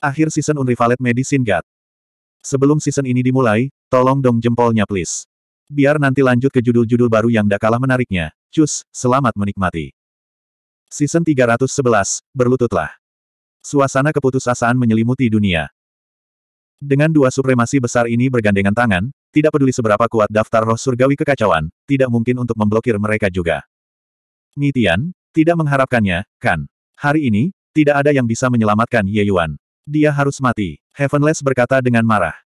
Akhir season Unrivaled Medicine God. Sebelum season ini dimulai, tolong dong jempolnya please. Biar nanti lanjut ke judul-judul baru yang dah kalah menariknya. Cus, selamat menikmati. Season 311, berlututlah. Suasana keputusasaan menyelimuti dunia. Dengan dua supremasi besar ini bergandengan tangan, tidak peduli seberapa kuat daftar roh surgawi kekacauan, tidak mungkin untuk memblokir mereka juga. Nitian, tidak mengharapkannya, kan? Hari ini, tidak ada yang bisa menyelamatkan Ye Yuan dia harus mati. Heavenless berkata dengan marah.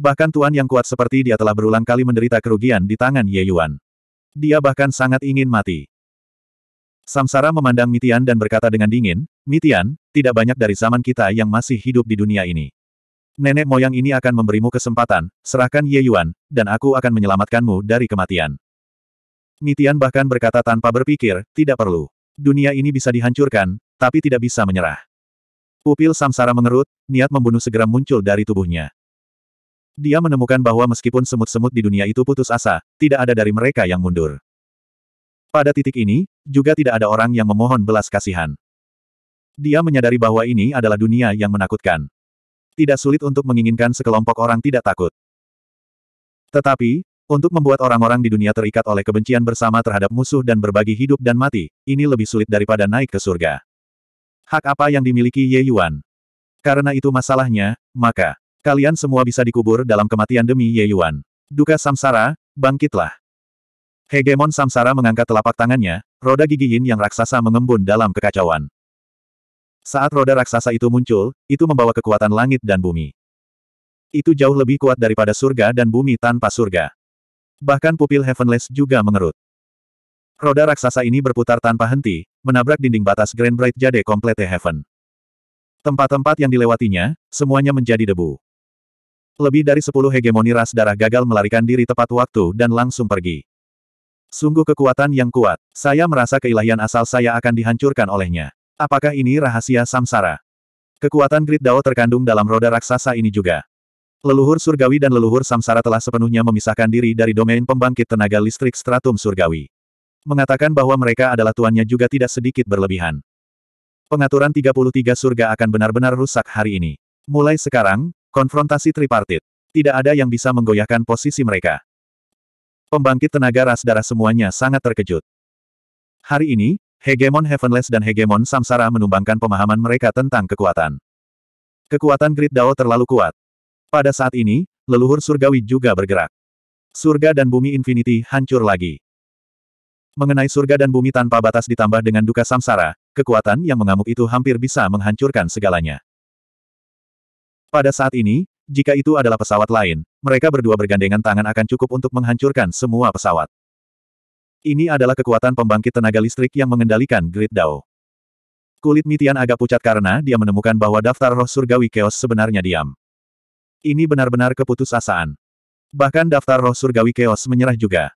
Bahkan Tuan yang kuat seperti dia telah berulang kali menderita kerugian di tangan Ye Yuan. Dia bahkan sangat ingin mati. Samsara memandang Mitian dan berkata dengan dingin, Mitian, tidak banyak dari zaman kita yang masih hidup di dunia ini. Nenek moyang ini akan memberimu kesempatan, serahkan Ye Yuan, dan aku akan menyelamatkanmu dari kematian. Mitian bahkan berkata tanpa berpikir, tidak perlu. Dunia ini bisa dihancurkan, tapi tidak bisa menyerah. Pupil samsara mengerut, niat membunuh segera muncul dari tubuhnya. Dia menemukan bahwa meskipun semut-semut di dunia itu putus asa, tidak ada dari mereka yang mundur. Pada titik ini, juga tidak ada orang yang memohon belas kasihan. Dia menyadari bahwa ini adalah dunia yang menakutkan. Tidak sulit untuk menginginkan sekelompok orang tidak takut. Tetapi, untuk membuat orang-orang di dunia terikat oleh kebencian bersama terhadap musuh dan berbagi hidup dan mati, ini lebih sulit daripada naik ke surga. Hak apa yang dimiliki Ye Yuan? Karena itu masalahnya, maka, kalian semua bisa dikubur dalam kematian demi Ye Yuan. Duka Samsara, bangkitlah. Hegemon Samsara mengangkat telapak tangannya, roda gigi yin yang raksasa mengembun dalam kekacauan. Saat roda raksasa itu muncul, itu membawa kekuatan langit dan bumi. Itu jauh lebih kuat daripada surga dan bumi tanpa surga. Bahkan pupil Heavenless juga mengerut. Roda raksasa ini berputar tanpa henti, menabrak dinding batas Grand Bright Jade Complete Heaven. Tempat-tempat yang dilewatinya, semuanya menjadi debu. Lebih dari sepuluh hegemoni ras darah gagal melarikan diri tepat waktu dan langsung pergi. Sungguh kekuatan yang kuat. Saya merasa keilahian asal saya akan dihancurkan olehnya. Apakah ini rahasia samsara? Kekuatan Grid Dao terkandung dalam roda raksasa ini juga. Leluhur surgawi dan leluhur samsara telah sepenuhnya memisahkan diri dari domain pembangkit tenaga listrik stratum surgawi. Mengatakan bahwa mereka adalah tuannya juga tidak sedikit berlebihan. Pengaturan 33 surga akan benar-benar rusak hari ini. Mulai sekarang, konfrontasi tripartit. Tidak ada yang bisa menggoyahkan posisi mereka. Pembangkit tenaga ras darah semuanya sangat terkejut. Hari ini, Hegemon Heavenless dan Hegemon Samsara menumbangkan pemahaman mereka tentang kekuatan. Kekuatan Great Dao terlalu kuat. Pada saat ini, leluhur surgawi juga bergerak. Surga dan bumi infinity hancur lagi. Mengenai surga dan bumi tanpa batas ditambah dengan duka samsara, kekuatan yang mengamuk itu hampir bisa menghancurkan segalanya. Pada saat ini, jika itu adalah pesawat lain, mereka berdua bergandengan tangan akan cukup untuk menghancurkan semua pesawat. Ini adalah kekuatan pembangkit tenaga listrik yang mengendalikan grid Dao. Kulit Mitian agak pucat karena dia menemukan bahwa daftar roh surgawi keos sebenarnya diam. Ini benar-benar keputusasaan. Bahkan daftar roh surgawi keos menyerah juga.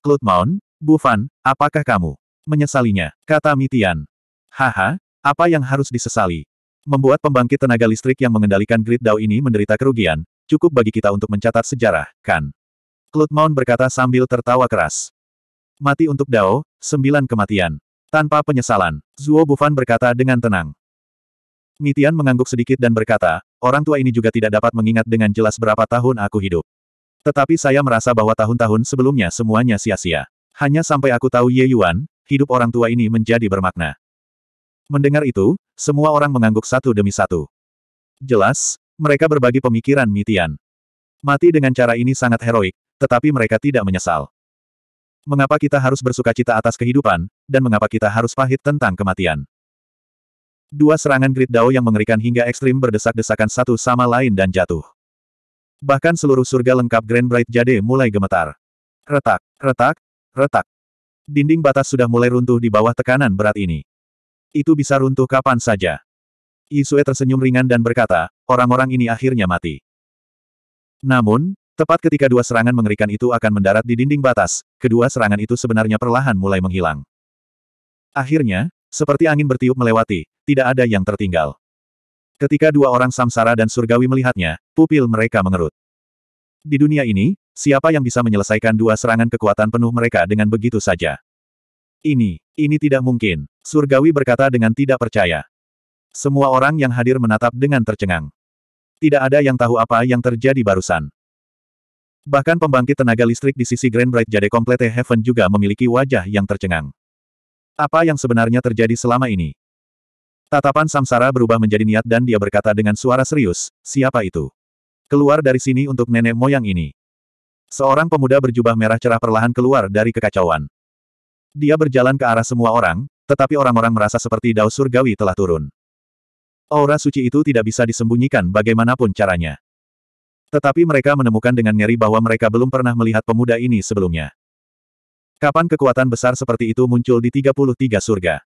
Cloud Mount, Bu Fan, apakah kamu menyesalinya? Kata Mitian. Haha, apa yang harus disesali? Membuat pembangkit tenaga listrik yang mengendalikan grid Dao ini menderita kerugian, cukup bagi kita untuk mencatat sejarah, kan? Claude berkata sambil tertawa keras. Mati untuk Dao, sembilan kematian. Tanpa penyesalan, Zuo Bufan berkata dengan tenang. Mitian mengangguk sedikit dan berkata, orang tua ini juga tidak dapat mengingat dengan jelas berapa tahun aku hidup. Tetapi saya merasa bahwa tahun-tahun sebelumnya semuanya sia-sia. Hanya sampai aku tahu Ye Yuan, hidup orang tua ini menjadi bermakna. Mendengar itu, semua orang mengangguk satu demi satu. Jelas, mereka berbagi pemikiran Mitian. Mati dengan cara ini sangat heroik, tetapi mereka tidak menyesal. Mengapa kita harus bersuka cita atas kehidupan, dan mengapa kita harus pahit tentang kematian? Dua serangan Great Dao yang mengerikan hingga ekstrim berdesak-desakan satu sama lain dan jatuh. Bahkan seluruh surga lengkap Grand Bright Jade mulai gemetar. Retak, retak, Retak. Dinding batas sudah mulai runtuh di bawah tekanan berat ini. Itu bisa runtuh kapan saja. Yisue tersenyum ringan dan berkata, orang-orang ini akhirnya mati. Namun, tepat ketika dua serangan mengerikan itu akan mendarat di dinding batas, kedua serangan itu sebenarnya perlahan mulai menghilang. Akhirnya, seperti angin bertiup melewati, tidak ada yang tertinggal. Ketika dua orang samsara dan surgawi melihatnya, pupil mereka mengerut. Di dunia ini, siapa yang bisa menyelesaikan dua serangan kekuatan penuh mereka dengan begitu saja? Ini, ini tidak mungkin, Surgawi berkata dengan tidak percaya. Semua orang yang hadir menatap dengan tercengang. Tidak ada yang tahu apa yang terjadi barusan. Bahkan pembangkit tenaga listrik di sisi Grand Bright Jade Complete Heaven juga memiliki wajah yang tercengang. Apa yang sebenarnya terjadi selama ini? Tatapan Samsara berubah menjadi niat dan dia berkata dengan suara serius, siapa itu? Keluar dari sini untuk nenek moyang ini. Seorang pemuda berjubah merah cerah perlahan keluar dari kekacauan. Dia berjalan ke arah semua orang, tetapi orang-orang merasa seperti daus surgawi telah turun. Aura suci itu tidak bisa disembunyikan bagaimanapun caranya. Tetapi mereka menemukan dengan ngeri bahwa mereka belum pernah melihat pemuda ini sebelumnya. Kapan kekuatan besar seperti itu muncul di 33 surga?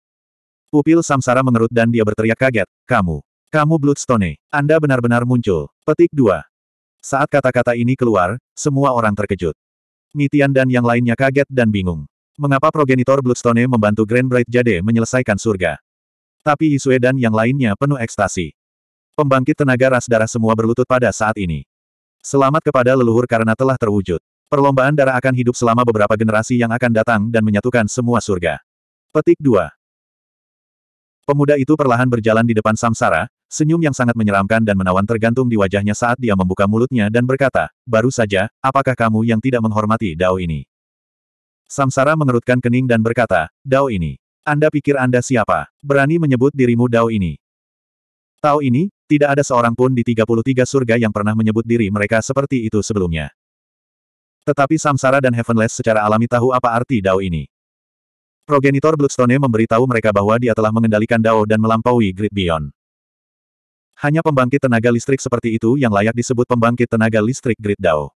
Pupil Samsara mengerut dan dia berteriak kaget, kamu, kamu Bloodstone, Anda benar-benar muncul. Petik 2. Saat kata-kata ini keluar, semua orang terkejut. Mitian dan yang lainnya kaget dan bingung. Mengapa progenitor Bloodstone membantu Grand Bright Jade menyelesaikan surga? Tapi Yisue dan yang lainnya penuh ekstasi. Pembangkit tenaga ras darah semua berlutut pada saat ini. Selamat kepada leluhur karena telah terwujud. Perlombaan darah akan hidup selama beberapa generasi yang akan datang dan menyatukan semua surga. Petik 2. Pemuda itu perlahan berjalan di depan samsara, Senyum yang sangat menyeramkan dan menawan tergantung di wajahnya saat dia membuka mulutnya dan berkata, baru saja, apakah kamu yang tidak menghormati Dao ini? Samsara mengerutkan kening dan berkata, Dao ini. Anda pikir Anda siapa? Berani menyebut dirimu Dao ini. Tahu ini, tidak ada seorang pun di 33 surga yang pernah menyebut diri mereka seperti itu sebelumnya. Tetapi Samsara dan Heavenless secara alami tahu apa arti Dao ini. Progenitor Bloodstone memberitahu mereka bahwa dia telah mengendalikan Dao dan melampaui Great Beyond. Hanya pembangkit tenaga listrik seperti itu yang layak disebut pembangkit tenaga listrik grid Dao.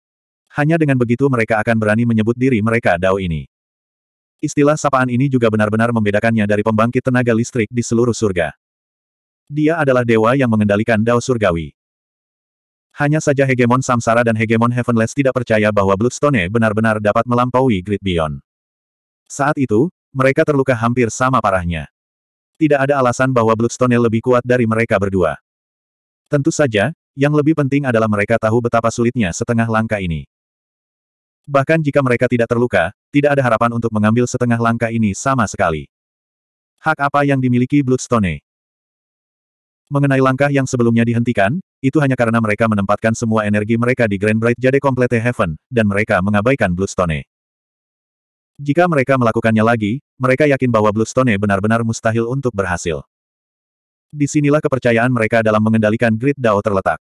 Hanya dengan begitu mereka akan berani menyebut diri mereka Dao ini. Istilah sapaan ini juga benar-benar membedakannya dari pembangkit tenaga listrik di seluruh surga. Dia adalah dewa yang mengendalikan Dao surgawi. Hanya saja hegemon samsara dan hegemon heavenless tidak percaya bahwa Bloodstone benar-benar dapat melampaui Grid Beyond. Saat itu, mereka terluka hampir sama parahnya. Tidak ada alasan bahwa Bloodstone lebih kuat dari mereka berdua. Tentu saja, yang lebih penting adalah mereka tahu betapa sulitnya setengah langkah ini. Bahkan jika mereka tidak terluka, tidak ada harapan untuk mengambil setengah langkah ini sama sekali. Hak apa yang dimiliki Bloodstone? Mengenai langkah yang sebelumnya dihentikan, itu hanya karena mereka menempatkan semua energi mereka di Grand Bright Jade Complete Heaven, dan mereka mengabaikan Bloodstone. Jika mereka melakukannya lagi, mereka yakin bahwa Bloodstone benar-benar mustahil untuk berhasil. Disinilah kepercayaan mereka dalam mengendalikan Grid Dao terletak.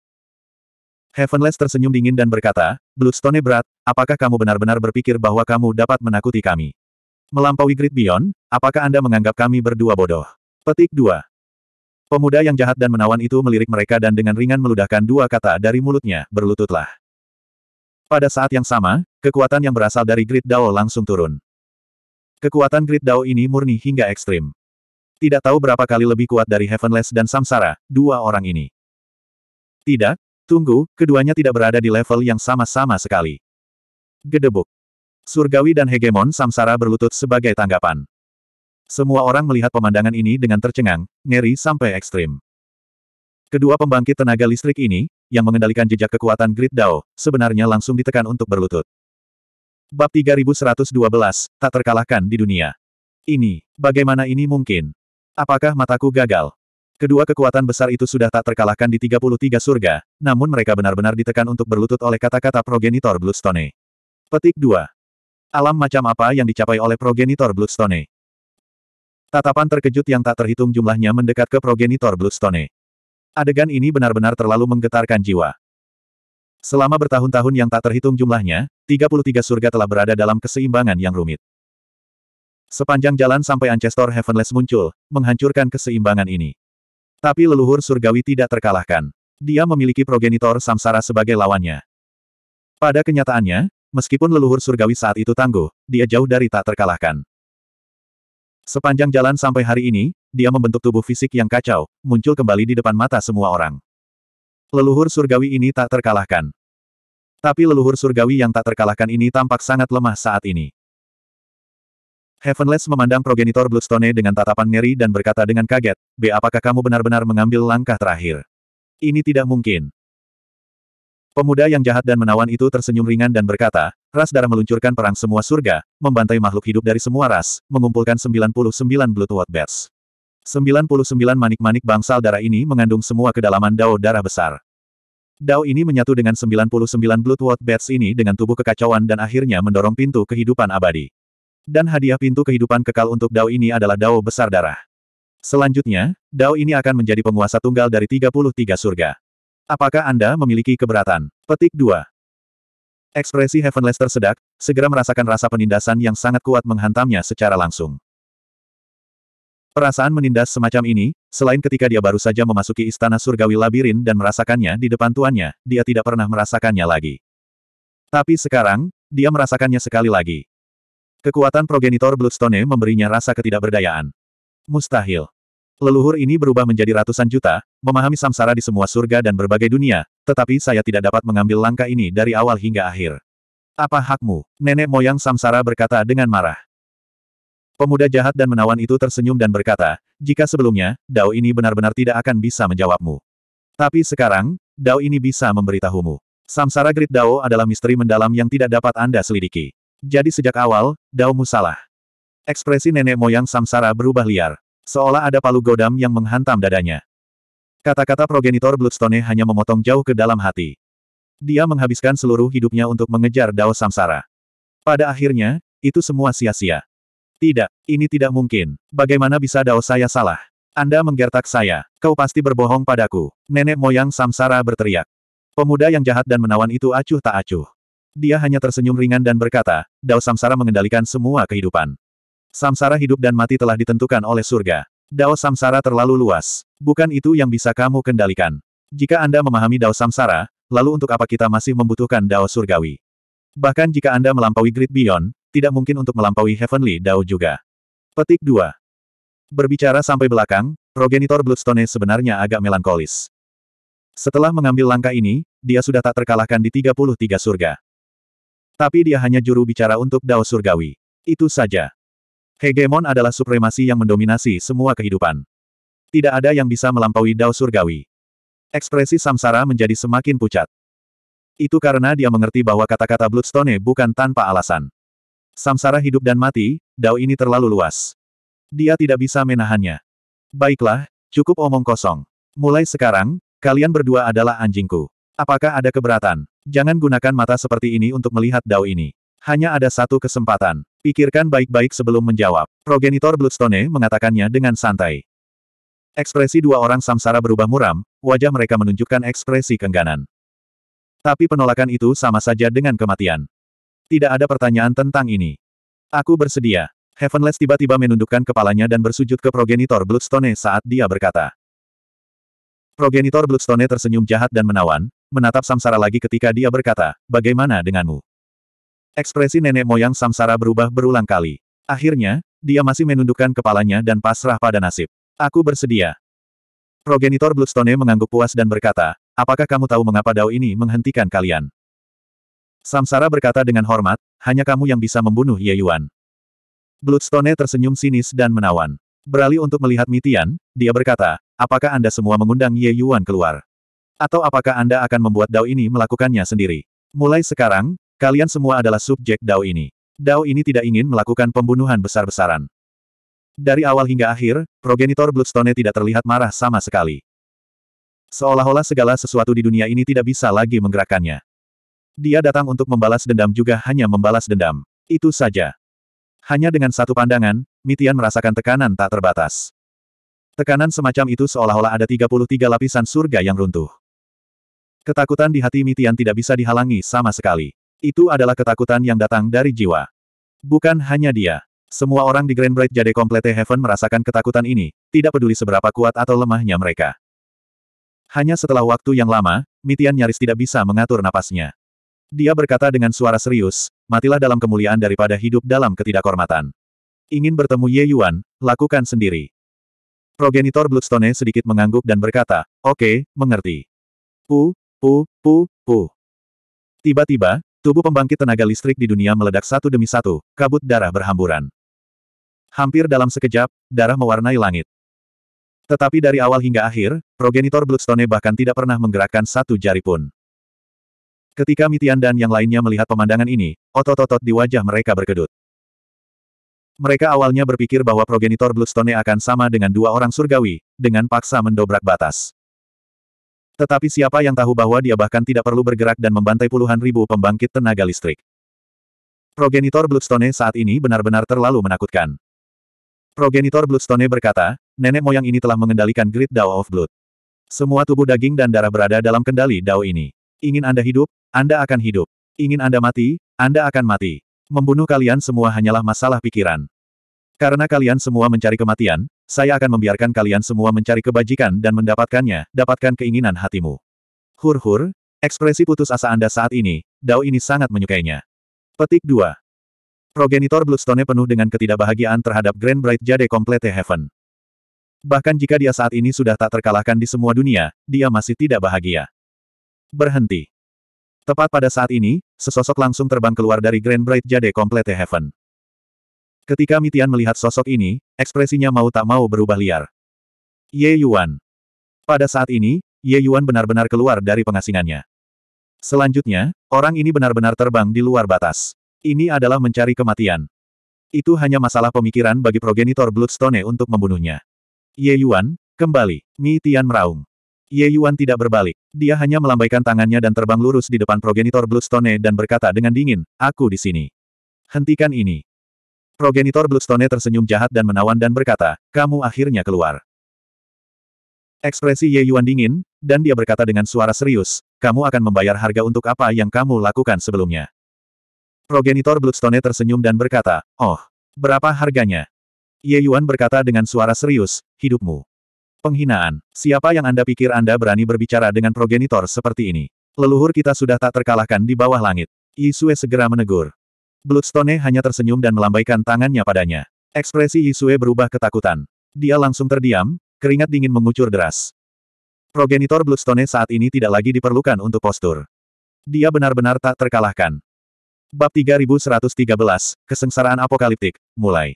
Heavenless tersenyum dingin dan berkata, Bloodstone berat, apakah kamu benar-benar berpikir bahwa kamu dapat menakuti kami? Melampaui Grid Beyond, apakah Anda menganggap kami berdua bodoh? Petik 2. Pemuda yang jahat dan menawan itu melirik mereka dan dengan ringan meludahkan dua kata dari mulutnya, berlututlah. Pada saat yang sama, kekuatan yang berasal dari Grid Dao langsung turun. Kekuatan Grid Dao ini murni hingga ekstrim. Tidak tahu berapa kali lebih kuat dari Heavenless dan Samsara, dua orang ini. Tidak, tunggu, keduanya tidak berada di level yang sama-sama sekali. Gedebuk. Surgawi dan hegemon Samsara berlutut sebagai tanggapan. Semua orang melihat pemandangan ini dengan tercengang, ngeri sampai ekstrim. Kedua pembangkit tenaga listrik ini, yang mengendalikan jejak kekuatan Grid Dao, sebenarnya langsung ditekan untuk berlutut. Bab 3112, tak terkalahkan di dunia. Ini, bagaimana ini mungkin? Apakah mataku gagal? Kedua kekuatan besar itu sudah tak terkalahkan di 33 surga, namun mereka benar-benar ditekan untuk berlutut oleh kata-kata progenitor Bluestone. Petik 2. Alam macam apa yang dicapai oleh progenitor Bluestone? Tatapan terkejut yang tak terhitung jumlahnya mendekat ke progenitor Bluestone. Adegan ini benar-benar terlalu menggetarkan jiwa. Selama bertahun-tahun yang tak terhitung jumlahnya, 33 surga telah berada dalam keseimbangan yang rumit. Sepanjang jalan sampai Ancestor Heavenless muncul, menghancurkan keseimbangan ini. Tapi leluhur surgawi tidak terkalahkan. Dia memiliki progenitor samsara sebagai lawannya. Pada kenyataannya, meskipun leluhur surgawi saat itu tangguh, dia jauh dari tak terkalahkan. Sepanjang jalan sampai hari ini, dia membentuk tubuh fisik yang kacau, muncul kembali di depan mata semua orang. Leluhur surgawi ini tak terkalahkan. Tapi leluhur surgawi yang tak terkalahkan ini tampak sangat lemah saat ini. Heavenless memandang progenitor Bloodstone dengan tatapan ngeri dan berkata dengan kaget, B apakah kamu benar-benar mengambil langkah terakhir? Ini tidak mungkin. Pemuda yang jahat dan menawan itu tersenyum ringan dan berkata, ras darah meluncurkan perang semua surga, membantai makhluk hidup dari semua ras, mengumpulkan 99 Bloodwood Bears. 99 manik-manik bangsal darah ini mengandung semua kedalaman dao darah besar. Dao ini menyatu dengan 99 Bloodwood Bears ini dengan tubuh kekacauan dan akhirnya mendorong pintu kehidupan abadi. Dan hadiah pintu kehidupan kekal untuk Dao ini adalah Dao Besar Darah. Selanjutnya, Dao ini akan menjadi penguasa tunggal dari 33 surga. Apakah Anda memiliki keberatan? Petik 2. Ekspresi Heavenless tersedak, segera merasakan rasa penindasan yang sangat kuat menghantamnya secara langsung. Perasaan menindas semacam ini, selain ketika dia baru saja memasuki istana surgawi labirin dan merasakannya di depan tuannya, dia tidak pernah merasakannya lagi. Tapi sekarang, dia merasakannya sekali lagi. Kekuatan progenitor Bloodstone memberinya rasa ketidakberdayaan. Mustahil. Leluhur ini berubah menjadi ratusan juta, memahami samsara di semua surga dan berbagai dunia, tetapi saya tidak dapat mengambil langkah ini dari awal hingga akhir. Apa hakmu? Nenek moyang samsara berkata dengan marah. Pemuda jahat dan menawan itu tersenyum dan berkata, jika sebelumnya, Dao ini benar-benar tidak akan bisa menjawabmu. Tapi sekarang, Dao ini bisa memberitahumu. Samsara Grid Dao adalah misteri mendalam yang tidak dapat Anda selidiki. Jadi sejak awal, Daumu salah. Ekspresi nenek moyang Samsara berubah liar. Seolah ada palu godam yang menghantam dadanya. Kata-kata progenitor Bloodstone hanya memotong jauh ke dalam hati. Dia menghabiskan seluruh hidupnya untuk mengejar Dao Samsara. Pada akhirnya, itu semua sia-sia. Tidak, ini tidak mungkin. Bagaimana bisa Dao saya salah? Anda menggertak saya. Kau pasti berbohong padaku. Nenek moyang Samsara berteriak. Pemuda yang jahat dan menawan itu acuh tak acuh. Dia hanya tersenyum ringan dan berkata, Dao Samsara mengendalikan semua kehidupan. Samsara hidup dan mati telah ditentukan oleh surga. Dao Samsara terlalu luas. Bukan itu yang bisa kamu kendalikan. Jika Anda memahami Dao Samsara, lalu untuk apa kita masih membutuhkan Dao Surgawi? Bahkan jika Anda melampaui Great Beyond, tidak mungkin untuk melampaui Heavenly Dao juga. Petik 2. Berbicara sampai belakang, Progenitor Bloodstone sebenarnya agak melankolis. Setelah mengambil langkah ini, dia sudah tak terkalahkan di 33 surga. Tapi dia hanya juru bicara untuk Dao Surgawi. Itu saja. Hegemon adalah supremasi yang mendominasi semua kehidupan. Tidak ada yang bisa melampaui Dao Surgawi. Ekspresi Samsara menjadi semakin pucat. Itu karena dia mengerti bahwa kata-kata Bloodstone bukan tanpa alasan. Samsara hidup dan mati, Dao ini terlalu luas. Dia tidak bisa menahannya. Baiklah, cukup omong kosong. Mulai sekarang, kalian berdua adalah anjingku. Apakah ada keberatan? Jangan gunakan mata seperti ini untuk melihat dao ini. Hanya ada satu kesempatan. Pikirkan baik-baik sebelum menjawab. Progenitor Bloodstone mengatakannya dengan santai. Ekspresi dua orang samsara berubah muram, wajah mereka menunjukkan ekspresi kengganan. Tapi penolakan itu sama saja dengan kematian. Tidak ada pertanyaan tentang ini. Aku bersedia. Heavenless tiba-tiba menundukkan kepalanya dan bersujud ke progenitor Bloodstone saat dia berkata. Progenitor Bloodstone tersenyum jahat dan menawan, menatap Samsara lagi ketika dia berkata, bagaimana denganmu? Ekspresi nenek moyang Samsara berubah berulang kali. Akhirnya, dia masih menundukkan kepalanya dan pasrah pada nasib. Aku bersedia. Progenitor Bloodstone mengangguk puas dan berkata, apakah kamu tahu mengapa Dao ini menghentikan kalian? Samsara berkata dengan hormat, hanya kamu yang bisa membunuh Ye Yuan. Bloodstone tersenyum sinis dan menawan. Beralih untuk melihat Mitian, dia berkata, apakah Anda semua mengundang Ye Yuan keluar? Atau apakah Anda akan membuat Dao ini melakukannya sendiri? Mulai sekarang, kalian semua adalah subjek Dao ini. Dao ini tidak ingin melakukan pembunuhan besar-besaran. Dari awal hingga akhir, progenitor Bloodstone tidak terlihat marah sama sekali. Seolah-olah segala sesuatu di dunia ini tidak bisa lagi menggerakkannya. Dia datang untuk membalas dendam juga hanya membalas dendam. Itu saja. Hanya dengan satu pandangan, Mitian merasakan tekanan tak terbatas. Tekanan semacam itu seolah-olah ada 33 lapisan surga yang runtuh. Ketakutan di hati Mitian tidak bisa dihalangi sama sekali. Itu adalah ketakutan yang datang dari jiwa. Bukan hanya dia. Semua orang di Grand Bright Jade Complete Heaven merasakan ketakutan ini, tidak peduli seberapa kuat atau lemahnya mereka. Hanya setelah waktu yang lama, Mitian nyaris tidak bisa mengatur napasnya. Dia berkata dengan suara serius, matilah dalam kemuliaan daripada hidup dalam ketidakhormatan. Ingin bertemu Ye Yuan, lakukan sendiri. Progenitor Bloodstone sedikit mengangguk dan berkata, oke, okay, mengerti. Pu, Pu, pu, pu. Tiba-tiba, tubuh pembangkit tenaga listrik di dunia meledak satu demi satu, kabut darah berhamburan. Hampir dalam sekejap, darah mewarnai langit. Tetapi dari awal hingga akhir, progenitor Bloodstone bahkan tidak pernah menggerakkan satu jari pun. Ketika Mitian dan yang lainnya melihat pemandangan ini, otot-otot di wajah mereka berkedut. Mereka awalnya berpikir bahwa progenitor Bloodstone akan sama dengan dua orang surgawi, dengan paksa mendobrak batas. Tetapi siapa yang tahu bahwa dia bahkan tidak perlu bergerak dan membantai puluhan ribu pembangkit tenaga listrik. Progenitor Bloodstone saat ini benar-benar terlalu menakutkan. Progenitor Bloodstone berkata, nenek moyang ini telah mengendalikan Grid Dao of Blood. Semua tubuh daging dan darah berada dalam kendali Dao ini. Ingin Anda hidup, Anda akan hidup. Ingin Anda mati, Anda akan mati. Membunuh kalian semua hanyalah masalah pikiran. Karena kalian semua mencari kematian, saya akan membiarkan kalian semua mencari kebajikan dan mendapatkannya, dapatkan keinginan hatimu. Hur-hur, ekspresi putus asa Anda saat ini, Dao ini sangat menyukainya. Petik 2. Progenitor Bloodstone penuh dengan ketidakbahagiaan terhadap Grand Bright Jade Complete Heaven. Bahkan jika dia saat ini sudah tak terkalahkan di semua dunia, dia masih tidak bahagia. Berhenti. Tepat pada saat ini, sesosok langsung terbang keluar dari Grand Bright Jade Complete Heaven. Ketika Mitian melihat sosok ini, ekspresinya mau tak mau berubah liar. Ye Yuan. Pada saat ini, Ye Yuan benar-benar keluar dari pengasingannya. Selanjutnya, orang ini benar-benar terbang di luar batas. Ini adalah mencari kematian. Itu hanya masalah pemikiran bagi progenitor Bloodstone untuk membunuhnya. Ye Yuan, kembali. Mi Tian meraung. Ye Yuan tidak berbalik. Dia hanya melambaikan tangannya dan terbang lurus di depan progenitor Bloodstone dan berkata dengan dingin, Aku di sini. Hentikan ini. Progenitor Bloodstone tersenyum jahat dan menawan dan berkata, kamu akhirnya keluar. Ekspresi Ye Yuan dingin, dan dia berkata dengan suara serius, kamu akan membayar harga untuk apa yang kamu lakukan sebelumnya. Progenitor Bloodstone tersenyum dan berkata, oh, berapa harganya? Ye Yuan berkata dengan suara serius, hidupmu. Penghinaan. Siapa yang Anda pikir Anda berani berbicara dengan progenitor seperti ini? Leluhur kita sudah tak terkalahkan di bawah langit. Yisue segera menegur. Bloodstone hanya tersenyum dan melambaikan tangannya padanya. Ekspresi Yisue berubah ketakutan. Dia langsung terdiam, keringat dingin mengucur deras. Progenitor Bloodstone saat ini tidak lagi diperlukan untuk postur. Dia benar-benar tak terkalahkan. Bab 3113, Kesengsaraan Apokaliptik, mulai.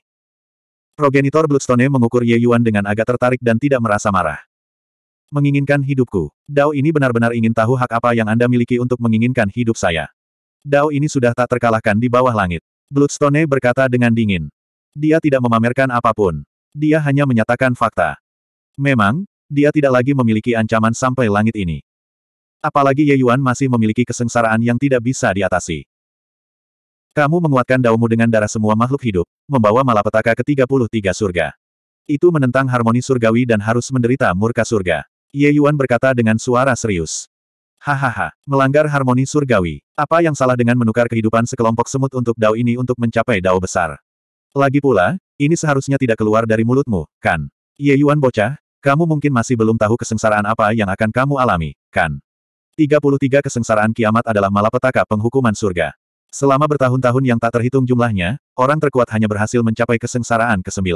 Progenitor Bloodstone mengukur Ye Yuan dengan agak tertarik dan tidak merasa marah. Menginginkan hidupku. Dao ini benar-benar ingin tahu hak apa yang Anda miliki untuk menginginkan hidup saya. Dao ini sudah tak terkalahkan di bawah langit. Bloodstone berkata dengan dingin. Dia tidak memamerkan apapun. Dia hanya menyatakan fakta. Memang, dia tidak lagi memiliki ancaman sampai langit ini. Apalagi Ye Yuan masih memiliki kesengsaraan yang tidak bisa diatasi. Kamu menguatkan daumu dengan darah semua makhluk hidup, membawa malapetaka ke-33 surga. Itu menentang harmoni surgawi dan harus menderita murka surga. Ye Yuan berkata dengan suara serius. Hahaha, melanggar harmoni surgawi. Apa yang salah dengan menukar kehidupan sekelompok semut untuk dao ini untuk mencapai dao besar? Lagi pula, ini seharusnya tidak keluar dari mulutmu, kan? Ye Yuan bocah, kamu mungkin masih belum tahu kesengsaraan apa yang akan kamu alami, kan? 33 kesengsaraan kiamat adalah malapetaka penghukuman surga. Selama bertahun-tahun yang tak terhitung jumlahnya, orang terkuat hanya berhasil mencapai kesengsaraan ke-9.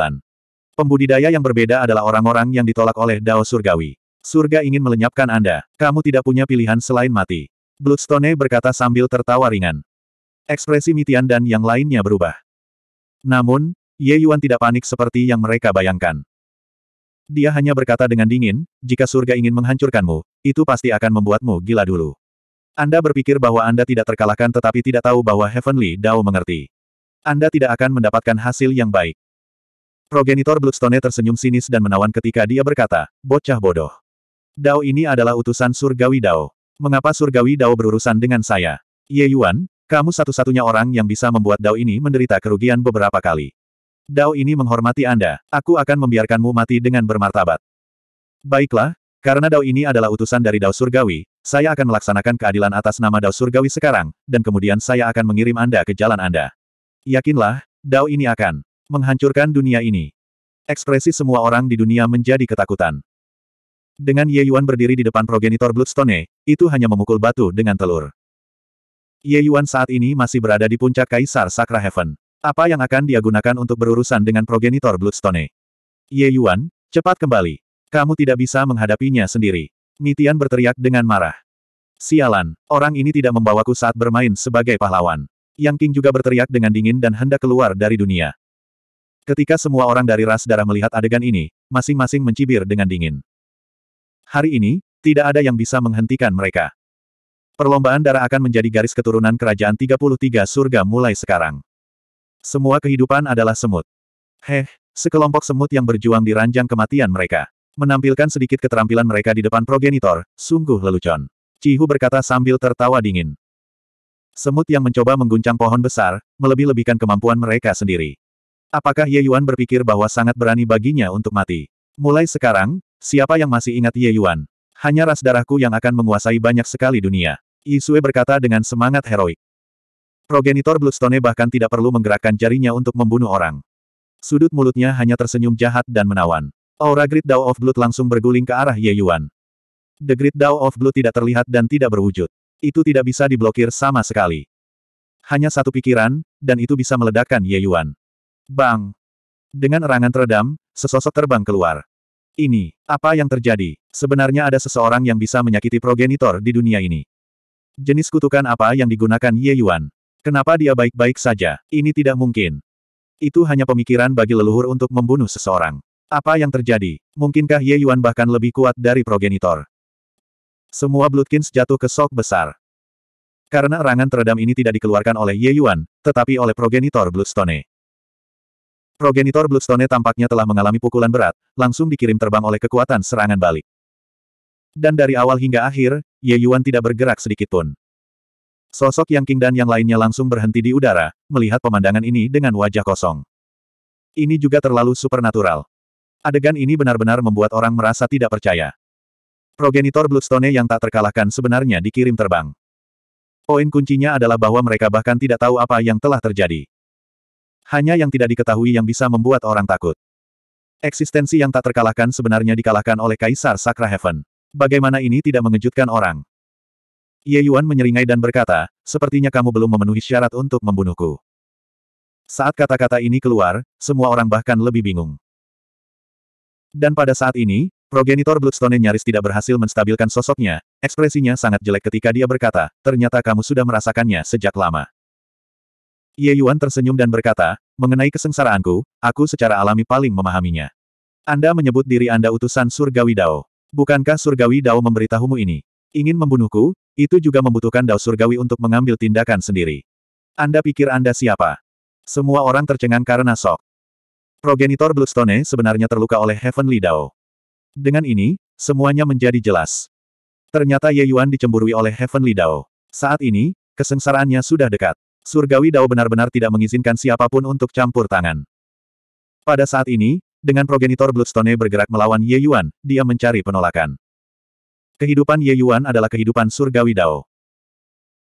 Pembudidaya yang berbeda adalah orang-orang yang ditolak oleh Dao Surgawi. Surga ingin melenyapkan Anda. Kamu tidak punya pilihan selain mati. Bloodstone berkata sambil tertawa ringan. Ekspresi Mitian dan yang lainnya berubah. Namun, Ye Yuan tidak panik seperti yang mereka bayangkan. Dia hanya berkata dengan dingin, jika surga ingin menghancurkanmu, itu pasti akan membuatmu gila dulu. Anda berpikir bahwa Anda tidak terkalahkan tetapi tidak tahu bahwa Heavenly Dao mengerti. Anda tidak akan mendapatkan hasil yang baik. Progenitor Bloodstone tersenyum sinis dan menawan ketika dia berkata, bocah bodoh. Dao ini adalah utusan surgawi Dao. Mengapa surgawi Dao berurusan dengan saya? Ye Yuan, kamu satu-satunya orang yang bisa membuat Dao ini menderita kerugian beberapa kali. Dao ini menghormati Anda, aku akan membiarkanmu mati dengan bermartabat. Baiklah, karena Dao ini adalah utusan dari Dao Surgawi, saya akan melaksanakan keadilan atas nama Dao Surgawi sekarang, dan kemudian saya akan mengirim Anda ke jalan Anda. Yakinlah, Dao ini akan menghancurkan dunia ini. Ekspresi semua orang di dunia menjadi ketakutan. Dengan Ye Yuan berdiri di depan progenitor Bloodstone, itu hanya memukul batu dengan telur. Ye Yuan saat ini masih berada di puncak Kaisar Sakra Heaven. Apa yang akan dia gunakan untuk berurusan dengan progenitor Bloodstone? Ye Yuan, cepat kembali. Kamu tidak bisa menghadapinya sendiri. Mitian berteriak dengan marah. Sialan, orang ini tidak membawaku saat bermain sebagai pahlawan. Yang King juga berteriak dengan dingin dan hendak keluar dari dunia. Ketika semua orang dari ras darah melihat adegan ini, masing-masing mencibir dengan dingin. Hari ini, tidak ada yang bisa menghentikan mereka. Perlombaan darah akan menjadi garis keturunan kerajaan 33 surga mulai sekarang. Semua kehidupan adalah semut. Heh, sekelompok semut yang berjuang di ranjang kematian mereka. Menampilkan sedikit keterampilan mereka di depan progenitor, sungguh lelucon. Cihu berkata sambil tertawa dingin. Semut yang mencoba mengguncang pohon besar, melebih-lebihkan kemampuan mereka sendiri. Apakah Ye Yuan berpikir bahwa sangat berani baginya untuk mati? Mulai sekarang, Siapa yang masih ingat Ye Yuan? Hanya ras darahku yang akan menguasai banyak sekali dunia. Isue berkata dengan semangat heroik. Progenitor Bloodstone bahkan tidak perlu menggerakkan jarinya untuk membunuh orang. Sudut mulutnya hanya tersenyum jahat dan menawan. Aura Great Dao of Blood langsung berguling ke arah Ye Yuan. The Great Dao of Blood tidak terlihat dan tidak berwujud. Itu tidak bisa diblokir sama sekali. Hanya satu pikiran, dan itu bisa meledakkan Ye Yuan. Bang! Dengan erangan teredam, sesosok terbang keluar. Ini, apa yang terjadi? Sebenarnya ada seseorang yang bisa menyakiti progenitor di dunia ini. Jenis kutukan apa yang digunakan Ye Yuan? Kenapa dia baik-baik saja? Ini tidak mungkin. Itu hanya pemikiran bagi leluhur untuk membunuh seseorang. Apa yang terjadi? Mungkinkah Ye Yuan bahkan lebih kuat dari progenitor? Semua Bloodkins jatuh ke sok besar. Karena erangan teredam ini tidak dikeluarkan oleh Ye Yuan, tetapi oleh progenitor Bloodstone. Progenitor Bloodstone tampaknya telah mengalami pukulan berat, langsung dikirim terbang oleh kekuatan serangan balik. Dan dari awal hingga akhir, Ye Yuan tidak bergerak sedikit pun. Sosok Yang King dan yang lainnya langsung berhenti di udara, melihat pemandangan ini dengan wajah kosong. Ini juga terlalu supernatural. Adegan ini benar-benar membuat orang merasa tidak percaya. Progenitor Bloodstone yang tak terkalahkan sebenarnya dikirim terbang. Poin kuncinya adalah bahwa mereka bahkan tidak tahu apa yang telah terjadi. Hanya yang tidak diketahui yang bisa membuat orang takut. Eksistensi yang tak terkalahkan sebenarnya dikalahkan oleh Kaisar Sakra Heaven. Bagaimana ini tidak mengejutkan orang? Ye Yuan menyeringai dan berkata, sepertinya kamu belum memenuhi syarat untuk membunuhku. Saat kata-kata ini keluar, semua orang bahkan lebih bingung. Dan pada saat ini, progenitor Bloodstone nyaris tidak berhasil menstabilkan sosoknya, ekspresinya sangat jelek ketika dia berkata, ternyata kamu sudah merasakannya sejak lama. Ye Yuan tersenyum dan berkata, mengenai kesengsaraanku, aku secara alami paling memahaminya. Anda menyebut diri Anda utusan surgawi Dao. Bukankah surgawi Dao memberitahumu ini? Ingin membunuhku, itu juga membutuhkan Dao surgawi untuk mengambil tindakan sendiri. Anda pikir Anda siapa? Semua orang tercengang karena sok. Progenitor Bloodstone sebenarnya terluka oleh Heavenly Dao. Dengan ini, semuanya menjadi jelas. Ternyata Ye Yuan dicemburui oleh Heavenly Dao. Saat ini, kesengsaraannya sudah dekat. Surgawi Dao benar-benar tidak mengizinkan siapapun untuk campur tangan. Pada saat ini, dengan progenitor Bloodstone bergerak melawan Ye Yuan, dia mencari penolakan. Kehidupan Ye Yuan adalah kehidupan surgawi Dao.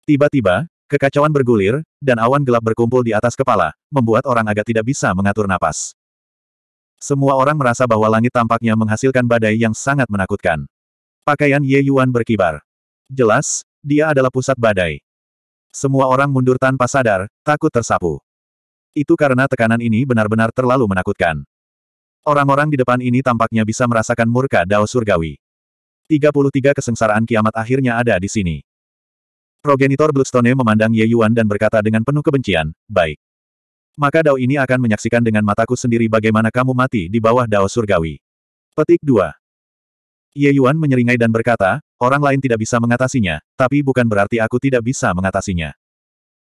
Tiba-tiba, kekacauan bergulir, dan awan gelap berkumpul di atas kepala, membuat orang agak tidak bisa mengatur napas. Semua orang merasa bahwa langit tampaknya menghasilkan badai yang sangat menakutkan. Pakaian Ye Yuan berkibar. Jelas, dia adalah pusat badai. Semua orang mundur tanpa sadar, takut tersapu. Itu karena tekanan ini benar-benar terlalu menakutkan. Orang-orang di depan ini tampaknya bisa merasakan murka Dao Surgawi. 33 kesengsaraan kiamat akhirnya ada di sini. Progenitor Bloodstone memandang Ye Yuan dan berkata dengan penuh kebencian, baik. Maka Dao ini akan menyaksikan dengan mataku sendiri bagaimana kamu mati di bawah Dao Surgawi. Petik 2. Ye Yuan menyeringai dan berkata, Orang lain tidak bisa mengatasinya, tapi bukan berarti aku tidak bisa mengatasinya.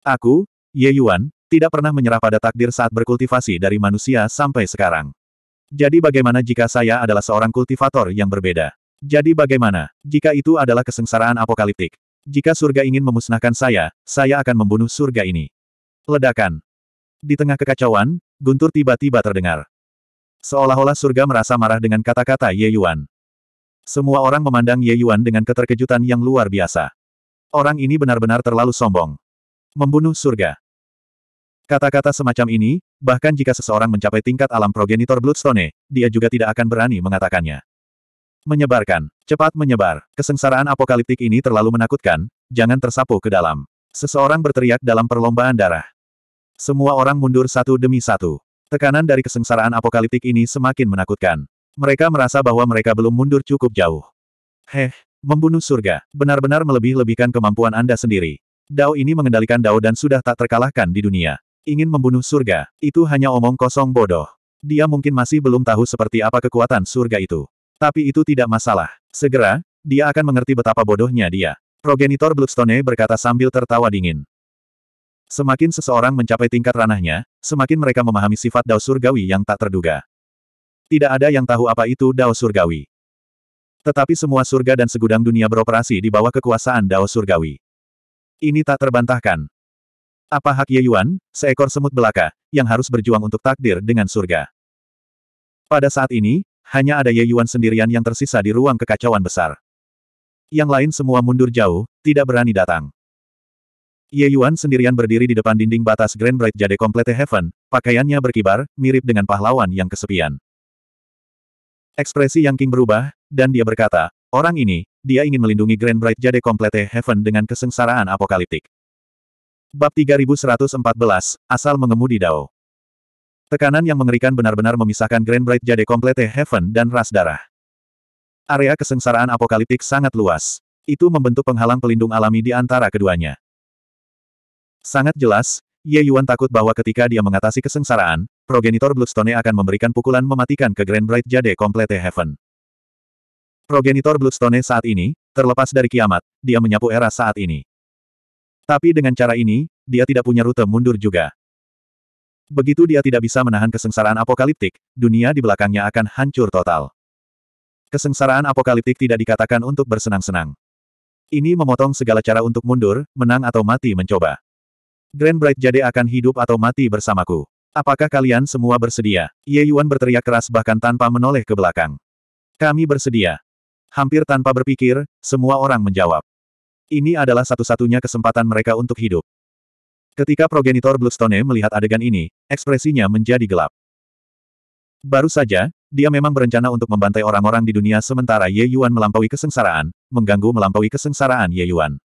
Aku, Ye Yuan, tidak pernah menyerah pada takdir saat berkultivasi dari manusia sampai sekarang. Jadi bagaimana jika saya adalah seorang kultivator yang berbeda? Jadi bagaimana, jika itu adalah kesengsaraan apokaliptik? Jika surga ingin memusnahkan saya, saya akan membunuh surga ini. Ledakan. Di tengah kekacauan, guntur tiba-tiba terdengar. Seolah-olah surga merasa marah dengan kata-kata Ye Yuan. Semua orang memandang Ye Yuan dengan keterkejutan yang luar biasa. Orang ini benar-benar terlalu sombong. Membunuh surga. Kata-kata semacam ini, bahkan jika seseorang mencapai tingkat alam progenitor Bloodstone, dia juga tidak akan berani mengatakannya. Menyebarkan. Cepat menyebar. Kesengsaraan apokaliptik ini terlalu menakutkan, jangan tersapu ke dalam. Seseorang berteriak dalam perlombaan darah. Semua orang mundur satu demi satu. Tekanan dari kesengsaraan apokaliptik ini semakin menakutkan. Mereka merasa bahwa mereka belum mundur cukup jauh. Heh, membunuh surga, benar-benar melebih-lebihkan kemampuan Anda sendiri. Dao ini mengendalikan Dao dan sudah tak terkalahkan di dunia. Ingin membunuh surga, itu hanya omong kosong bodoh. Dia mungkin masih belum tahu seperti apa kekuatan surga itu. Tapi itu tidak masalah. Segera, dia akan mengerti betapa bodohnya dia. Progenitor Bloodstone berkata sambil tertawa dingin. Semakin seseorang mencapai tingkat ranahnya, semakin mereka memahami sifat Dao Surgawi yang tak terduga. Tidak ada yang tahu apa itu Dao Surgawi. Tetapi semua surga dan segudang dunia beroperasi di bawah kekuasaan Dao Surgawi. Ini tak terbantahkan. Apa hak Ye Yuan, seekor semut belaka, yang harus berjuang untuk takdir dengan surga? Pada saat ini, hanya ada Ye Yuan sendirian yang tersisa di ruang kekacauan besar. Yang lain semua mundur jauh, tidak berani datang. Ye Yuan sendirian berdiri di depan dinding batas Grand Bright Jade Complete Heaven, pakaiannya berkibar, mirip dengan pahlawan yang kesepian. Ekspresi Yang King berubah, dan dia berkata, orang ini, dia ingin melindungi Grand Bright Jade Complete Heaven dengan kesengsaraan apokaliptik. Bab 3114, Asal Mengemudi Dao Tekanan yang mengerikan benar-benar memisahkan Grand Bright Jade Complete Heaven dan ras darah. Area kesengsaraan apokaliptik sangat luas. Itu membentuk penghalang pelindung alami di antara keduanya. Sangat jelas, Ye Yuan takut bahwa ketika dia mengatasi kesengsaraan, progenitor Bloodstone akan memberikan pukulan mematikan ke Grand Bright Jade Complete Heaven. Progenitor Bloodstone saat ini, terlepas dari kiamat, dia menyapu era saat ini. Tapi dengan cara ini, dia tidak punya rute mundur juga. Begitu dia tidak bisa menahan kesengsaraan apokaliptik, dunia di belakangnya akan hancur total. Kesengsaraan apokaliptik tidak dikatakan untuk bersenang-senang. Ini memotong segala cara untuk mundur, menang atau mati mencoba. Grand Bright Jade akan hidup atau mati bersamaku. Apakah kalian semua bersedia? Ye Yuan berteriak keras bahkan tanpa menoleh ke belakang. Kami bersedia. Hampir tanpa berpikir, semua orang menjawab. Ini adalah satu-satunya kesempatan mereka untuk hidup. Ketika progenitor Bluestone melihat adegan ini, ekspresinya menjadi gelap. Baru saja, dia memang berencana untuk membantai orang-orang di dunia sementara Ye Yuan melampaui kesengsaraan, mengganggu melampaui kesengsaraan Ye Yuan.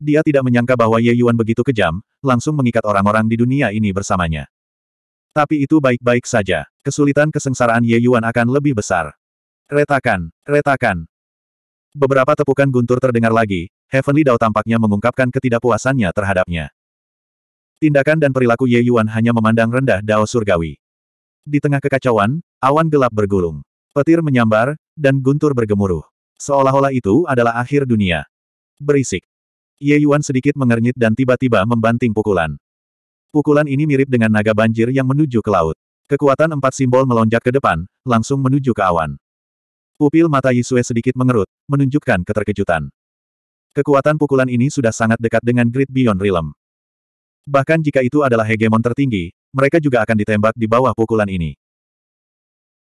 Dia tidak menyangka bahwa Ye Yuan begitu kejam, langsung mengikat orang-orang di dunia ini bersamanya. Tapi itu baik-baik saja. Kesulitan kesengsaraan Ye Yuan akan lebih besar. Retakan, retakan. Beberapa tepukan guntur terdengar lagi, Heavenly Dao tampaknya mengungkapkan ketidakpuasannya terhadapnya. Tindakan dan perilaku Ye Yuan hanya memandang rendah Dao Surgawi. Di tengah kekacauan, awan gelap bergulung. Petir menyambar, dan guntur bergemuruh. Seolah-olah itu adalah akhir dunia. Berisik. Ye Yuan sedikit mengernyit dan tiba-tiba membanting pukulan. Pukulan ini mirip dengan naga banjir yang menuju ke laut. Kekuatan empat simbol melonjak ke depan, langsung menuju ke awan. Pupil mata Yisue sedikit mengerut, menunjukkan keterkejutan. Kekuatan pukulan ini sudah sangat dekat dengan Great Beyond Realm. Bahkan jika itu adalah hegemon tertinggi, mereka juga akan ditembak di bawah pukulan ini.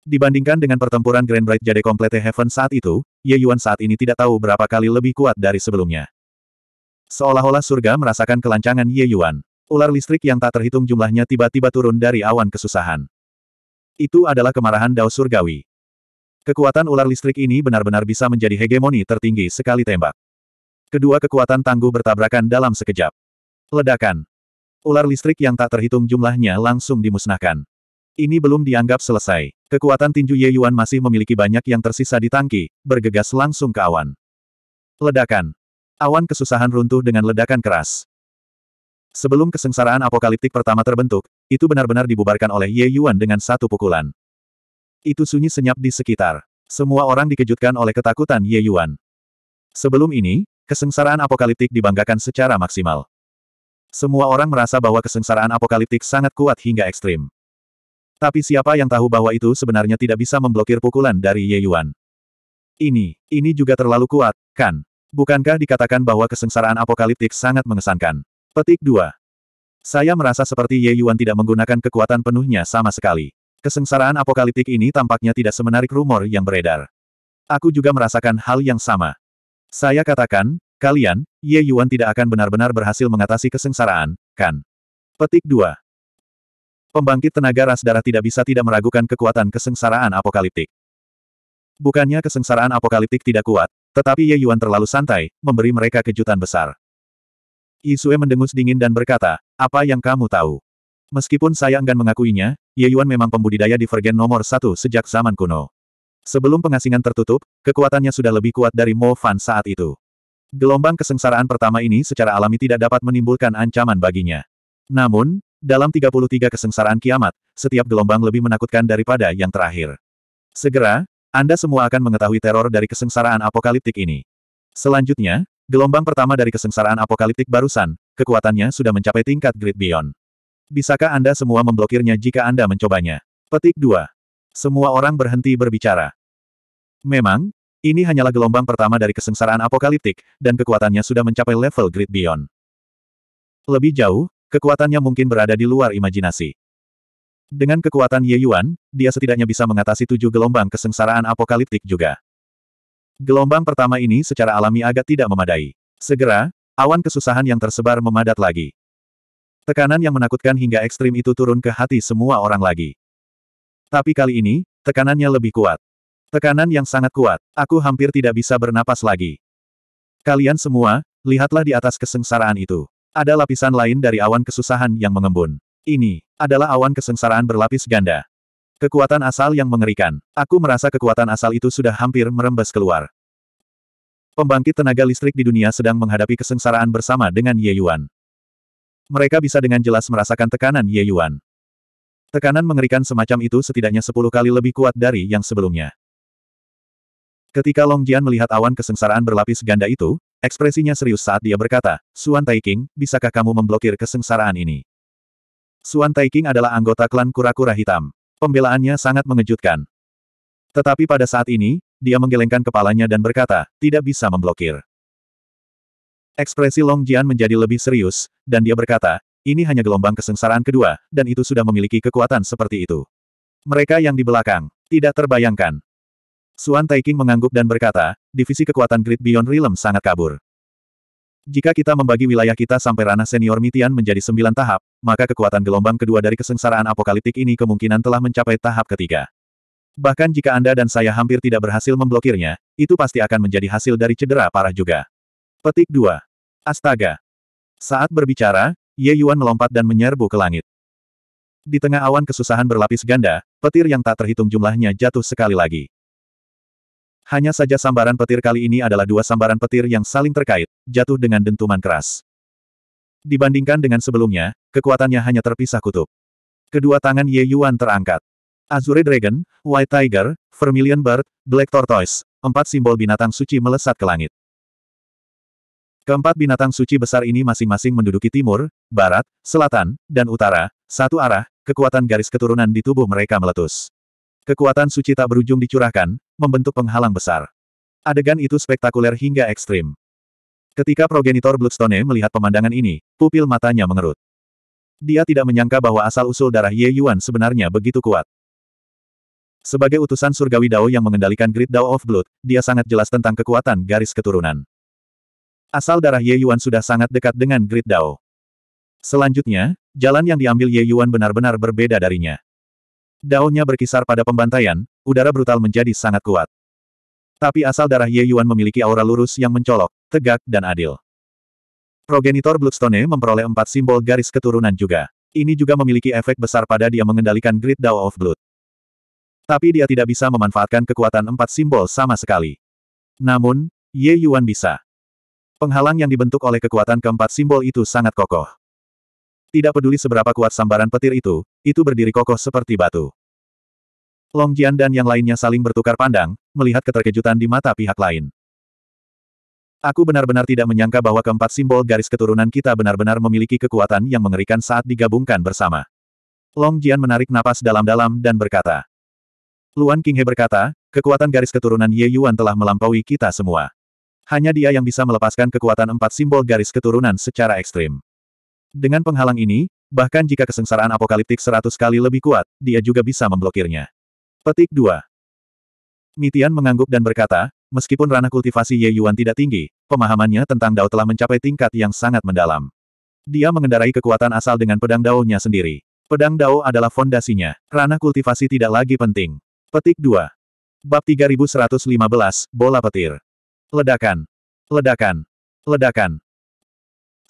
Dibandingkan dengan pertempuran Grand Bright Jade Complete Heaven saat itu, Ye Yuan saat ini tidak tahu berapa kali lebih kuat dari sebelumnya. Seolah-olah surga merasakan kelancangan Ye Yuan. Ular listrik yang tak terhitung jumlahnya tiba-tiba turun dari awan kesusahan. Itu adalah kemarahan Dao Surgawi. Kekuatan ular listrik ini benar-benar bisa menjadi hegemoni tertinggi sekali tembak. Kedua kekuatan tangguh bertabrakan dalam sekejap. Ledakan. Ular listrik yang tak terhitung jumlahnya langsung dimusnahkan. Ini belum dianggap selesai. Kekuatan tinju Ye Yuan masih memiliki banyak yang tersisa di tangki, bergegas langsung ke awan. Ledakan. Awan kesusahan runtuh dengan ledakan keras. Sebelum kesengsaraan apokaliptik pertama terbentuk, itu benar-benar dibubarkan oleh Ye Yuan dengan satu pukulan. Itu sunyi senyap di sekitar. Semua orang dikejutkan oleh ketakutan Ye Yuan. Sebelum ini, kesengsaraan apokaliptik dibanggakan secara maksimal. Semua orang merasa bahwa kesengsaraan apokaliptik sangat kuat hingga ekstrim. Tapi siapa yang tahu bahwa itu sebenarnya tidak bisa memblokir pukulan dari Ye Yuan? Ini, ini juga terlalu kuat, kan? Bukankah dikatakan bahwa kesengsaraan apokaliptik sangat mengesankan? Petik 2. Saya merasa seperti Ye Yuan tidak menggunakan kekuatan penuhnya sama sekali. Kesengsaraan apokaliptik ini tampaknya tidak semenarik rumor yang beredar. Aku juga merasakan hal yang sama. Saya katakan, kalian, Ye Yuan tidak akan benar-benar berhasil mengatasi kesengsaraan, kan? Petik 2. Pembangkit tenaga ras darah tidak bisa tidak meragukan kekuatan kesengsaraan apokaliptik. Bukannya kesengsaraan apokaliptik tidak kuat, tetapi Ye Yuan terlalu santai, memberi mereka kejutan besar. Yisue mendengus dingin dan berkata, apa yang kamu tahu? Meskipun saya enggan mengakuinya, Ye Yuan memang pembudidaya di divergen nomor satu sejak zaman kuno. Sebelum pengasingan tertutup, kekuatannya sudah lebih kuat dari Mo Fan saat itu. Gelombang kesengsaraan pertama ini secara alami tidak dapat menimbulkan ancaman baginya. Namun, dalam 33 kesengsaraan kiamat, setiap gelombang lebih menakutkan daripada yang terakhir. Segera, anda semua akan mengetahui teror dari kesengsaraan apokaliptik ini. Selanjutnya, gelombang pertama dari kesengsaraan apokaliptik barusan, kekuatannya sudah mencapai tingkat grid Beyond. Bisakah Anda semua memblokirnya jika Anda mencobanya? Petik 2. Semua orang berhenti berbicara. Memang, ini hanyalah gelombang pertama dari kesengsaraan apokaliptik, dan kekuatannya sudah mencapai level grid Beyond. Lebih jauh, kekuatannya mungkin berada di luar imajinasi. Dengan kekuatan Ye Yuan, dia setidaknya bisa mengatasi tujuh gelombang kesengsaraan apokaliptik juga. Gelombang pertama ini secara alami agak tidak memadai. Segera, awan kesusahan yang tersebar memadat lagi. Tekanan yang menakutkan hingga ekstrim itu turun ke hati semua orang lagi. Tapi kali ini, tekanannya lebih kuat. Tekanan yang sangat kuat, aku hampir tidak bisa bernapas lagi. Kalian semua, lihatlah di atas kesengsaraan itu. Ada lapisan lain dari awan kesusahan yang mengembun. Ini adalah awan kesengsaraan berlapis ganda. Kekuatan asal yang mengerikan. Aku merasa kekuatan asal itu sudah hampir merembes keluar. Pembangkit tenaga listrik di dunia sedang menghadapi kesengsaraan bersama dengan Ye Yuan. Mereka bisa dengan jelas merasakan tekanan Ye Yuan. Tekanan mengerikan semacam itu setidaknya sepuluh kali lebih kuat dari yang sebelumnya. Ketika Long Jian melihat awan kesengsaraan berlapis ganda itu, ekspresinya serius saat dia berkata, Suan Taiking, bisakah kamu memblokir kesengsaraan ini? Suan Taiking adalah anggota klan kura-kura hitam. Pembelaannya sangat mengejutkan. Tetapi pada saat ini, dia menggelengkan kepalanya dan berkata, tidak bisa memblokir. Ekspresi Long Jian menjadi lebih serius, dan dia berkata, ini hanya gelombang kesengsaraan kedua, dan itu sudah memiliki kekuatan seperti itu. Mereka yang di belakang, tidak terbayangkan. Suan Taiking mengangguk dan berkata, divisi kekuatan Great Beyond Realm sangat kabur. Jika kita membagi wilayah kita sampai ranah senior Mitian menjadi sembilan tahap, maka kekuatan gelombang kedua dari kesengsaraan apokaliptik ini kemungkinan telah mencapai tahap ketiga. Bahkan jika Anda dan saya hampir tidak berhasil memblokirnya, itu pasti akan menjadi hasil dari cedera parah juga. Petik 2. Astaga. Saat berbicara, Ye Yuan melompat dan menyerbu ke langit. Di tengah awan kesusahan berlapis ganda, petir yang tak terhitung jumlahnya jatuh sekali lagi. Hanya saja sambaran petir kali ini adalah dua sambaran petir yang saling terkait, jatuh dengan dentuman keras. Dibandingkan dengan sebelumnya, kekuatannya hanya terpisah kutub. Kedua tangan Ye Yuan terangkat. Azure Dragon, White Tiger, Vermilion Bird, Black Tortoise, empat simbol binatang suci melesat ke langit. Keempat binatang suci besar ini masing-masing menduduki timur, barat, selatan, dan utara, satu arah, kekuatan garis keturunan di tubuh mereka meletus. Kekuatan suci tak berujung dicurahkan, membentuk penghalang besar. Adegan itu spektakuler hingga ekstrim. Ketika progenitor Bloodstone melihat pemandangan ini, pupil matanya mengerut. Dia tidak menyangka bahwa asal-usul darah Ye Yuan sebenarnya begitu kuat. Sebagai utusan surgawi Dao yang mengendalikan Great Dao of Blood, dia sangat jelas tentang kekuatan garis keturunan. Asal darah Ye Yuan sudah sangat dekat dengan Great Dao. Selanjutnya, jalan yang diambil Ye Yuan benar-benar berbeda darinya. Daunnya berkisar pada pembantaian, udara brutal menjadi sangat kuat. Tapi asal darah Ye Yuan memiliki aura lurus yang mencolok, tegak, dan adil. Progenitor Bloodstone memperoleh empat simbol garis keturunan juga. Ini juga memiliki efek besar pada dia mengendalikan Great Dao of Blood. Tapi dia tidak bisa memanfaatkan kekuatan empat simbol sama sekali. Namun, Ye Yuan bisa. Penghalang yang dibentuk oleh kekuatan keempat simbol itu sangat kokoh. Tidak peduli seberapa kuat sambaran petir itu, itu berdiri kokoh seperti batu. Long Jian dan yang lainnya saling bertukar pandang, melihat keterkejutan di mata pihak lain. Aku benar-benar tidak menyangka bahwa keempat simbol garis keturunan kita benar-benar memiliki kekuatan yang mengerikan saat digabungkan bersama. Long Jian menarik napas dalam-dalam dan berkata. Luan Qinghe berkata, kekuatan garis keturunan Ye Yuan telah melampaui kita semua. Hanya dia yang bisa melepaskan kekuatan empat simbol garis keturunan secara ekstrim. Dengan penghalang ini, bahkan jika kesengsaraan apokaliptik seratus kali lebih kuat, dia juga bisa memblokirnya. Petik 2. Mitian mengangguk dan berkata, meskipun ranah kultivasi Ye Yuan tidak tinggi, pemahamannya tentang Dao telah mencapai tingkat yang sangat mendalam. Dia mengendarai kekuatan asal dengan pedang Dao-nya sendiri. Pedang Dao adalah fondasinya. Ranah kultivasi tidak lagi penting. Petik 2. Bab 3115, Bola Petir. Ledakan. Ledakan. Ledakan.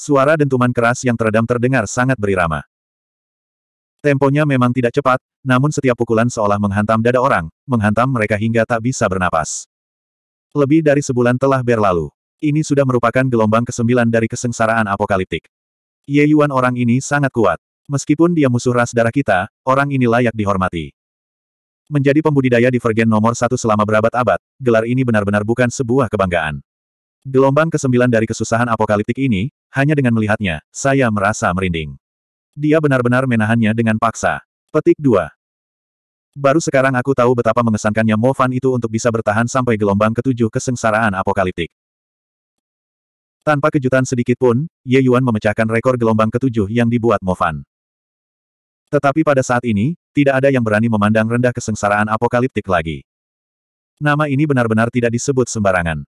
Suara dentuman keras yang teredam terdengar sangat berirama. Temponya memang tidak cepat, namun setiap pukulan seolah menghantam dada orang, menghantam mereka hingga tak bisa bernapas. Lebih dari sebulan telah berlalu. Ini sudah merupakan gelombang kesembilan dari kesengsaraan apokaliptik. Ye Yuan orang ini sangat kuat. Meskipun dia musuh ras darah kita, orang ini layak dihormati. Menjadi pembudidaya di Vergen nomor satu selama berabad-abad, gelar ini benar-benar bukan sebuah kebanggaan. Gelombang kesembilan dari kesusahan apokaliptik ini, hanya dengan melihatnya, saya merasa merinding. Dia benar-benar menahannya dengan paksa. Petik 2. Baru sekarang aku tahu betapa mengesankannya Mofan itu untuk bisa bertahan sampai gelombang ketujuh kesengsaraan apokaliptik. Tanpa kejutan sedikit pun, Ye Yuan memecahkan rekor gelombang ketujuh yang dibuat Mofan. Tetapi pada saat ini, tidak ada yang berani memandang rendah kesengsaraan apokaliptik lagi. Nama ini benar-benar tidak disebut sembarangan.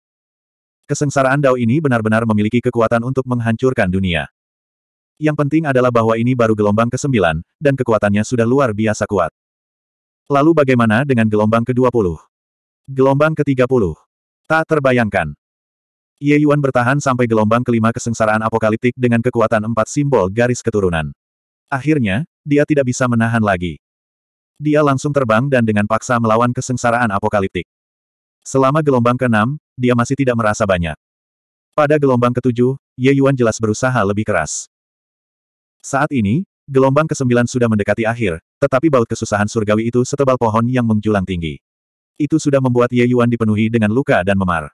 Kesengsaraan Dao ini benar-benar memiliki kekuatan untuk menghancurkan dunia. Yang penting adalah bahwa ini baru gelombang ke-9, dan kekuatannya sudah luar biasa kuat. Lalu bagaimana dengan gelombang ke-20? Gelombang ke-30. Tak terbayangkan. Ye Yuan bertahan sampai gelombang kelima kesengsaraan apokaliptik dengan kekuatan empat simbol garis keturunan. Akhirnya, dia tidak bisa menahan lagi. Dia langsung terbang dan dengan paksa melawan kesengsaraan apokaliptik. Selama gelombang keenam, dia masih tidak merasa banyak. Pada gelombang ketujuh, Ye Yuan jelas berusaha lebih keras. Saat ini, gelombang kesembilan sudah mendekati akhir, tetapi baut kesusahan surgawi itu setebal pohon yang menjulang tinggi. Itu sudah membuat Ye Yuan dipenuhi dengan luka dan memar.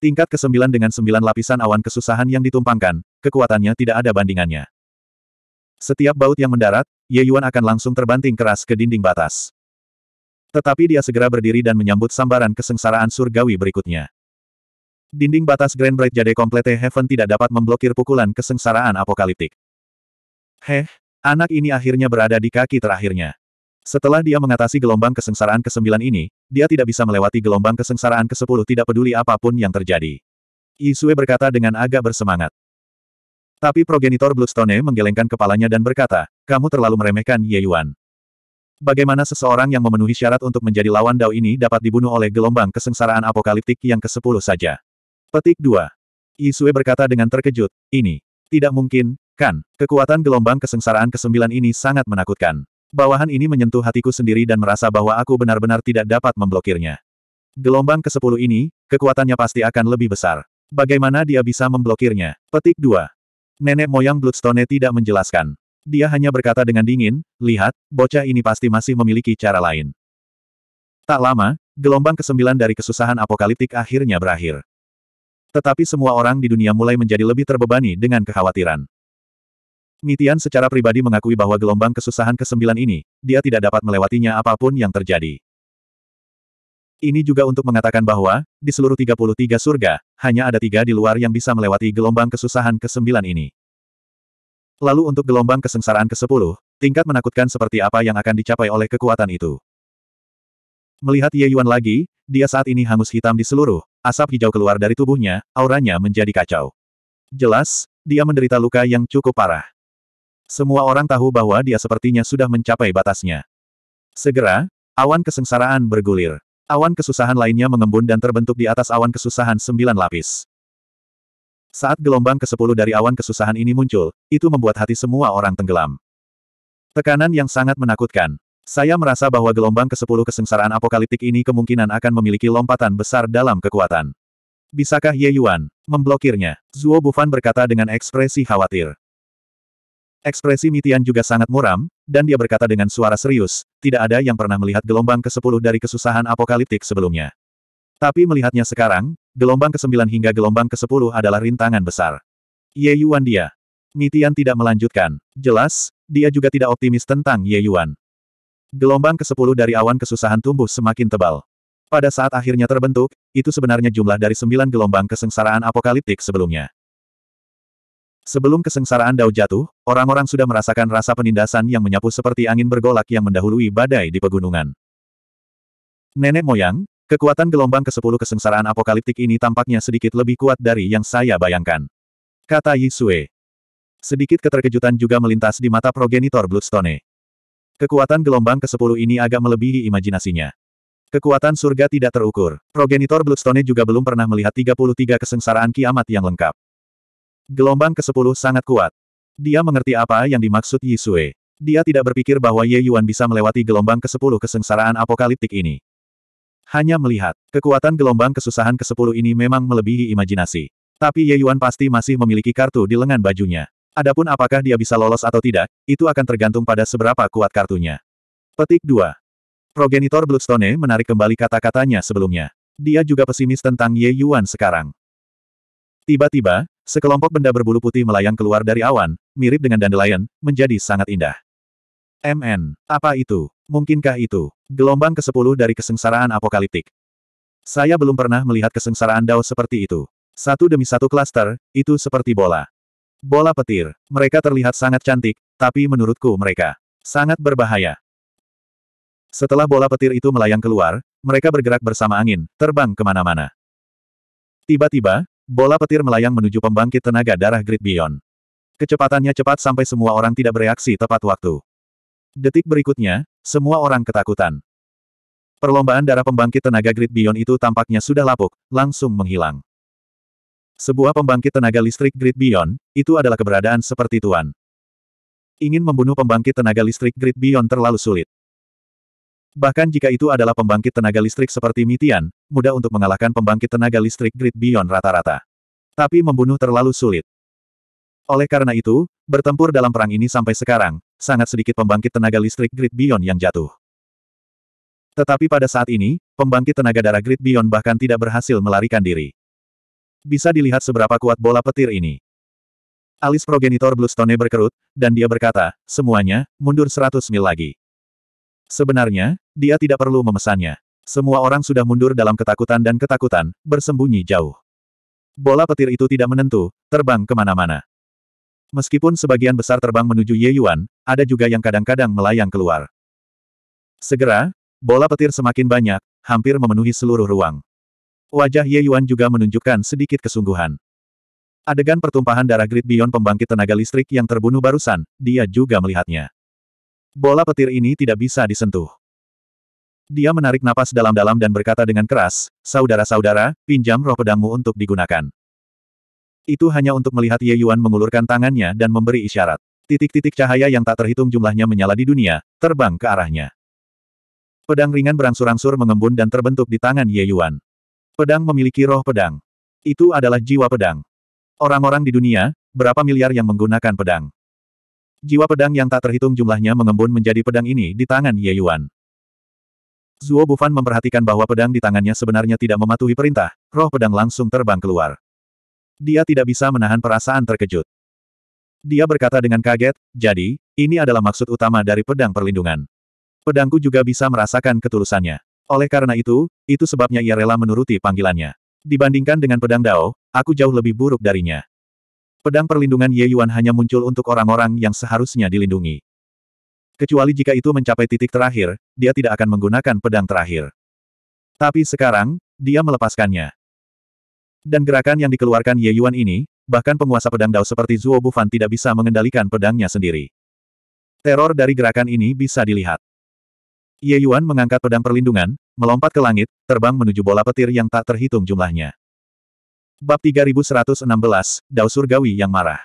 Tingkat kesembilan dengan sembilan lapisan awan kesusahan yang ditumpangkan, kekuatannya tidak ada bandingannya. Setiap baut yang mendarat, Ye Yuan akan langsung terbanting keras ke dinding batas. Tetapi dia segera berdiri dan menyambut sambaran kesengsaraan surgawi berikutnya. Dinding batas Grand Bright Jade komplete Heaven tidak dapat memblokir pukulan kesengsaraan apokaliptik. Heh, anak ini akhirnya berada di kaki terakhirnya. Setelah dia mengatasi gelombang kesengsaraan ke-9 ini, dia tidak bisa melewati gelombang kesengsaraan ke-10 tidak peduli apapun yang terjadi. Isue berkata dengan agak bersemangat. Tapi progenitor Bluestone menggelengkan kepalanya dan berkata, kamu terlalu meremehkan Ye Yuan. Bagaimana seseorang yang memenuhi syarat untuk menjadi lawan Dao ini dapat dibunuh oleh gelombang kesengsaraan apokaliptik yang ke-10 saja? Petik 2. Isue berkata dengan terkejut, ini. Tidak mungkin, kan? Kekuatan gelombang kesengsaraan ke-9 ini sangat menakutkan. Bawahan ini menyentuh hatiku sendiri dan merasa bahwa aku benar-benar tidak dapat memblokirnya. Gelombang ke-10 ini, kekuatannya pasti akan lebih besar. Bagaimana dia bisa memblokirnya? Petik 2. Nenek moyang Bloodstone tidak menjelaskan. Dia hanya berkata dengan dingin, lihat, bocah ini pasti masih memiliki cara lain. Tak lama, gelombang kesembilan dari kesusahan apokaliptik akhirnya berakhir. Tetapi semua orang di dunia mulai menjadi lebih terbebani dengan kekhawatiran. Mitian secara pribadi mengakui bahwa gelombang kesusahan kesembilan ini, dia tidak dapat melewatinya apapun yang terjadi. Ini juga untuk mengatakan bahwa, di seluruh 33 surga, hanya ada tiga di luar yang bisa melewati gelombang kesusahan kesembilan ini. Lalu untuk gelombang kesengsaraan ke-10, tingkat menakutkan seperti apa yang akan dicapai oleh kekuatan itu. Melihat Ye Yuan lagi, dia saat ini hangus hitam di seluruh, asap hijau keluar dari tubuhnya, auranya menjadi kacau. Jelas, dia menderita luka yang cukup parah. Semua orang tahu bahwa dia sepertinya sudah mencapai batasnya. Segera, awan kesengsaraan bergulir. Awan kesusahan lainnya mengembun dan terbentuk di atas awan kesusahan sembilan lapis. Saat gelombang ke-10 dari awan kesusahan ini muncul, itu membuat hati semua orang tenggelam. Tekanan yang sangat menakutkan. Saya merasa bahwa gelombang ke-10 kesengsaraan apokaliptik ini kemungkinan akan memiliki lompatan besar dalam kekuatan. Bisakah Ye Yuan memblokirnya? Zuo Bufan berkata dengan ekspresi khawatir. Ekspresi Mitian juga sangat muram, dan dia berkata dengan suara serius, tidak ada yang pernah melihat gelombang ke-10 dari kesusahan apokaliptik sebelumnya. Tapi melihatnya sekarang, Gelombang ke-9 hingga gelombang ke-10 adalah rintangan besar. Ye Yuan dia. Mitian tidak melanjutkan. Jelas, dia juga tidak optimis tentang Ye Yuan. Gelombang ke-10 dari awan kesusahan tumbuh semakin tebal. Pada saat akhirnya terbentuk, itu sebenarnya jumlah dari sembilan gelombang kesengsaraan apokaliptik sebelumnya. Sebelum kesengsaraan Dao jatuh, orang-orang sudah merasakan rasa penindasan yang menyapu seperti angin bergolak yang mendahului badai di pegunungan. Nenek moyang, Kekuatan gelombang ke-10 kesengsaraan apokaliptik ini tampaknya sedikit lebih kuat dari yang saya bayangkan. Kata Yisue. Sedikit keterkejutan juga melintas di mata progenitor Bloodstone. Kekuatan gelombang ke-10 ini agak melebihi imajinasinya. Kekuatan surga tidak terukur. Progenitor Bloodstone juga belum pernah melihat 33 kesengsaraan kiamat yang lengkap. Gelombang ke-10 sangat kuat. Dia mengerti apa yang dimaksud Yisue. Dia tidak berpikir bahwa Ye Yuan bisa melewati gelombang ke-10 kesengsaraan apokaliptik ini. Hanya melihat, kekuatan gelombang kesusahan ke-10 ini memang melebihi imajinasi. Tapi Ye Yuan pasti masih memiliki kartu di lengan bajunya. Adapun apakah dia bisa lolos atau tidak, itu akan tergantung pada seberapa kuat kartunya. Petik 2. Progenitor Bloodstone menarik kembali kata-katanya sebelumnya. Dia juga pesimis tentang Ye Yuan sekarang. Tiba-tiba, sekelompok benda berbulu putih melayang keluar dari awan, mirip dengan dandelion, menjadi sangat indah. MN, apa itu? Mungkinkah itu? Gelombang ke-10 dari kesengsaraan apokaliptik. Saya belum pernah melihat kesengsaraan Dao seperti itu. Satu demi satu klaster, itu seperti bola. Bola petir. Mereka terlihat sangat cantik, tapi menurutku mereka sangat berbahaya. Setelah bola petir itu melayang keluar, mereka bergerak bersama angin, terbang kemana-mana. Tiba-tiba, bola petir melayang menuju pembangkit tenaga darah Grid Beyond. Kecepatannya cepat sampai semua orang tidak bereaksi tepat waktu. Detik berikutnya, semua orang ketakutan. Perlombaan darah pembangkit tenaga grid Beyond itu tampaknya sudah lapuk, langsung menghilang. Sebuah pembangkit tenaga listrik grid Beyond, itu adalah keberadaan seperti Tuan. Ingin membunuh pembangkit tenaga listrik grid Beyond terlalu sulit. Bahkan jika itu adalah pembangkit tenaga listrik seperti Mitian, mudah untuk mengalahkan pembangkit tenaga listrik grid Beyond rata-rata. Tapi membunuh terlalu sulit. Oleh karena itu, bertempur dalam perang ini sampai sekarang, sangat sedikit pembangkit tenaga listrik Grid Beyond yang jatuh. Tetapi pada saat ini, pembangkit tenaga darah Grid Beyond bahkan tidak berhasil melarikan diri. Bisa dilihat seberapa kuat bola petir ini. Alis progenitor Bluestone berkerut, dan dia berkata, semuanya, mundur 100 mil lagi. Sebenarnya, dia tidak perlu memesannya. Semua orang sudah mundur dalam ketakutan dan ketakutan, bersembunyi jauh. Bola petir itu tidak menentu, terbang kemana-mana. Meskipun sebagian besar terbang menuju Ye Yuan, ada juga yang kadang-kadang melayang keluar. Segera, bola petir semakin banyak, hampir memenuhi seluruh ruang. Wajah Ye Yuan juga menunjukkan sedikit kesungguhan. Adegan pertumpahan darah grid Beyond pembangkit tenaga listrik yang terbunuh barusan, dia juga melihatnya. Bola petir ini tidak bisa disentuh. Dia menarik napas dalam-dalam dan berkata dengan keras, Saudara-saudara, pinjam roh pedangmu untuk digunakan. Itu hanya untuk melihat Ye Yuan mengulurkan tangannya dan memberi isyarat. Titik-titik cahaya yang tak terhitung jumlahnya menyala di dunia, terbang ke arahnya. Pedang ringan berangsur-angsur mengembun dan terbentuk di tangan Ye Yuan. Pedang memiliki roh pedang. Itu adalah jiwa pedang. Orang-orang di dunia, berapa miliar yang menggunakan pedang? Jiwa pedang yang tak terhitung jumlahnya mengembun menjadi pedang ini di tangan Ye Yuan. Zuo Bufan memperhatikan bahwa pedang di tangannya sebenarnya tidak mematuhi perintah, roh pedang langsung terbang keluar. Dia tidak bisa menahan perasaan terkejut. Dia berkata dengan kaget, jadi, ini adalah maksud utama dari pedang perlindungan. Pedangku juga bisa merasakan ketulusannya. Oleh karena itu, itu sebabnya ia rela menuruti panggilannya. Dibandingkan dengan pedang Dao, aku jauh lebih buruk darinya. Pedang perlindungan Ye Yuan hanya muncul untuk orang-orang yang seharusnya dilindungi. Kecuali jika itu mencapai titik terakhir, dia tidak akan menggunakan pedang terakhir. Tapi sekarang, dia melepaskannya. Dan gerakan yang dikeluarkan Ye Yuan ini, bahkan penguasa pedang Dao seperti Zuo Bufan tidak bisa mengendalikan pedangnya sendiri. Teror dari gerakan ini bisa dilihat. Ye Yuan mengangkat pedang perlindungan, melompat ke langit, terbang menuju bola petir yang tak terhitung jumlahnya. Bab 3116, Dao Surgawi yang marah.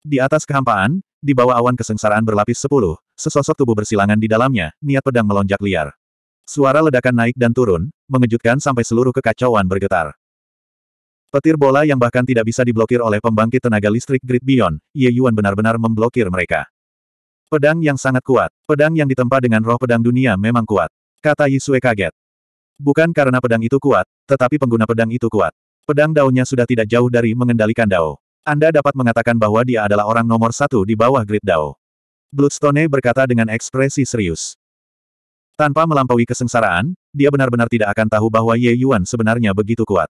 Di atas kehampaan, di bawah awan kesengsaraan berlapis sepuluh, sesosok tubuh bersilangan di dalamnya, niat pedang melonjak liar. Suara ledakan naik dan turun, mengejutkan sampai seluruh kekacauan bergetar. Petir bola yang bahkan tidak bisa diblokir oleh pembangkit tenaga listrik Grid Beyond, Ye Yuan benar-benar memblokir mereka. Pedang yang sangat kuat. Pedang yang ditempa dengan roh pedang dunia memang kuat. Kata Yisue kaget. Bukan karena pedang itu kuat, tetapi pengguna pedang itu kuat. Pedang daunnya sudah tidak jauh dari mengendalikan Dao. Anda dapat mengatakan bahwa dia adalah orang nomor satu di bawah Grid Dao. Bloodstone berkata dengan ekspresi serius. Tanpa melampaui kesengsaraan, dia benar-benar tidak akan tahu bahwa Ye Yuan sebenarnya begitu kuat.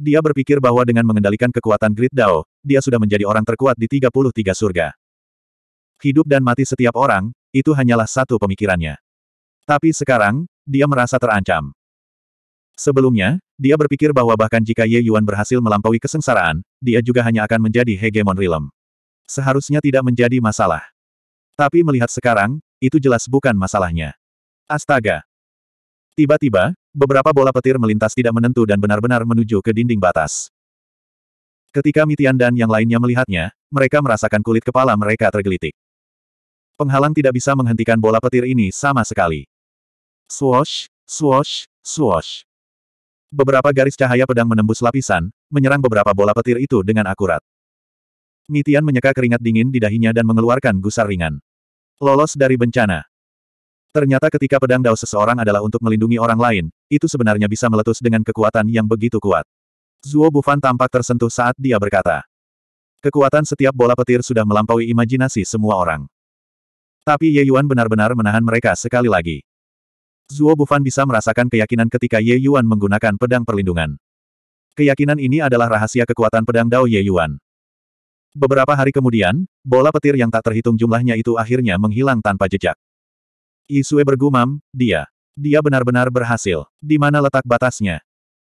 Dia berpikir bahwa dengan mengendalikan kekuatan Grid Dao, dia sudah menjadi orang terkuat di 33 surga. Hidup dan mati setiap orang, itu hanyalah satu pemikirannya. Tapi sekarang, dia merasa terancam. Sebelumnya, dia berpikir bahwa bahkan jika Ye Yuan berhasil melampaui kesengsaraan, dia juga hanya akan menjadi hegemon realm. Seharusnya tidak menjadi masalah. Tapi melihat sekarang, itu jelas bukan masalahnya. Astaga! Tiba-tiba, Beberapa bola petir melintas tidak menentu dan benar-benar menuju ke dinding batas. Ketika Mitian dan yang lainnya melihatnya, mereka merasakan kulit kepala mereka tergelitik. Penghalang tidak bisa menghentikan bola petir ini sama sekali. Swoosh, swoosh, swoosh. Beberapa garis cahaya pedang menembus lapisan, menyerang beberapa bola petir itu dengan akurat. Mitian menyeka keringat dingin di dahinya dan mengeluarkan gusar ringan. Lolos dari bencana. Ternyata ketika pedang Dao seseorang adalah untuk melindungi orang lain, itu sebenarnya bisa meletus dengan kekuatan yang begitu kuat. Zuo Bufan tampak tersentuh saat dia berkata. Kekuatan setiap bola petir sudah melampaui imajinasi semua orang. Tapi Ye Yuan benar-benar menahan mereka sekali lagi. Zuo Bufan bisa merasakan keyakinan ketika Ye Yuan menggunakan pedang perlindungan. Keyakinan ini adalah rahasia kekuatan pedang Dao Ye Yuan. Beberapa hari kemudian, bola petir yang tak terhitung jumlahnya itu akhirnya menghilang tanpa jejak. Yisue bergumam, dia. Dia benar-benar berhasil. Di mana letak batasnya?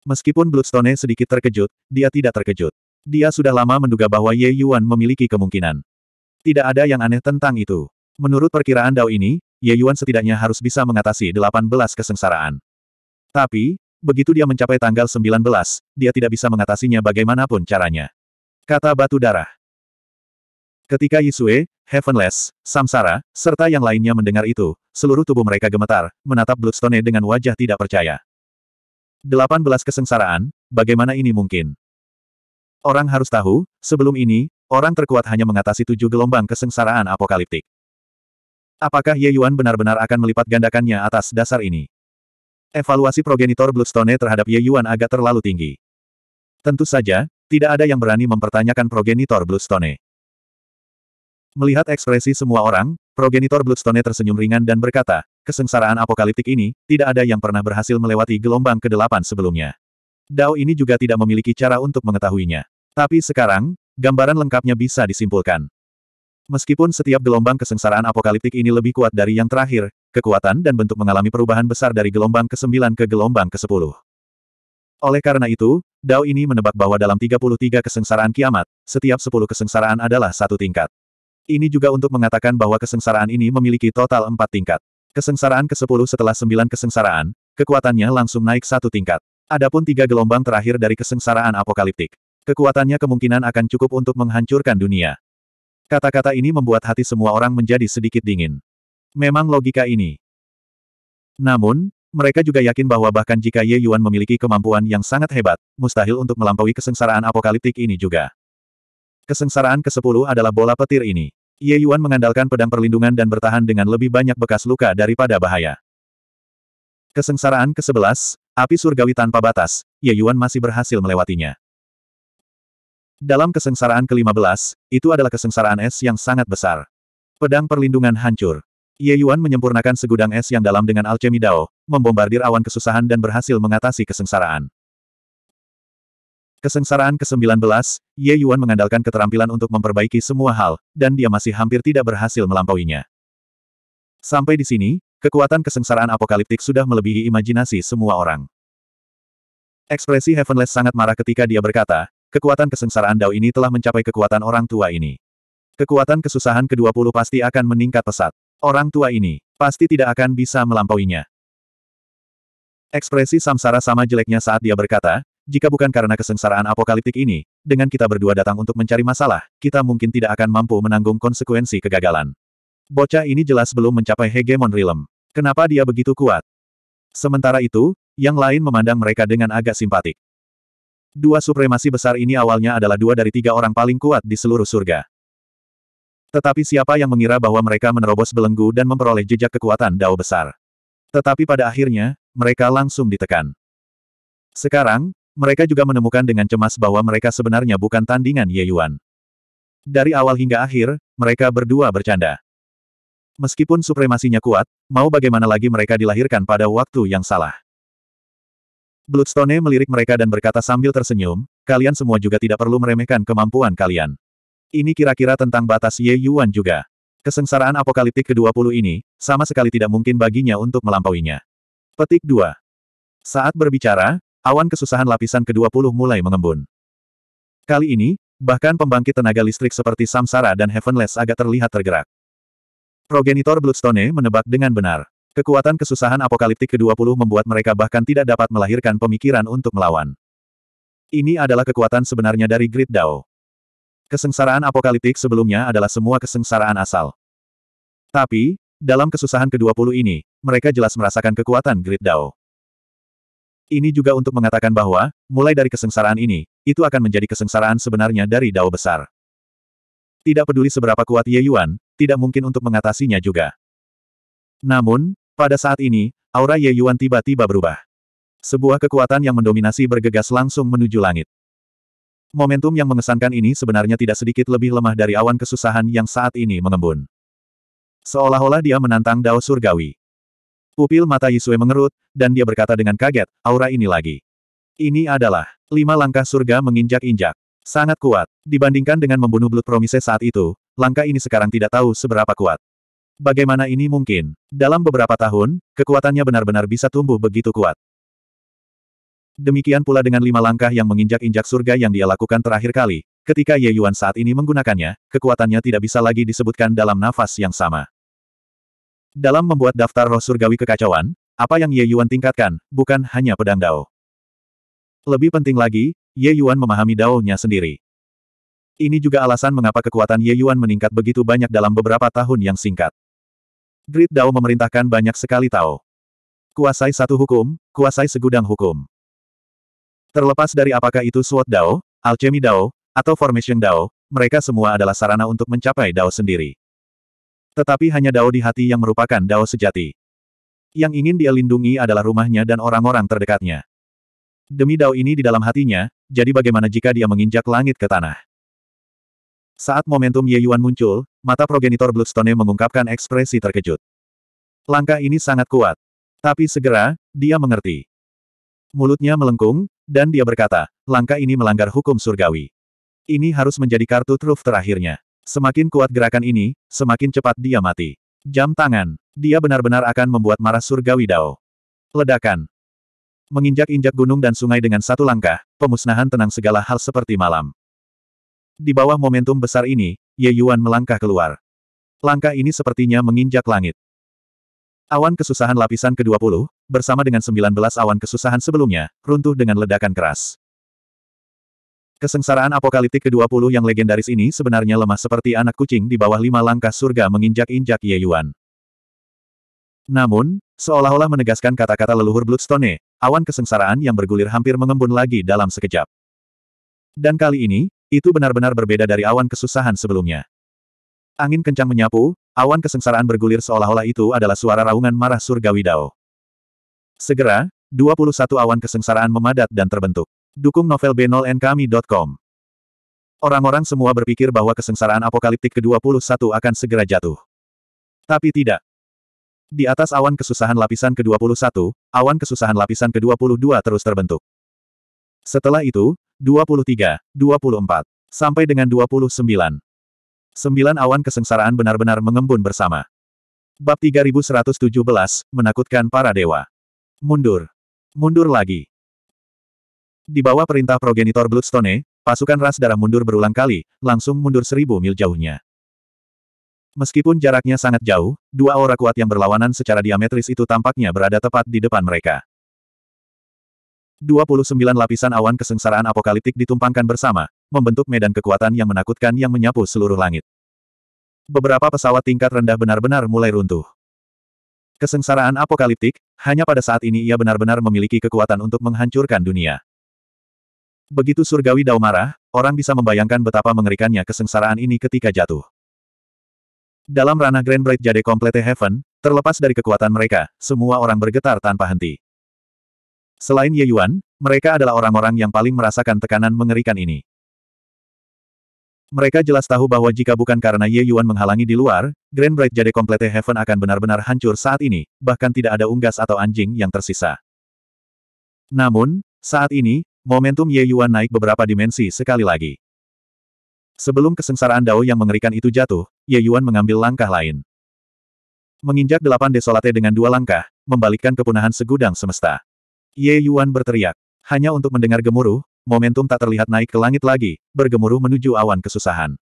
Meskipun Bloodstone sedikit terkejut, dia tidak terkejut. Dia sudah lama menduga bahwa Ye Yuan memiliki kemungkinan. Tidak ada yang aneh tentang itu. Menurut perkiraan Dao ini, Ye Yuan setidaknya harus bisa mengatasi 18 kesengsaraan. Tapi, begitu dia mencapai tanggal 19, dia tidak bisa mengatasinya bagaimanapun caranya. Kata batu darah. Ketika Yisue, Heavenless, Samsara, serta yang lainnya mendengar itu, seluruh tubuh mereka gemetar, menatap Bloodstone dengan wajah tidak percaya. 18 kesengsaraan, bagaimana ini mungkin? Orang harus tahu, sebelum ini, orang terkuat hanya mengatasi tujuh gelombang kesengsaraan apokaliptik. Apakah Ye Yuan benar-benar akan melipat gandakannya atas dasar ini? Evaluasi progenitor Bloodstone terhadap Ye Yuan agak terlalu tinggi. Tentu saja, tidak ada yang berani mempertanyakan progenitor Bloodstone. Melihat ekspresi semua orang, progenitor Bloodstone tersenyum ringan dan berkata, kesengsaraan apokaliptik ini, tidak ada yang pernah berhasil melewati gelombang ke-8 sebelumnya. Dao ini juga tidak memiliki cara untuk mengetahuinya. Tapi sekarang, gambaran lengkapnya bisa disimpulkan. Meskipun setiap gelombang kesengsaraan apokaliptik ini lebih kuat dari yang terakhir, kekuatan dan bentuk mengalami perubahan besar dari gelombang ke-9 ke gelombang ke-10. Oleh karena itu, Dao ini menebak bahwa dalam 33 kesengsaraan kiamat, setiap 10 kesengsaraan adalah satu tingkat. Ini juga untuk mengatakan bahwa kesengsaraan ini memiliki total empat tingkat. Kesengsaraan ke-10 setelah sembilan kesengsaraan, kekuatannya langsung naik satu tingkat. Adapun tiga gelombang terakhir dari kesengsaraan apokaliptik. Kekuatannya kemungkinan akan cukup untuk menghancurkan dunia. Kata-kata ini membuat hati semua orang menjadi sedikit dingin. Memang logika ini. Namun, mereka juga yakin bahwa bahkan jika Ye Yuan memiliki kemampuan yang sangat hebat, mustahil untuk melampaui kesengsaraan apokaliptik ini juga. Kesengsaraan ke-10 adalah bola petir ini. Ye Yuan mengandalkan pedang perlindungan dan bertahan dengan lebih banyak bekas luka daripada bahaya. Kesengsaraan ke-11, api surgawi tanpa batas, Ye Yuan masih berhasil melewatinya. Dalam kesengsaraan ke-15, itu adalah kesengsaraan es yang sangat besar. Pedang perlindungan hancur. Ye Yuan menyempurnakan segudang es yang dalam dengan alchemy Dao, membombardir awan kesusahan dan berhasil mengatasi kesengsaraan. Kesengsaraan ke-19, Ye Yuan mengandalkan keterampilan untuk memperbaiki semua hal, dan dia masih hampir tidak berhasil melampauinya. Sampai di sini, kekuatan kesengsaraan apokaliptik sudah melebihi imajinasi semua orang. Ekspresi Heavenless sangat marah ketika dia berkata, kekuatan kesengsaraan Dao ini telah mencapai kekuatan orang tua ini. Kekuatan kesusahan ke-20 pasti akan meningkat pesat. Orang tua ini, pasti tidak akan bisa melampauinya. Ekspresi samsara sama jeleknya saat dia berkata, jika bukan karena kesengsaraan apokaliptik ini, dengan kita berdua datang untuk mencari masalah, kita mungkin tidak akan mampu menanggung konsekuensi kegagalan. Bocah ini jelas belum mencapai hegemon realm. Kenapa dia begitu kuat? Sementara itu, yang lain memandang mereka dengan agak simpatik. Dua supremasi besar ini awalnya adalah dua dari tiga orang paling kuat di seluruh surga. Tetapi siapa yang mengira bahwa mereka menerobos belenggu dan memperoleh jejak kekuatan dao besar. Tetapi pada akhirnya, mereka langsung ditekan. Sekarang, mereka juga menemukan dengan cemas bahwa mereka sebenarnya bukan tandingan Ye Yuan. Dari awal hingga akhir, mereka berdua bercanda. Meskipun supremasinya kuat, mau bagaimana lagi mereka dilahirkan pada waktu yang salah. Bloodstone melirik mereka dan berkata sambil tersenyum, kalian semua juga tidak perlu meremehkan kemampuan kalian. Ini kira-kira tentang batas Ye Yuan juga. Kesengsaraan apokaliptik ke-20 ini, sama sekali tidak mungkin baginya untuk melampauinya. Petik 2. Saat berbicara, awan kesusahan lapisan ke-20 mulai mengembun. Kali ini, bahkan pembangkit tenaga listrik seperti Samsara dan Heavenless agak terlihat tergerak. Progenitor Bloodstone menebak dengan benar. Kekuatan kesusahan apokaliptik ke-20 membuat mereka bahkan tidak dapat melahirkan pemikiran untuk melawan. Ini adalah kekuatan sebenarnya dari Grid Dao. Kesengsaraan apokaliptik sebelumnya adalah semua kesengsaraan asal. Tapi, dalam kesusahan ke-20 ini, mereka jelas merasakan kekuatan Grid Dao. Ini juga untuk mengatakan bahwa, mulai dari kesengsaraan ini, itu akan menjadi kesengsaraan sebenarnya dari dao besar. Tidak peduli seberapa kuat Ye Yuan, tidak mungkin untuk mengatasinya juga. Namun, pada saat ini, aura Ye Yuan tiba-tiba berubah. Sebuah kekuatan yang mendominasi bergegas langsung menuju langit. Momentum yang mengesankan ini sebenarnya tidak sedikit lebih lemah dari awan kesusahan yang saat ini mengembun. Seolah-olah dia menantang Dao Surgawi. Pupil mata Yisue mengerut, dan dia berkata dengan kaget, aura ini lagi. Ini adalah lima langkah surga menginjak-injak. Sangat kuat. Dibandingkan dengan membunuh Blood Promise saat itu, langkah ini sekarang tidak tahu seberapa kuat. Bagaimana ini mungkin? Dalam beberapa tahun, kekuatannya benar-benar bisa tumbuh begitu kuat. Demikian pula dengan lima langkah yang menginjak-injak surga yang dia lakukan terakhir kali, ketika Ye Yuan saat ini menggunakannya, kekuatannya tidak bisa lagi disebutkan dalam nafas yang sama. Dalam membuat daftar roh surgawi kekacauan, apa yang Ye Yuan tingkatkan, bukan hanya pedang Dao. Lebih penting lagi, Ye Yuan memahami Dao-nya sendiri. Ini juga alasan mengapa kekuatan Ye Yuan meningkat begitu banyak dalam beberapa tahun yang singkat. Great Dao memerintahkan banyak sekali Tao. Kuasai satu hukum, kuasai segudang hukum. Terlepas dari apakah itu Sword Dao, Alchemy Dao, atau Formation Dao, mereka semua adalah sarana untuk mencapai Dao sendiri. Tetapi hanya Dao di hati yang merupakan Dao sejati. Yang ingin dia lindungi adalah rumahnya dan orang-orang terdekatnya. Demi Dao ini di dalam hatinya, jadi bagaimana jika dia menginjak langit ke tanah? Saat momentum Ye Yuan muncul, mata progenitor Bloodstone mengungkapkan ekspresi terkejut. Langkah ini sangat kuat. Tapi segera, dia mengerti. Mulutnya melengkung, dan dia berkata, langkah ini melanggar hukum surgawi. Ini harus menjadi kartu truf terakhirnya. Semakin kuat gerakan ini, semakin cepat dia mati. Jam tangan. Dia benar-benar akan membuat marah Surga Widao. Ledakan. Menginjak-injak gunung dan sungai dengan satu langkah, pemusnahan tenang segala hal seperti malam. Di bawah momentum besar ini, Ye Yuan melangkah keluar. Langkah ini sepertinya menginjak langit. Awan kesusahan lapisan ke-20, bersama dengan 19 awan kesusahan sebelumnya, runtuh dengan ledakan keras. Kesengsaraan apokaliptik ke-20 yang legendaris ini sebenarnya lemah seperti anak kucing di bawah lima langkah surga menginjak-injak Ye Yuan. Namun, seolah-olah menegaskan kata-kata leluhur Bloodstone, awan kesengsaraan yang bergulir hampir mengembun lagi dalam sekejap. Dan kali ini, itu benar-benar berbeda dari awan kesusahan sebelumnya. Angin kencang menyapu, awan kesengsaraan bergulir seolah-olah itu adalah suara raungan marah surgawi Dao. Segera, 21 awan kesengsaraan memadat dan terbentuk. Dukung novel b0nkami.com. Orang-orang semua berpikir bahwa kesengsaraan apokaliptik ke-21 akan segera jatuh. Tapi tidak. Di atas awan kesusahan lapisan ke-21, awan kesusahan lapisan ke-22 terus terbentuk. Setelah itu, 23, 24, sampai dengan 29. Sembilan awan kesengsaraan benar-benar mengembun bersama. Bab 3117, menakutkan para dewa. Mundur. Mundur lagi. Di bawah perintah progenitor Bloodstone, pasukan ras darah mundur berulang kali, langsung mundur seribu mil jauhnya. Meskipun jaraknya sangat jauh, dua aura kuat yang berlawanan secara diametris itu tampaknya berada tepat di depan mereka. 29 lapisan awan kesengsaraan apokaliptik ditumpangkan bersama, membentuk medan kekuatan yang menakutkan yang menyapu seluruh langit. Beberapa pesawat tingkat rendah benar-benar mulai runtuh. Kesengsaraan apokaliptik, hanya pada saat ini ia benar-benar memiliki kekuatan untuk menghancurkan dunia. Begitu surgawi Dao marah, orang bisa membayangkan betapa mengerikannya kesengsaraan ini ketika jatuh. Dalam ranah Grand Bright Jade Complete Heaven, terlepas dari kekuatan mereka, semua orang bergetar tanpa henti. Selain Ye Yuan, mereka adalah orang-orang yang paling merasakan tekanan mengerikan ini. Mereka jelas tahu bahwa jika bukan karena Ye Yuan menghalangi di luar, Grand Bright Jade Complete Heaven akan benar-benar hancur saat ini, bahkan tidak ada unggas atau anjing yang tersisa. Namun, saat ini, Momentum Ye Yuan naik beberapa dimensi sekali lagi. Sebelum kesengsaraan Dao yang mengerikan itu jatuh, Ye Yuan mengambil langkah lain. Menginjak delapan desolate dengan dua langkah, membalikkan kepunahan segudang semesta. Ye Yuan berteriak. Hanya untuk mendengar gemuruh, momentum tak terlihat naik ke langit lagi, bergemuruh menuju awan kesusahan.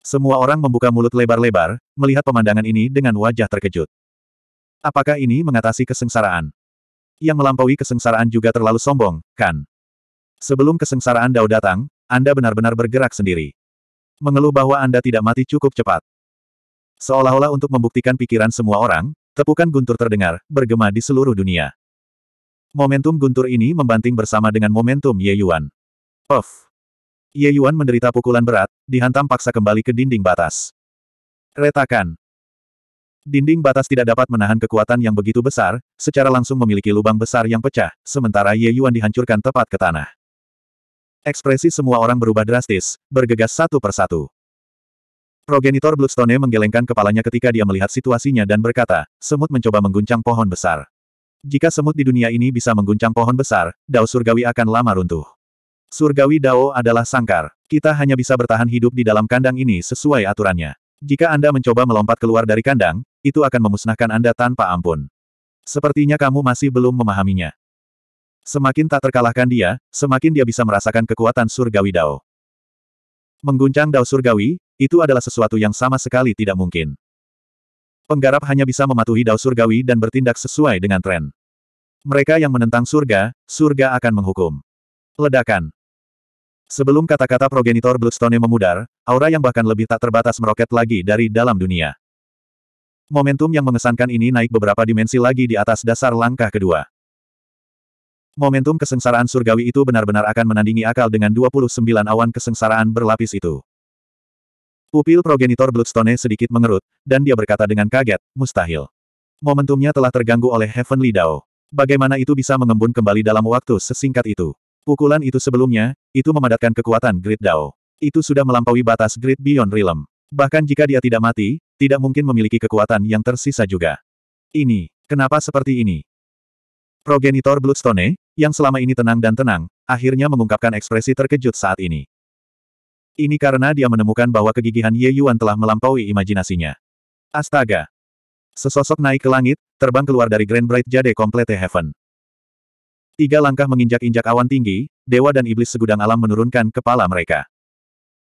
Semua orang membuka mulut lebar-lebar, melihat pemandangan ini dengan wajah terkejut. Apakah ini mengatasi kesengsaraan? yang melampaui kesengsaraan juga terlalu sombong, kan? Sebelum kesengsaraan Dao datang, Anda benar-benar bergerak sendiri. Mengeluh bahwa Anda tidak mati cukup cepat. Seolah-olah untuk membuktikan pikiran semua orang, tepukan guntur terdengar, bergema di seluruh dunia. Momentum guntur ini membanting bersama dengan momentum Ye Yuan. Puff! Ye Yuan menderita pukulan berat, dihantam paksa kembali ke dinding batas. Retakan, Dinding batas tidak dapat menahan kekuatan yang begitu besar, secara langsung memiliki lubang besar yang pecah, sementara Ye Yuan dihancurkan tepat ke tanah. Ekspresi semua orang berubah drastis, bergegas satu persatu. Progenitor Bloodstone menggelengkan kepalanya ketika dia melihat situasinya dan berkata, semut mencoba mengguncang pohon besar. Jika semut di dunia ini bisa mengguncang pohon besar, Dao Surgawi akan lama runtuh. Surgawi Dao adalah sangkar. Kita hanya bisa bertahan hidup di dalam kandang ini sesuai aturannya. Jika Anda mencoba melompat keluar dari kandang, itu akan memusnahkan Anda tanpa ampun. Sepertinya kamu masih belum memahaminya. Semakin tak terkalahkan dia, semakin dia bisa merasakan kekuatan surgawi Dao. Mengguncang Dao surgawi, itu adalah sesuatu yang sama sekali tidak mungkin. Penggarap hanya bisa mematuhi Dao surgawi dan bertindak sesuai dengan tren. Mereka yang menentang surga, surga akan menghukum. Ledakan. Sebelum kata-kata progenitor Bloodstone memudar, aura yang bahkan lebih tak terbatas meroket lagi dari dalam dunia. Momentum yang mengesankan ini naik beberapa dimensi lagi di atas dasar langkah kedua. Momentum kesengsaraan surgawi itu benar-benar akan menandingi akal dengan 29 awan kesengsaraan berlapis itu. Pupil progenitor Bloodstone sedikit mengerut, dan dia berkata dengan kaget, mustahil. Momentumnya telah terganggu oleh Heavenly Dao. Bagaimana itu bisa mengembun kembali dalam waktu sesingkat itu? Pukulan itu sebelumnya, itu memadatkan kekuatan Great Dao. Itu sudah melampaui batas Great Beyond Realm. Bahkan jika dia tidak mati, tidak mungkin memiliki kekuatan yang tersisa juga. Ini, kenapa seperti ini? Progenitor Bloodstone, yang selama ini tenang dan tenang, akhirnya mengungkapkan ekspresi terkejut saat ini. Ini karena dia menemukan bahwa kegigihan Ye Yuan telah melampaui imajinasinya. Astaga! Sesosok naik ke langit, terbang keluar dari Grand Bright Jade Complete Heaven. Tiga langkah menginjak-injak awan tinggi, dewa dan iblis segudang alam menurunkan kepala mereka.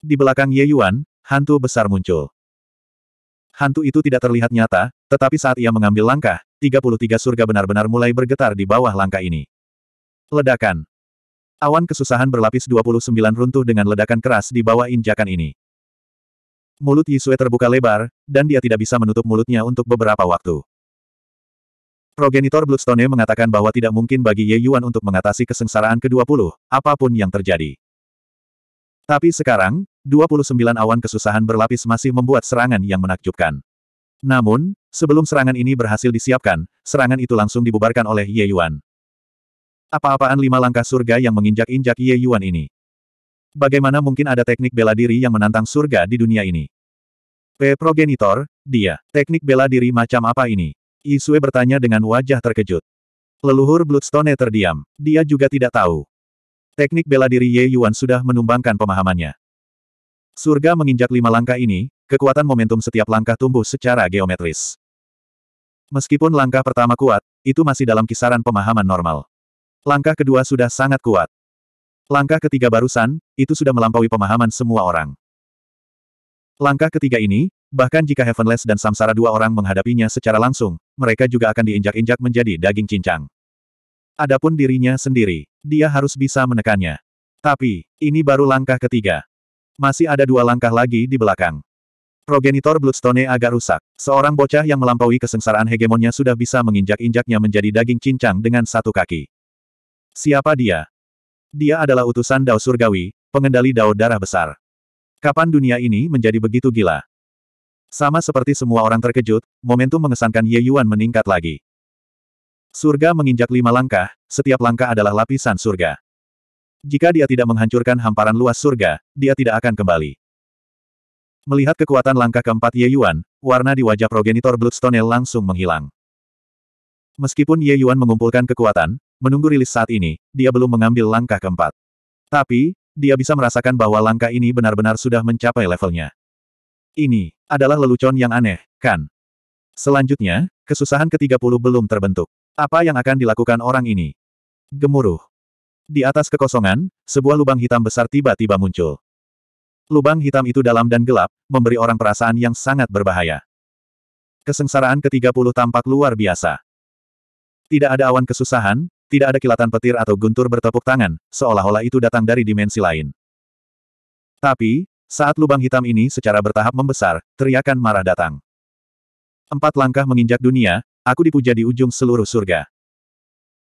Di belakang Ye Yuan, hantu besar muncul. Hantu itu tidak terlihat nyata, tetapi saat ia mengambil langkah, 33 surga benar-benar mulai bergetar di bawah langkah ini. Ledakan. Awan kesusahan berlapis 29 runtuh dengan ledakan keras di bawah injakan ini. Mulut Yisue terbuka lebar, dan dia tidak bisa menutup mulutnya untuk beberapa waktu. Progenitor Bloodstone mengatakan bahwa tidak mungkin bagi Ye Yuan untuk mengatasi kesengsaraan ke-20, apapun yang terjadi. Tapi sekarang, 29 awan kesusahan berlapis masih membuat serangan yang menakjubkan. Namun, sebelum serangan ini berhasil disiapkan, serangan itu langsung dibubarkan oleh Ye Yuan. Apa-apaan lima langkah surga yang menginjak-injak Ye Yuan ini? Bagaimana mungkin ada teknik bela diri yang menantang surga di dunia ini? P. Progenitor, dia, teknik bela diri macam apa ini? Isue bertanya dengan wajah terkejut. Leluhur Bloodstone terdiam. Dia juga tidak tahu. Teknik bela diri Ye Yuan sudah menumbangkan pemahamannya. Surga menginjak lima langkah ini, kekuatan momentum setiap langkah tumbuh secara geometris. Meskipun langkah pertama kuat, itu masih dalam kisaran pemahaman normal. Langkah kedua sudah sangat kuat. Langkah ketiga barusan, itu sudah melampaui pemahaman semua orang. Langkah ketiga ini, Bahkan jika Heavenless dan Samsara dua orang menghadapinya secara langsung, mereka juga akan diinjak-injak menjadi daging cincang. Adapun dirinya sendiri, dia harus bisa menekannya. Tapi, ini baru langkah ketiga. Masih ada dua langkah lagi di belakang. Progenitor Bloodstone agak rusak. Seorang bocah yang melampaui kesengsaraan hegemonnya sudah bisa menginjak-injaknya menjadi daging cincang dengan satu kaki. Siapa dia? Dia adalah utusan Dao Surgawi, pengendali Dao Darah Besar. Kapan dunia ini menjadi begitu gila? Sama seperti semua orang terkejut, momentum mengesankan Ye Yuan meningkat lagi. Surga menginjak lima langkah, setiap langkah adalah lapisan surga. Jika dia tidak menghancurkan hamparan luas surga, dia tidak akan kembali. Melihat kekuatan langkah keempat Ye Yuan, warna di wajah progenitor Bloodstone langsung menghilang. Meskipun Ye Yuan mengumpulkan kekuatan, menunggu rilis saat ini, dia belum mengambil langkah keempat. Tapi, dia bisa merasakan bahwa langkah ini benar-benar sudah mencapai levelnya. Ini adalah lelucon yang aneh, kan? Selanjutnya, kesusahan ke-30 belum terbentuk. Apa yang akan dilakukan orang ini? Gemuruh. Di atas kekosongan, sebuah lubang hitam besar tiba-tiba muncul. Lubang hitam itu dalam dan gelap, memberi orang perasaan yang sangat berbahaya. Kesengsaraan ke-30 tampak luar biasa. Tidak ada awan kesusahan, tidak ada kilatan petir atau guntur bertepuk tangan, seolah-olah itu datang dari dimensi lain. Tapi, saat lubang hitam ini secara bertahap membesar, teriakan marah datang. Empat langkah menginjak dunia, aku dipuja di ujung seluruh surga.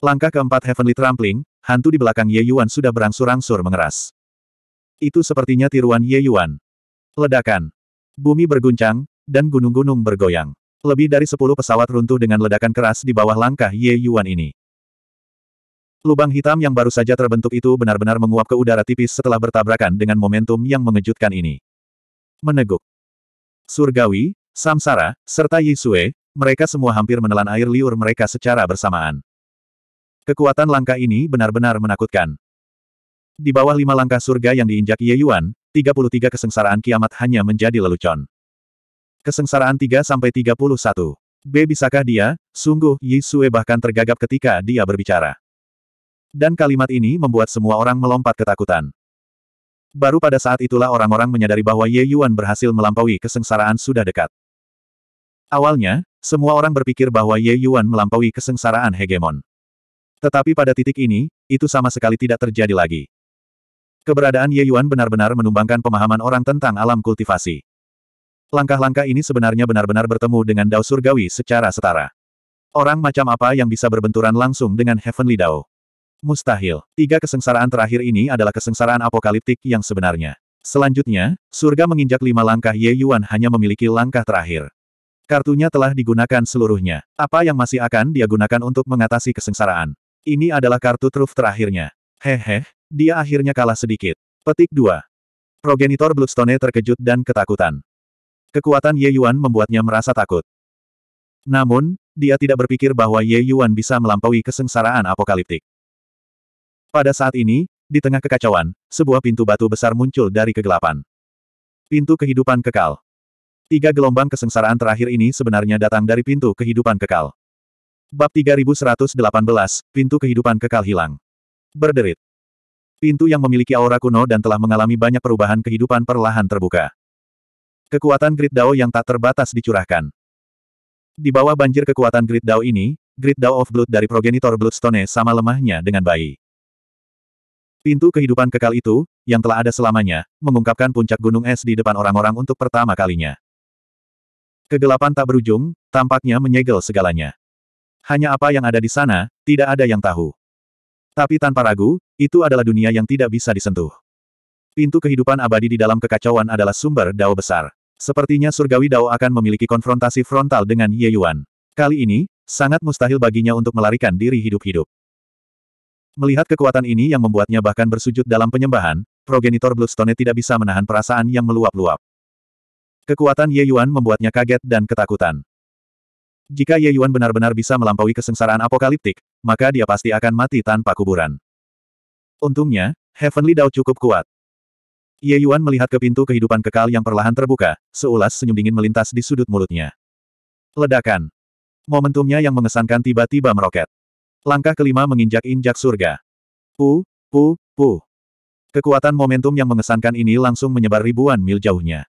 Langkah keempat Heavenly Trampling, hantu di belakang Ye Yuan sudah berangsur-angsur mengeras. Itu sepertinya tiruan Ye Yuan. Ledakan. Bumi berguncang, dan gunung-gunung bergoyang. Lebih dari sepuluh pesawat runtuh dengan ledakan keras di bawah langkah Ye Yuan ini. Lubang hitam yang baru saja terbentuk itu benar-benar menguap ke udara tipis setelah bertabrakan dengan momentum yang mengejutkan ini. Meneguk. Surgawi, Samsara, serta Yisue, mereka semua hampir menelan air liur mereka secara bersamaan. Kekuatan langkah ini benar-benar menakutkan. Di bawah lima langkah surga yang diinjak Ye Yuan, 33 kesengsaraan kiamat hanya menjadi lelucon. Kesengsaraan 3-31. B. Bisakah dia? Sungguh, Yisue bahkan tergagap ketika dia berbicara. Dan kalimat ini membuat semua orang melompat ketakutan. Baru pada saat itulah orang-orang menyadari bahwa Ye Yuan berhasil melampaui kesengsaraan sudah dekat. Awalnya, semua orang berpikir bahwa Ye Yuan melampaui kesengsaraan hegemon. Tetapi pada titik ini, itu sama sekali tidak terjadi lagi. Keberadaan Ye Yuan benar-benar menumbangkan pemahaman orang tentang alam kultivasi. Langkah-langkah ini sebenarnya benar-benar bertemu dengan Dao Surgawi secara setara. Orang macam apa yang bisa berbenturan langsung dengan Heavenly Dao? Mustahil. Tiga kesengsaraan terakhir ini adalah kesengsaraan apokaliptik yang sebenarnya. Selanjutnya, surga menginjak lima langkah Ye Yuan hanya memiliki langkah terakhir. Kartunya telah digunakan seluruhnya. Apa yang masih akan dia gunakan untuk mengatasi kesengsaraan? Ini adalah kartu truf terakhirnya. Hehe, dia akhirnya kalah sedikit. Petik 2. Progenitor Bloodstone terkejut dan ketakutan. Kekuatan Ye Yuan membuatnya merasa takut. Namun, dia tidak berpikir bahwa Ye Yuan bisa melampaui kesengsaraan apokaliptik. Pada saat ini, di tengah kekacauan, sebuah pintu batu besar muncul dari kegelapan. Pintu kehidupan kekal. Tiga gelombang kesengsaraan terakhir ini sebenarnya datang dari pintu kehidupan kekal. Bab 3118, Pintu Kehidupan Kekal Hilang. Berderit. Pintu yang memiliki aura kuno dan telah mengalami banyak perubahan kehidupan perlahan terbuka. Kekuatan Grid Dao yang tak terbatas dicurahkan. Di bawah banjir kekuatan Grid Dao ini, Grid Dao of Blood dari progenitor Bloodstone sama lemahnya dengan bayi. Pintu kehidupan kekal itu, yang telah ada selamanya, mengungkapkan puncak gunung es di depan orang-orang untuk pertama kalinya. Kegelapan tak berujung, tampaknya menyegel segalanya. Hanya apa yang ada di sana, tidak ada yang tahu. Tapi tanpa ragu, itu adalah dunia yang tidak bisa disentuh. Pintu kehidupan abadi di dalam kekacauan adalah sumber dao besar. Sepertinya surgawi dao akan memiliki konfrontasi frontal dengan Ye Yuan. Kali ini, sangat mustahil baginya untuk melarikan diri hidup-hidup. Melihat kekuatan ini yang membuatnya bahkan bersujud dalam penyembahan, progenitor Bloodstone tidak bisa menahan perasaan yang meluap-luap. Kekuatan Ye Yuan membuatnya kaget dan ketakutan. Jika Ye Yuan benar-benar bisa melampaui kesengsaraan apokaliptik, maka dia pasti akan mati tanpa kuburan. Untungnya, Heavenly Dao cukup kuat. Ye Yuan melihat ke pintu kehidupan kekal yang perlahan terbuka, seulas senyum dingin melintas di sudut mulutnya. Ledakan. Momentumnya yang mengesankan tiba-tiba meroket. Langkah kelima menginjak-injak surga. Pu, pu, pu. Kekuatan momentum yang mengesankan ini langsung menyebar ribuan mil jauhnya.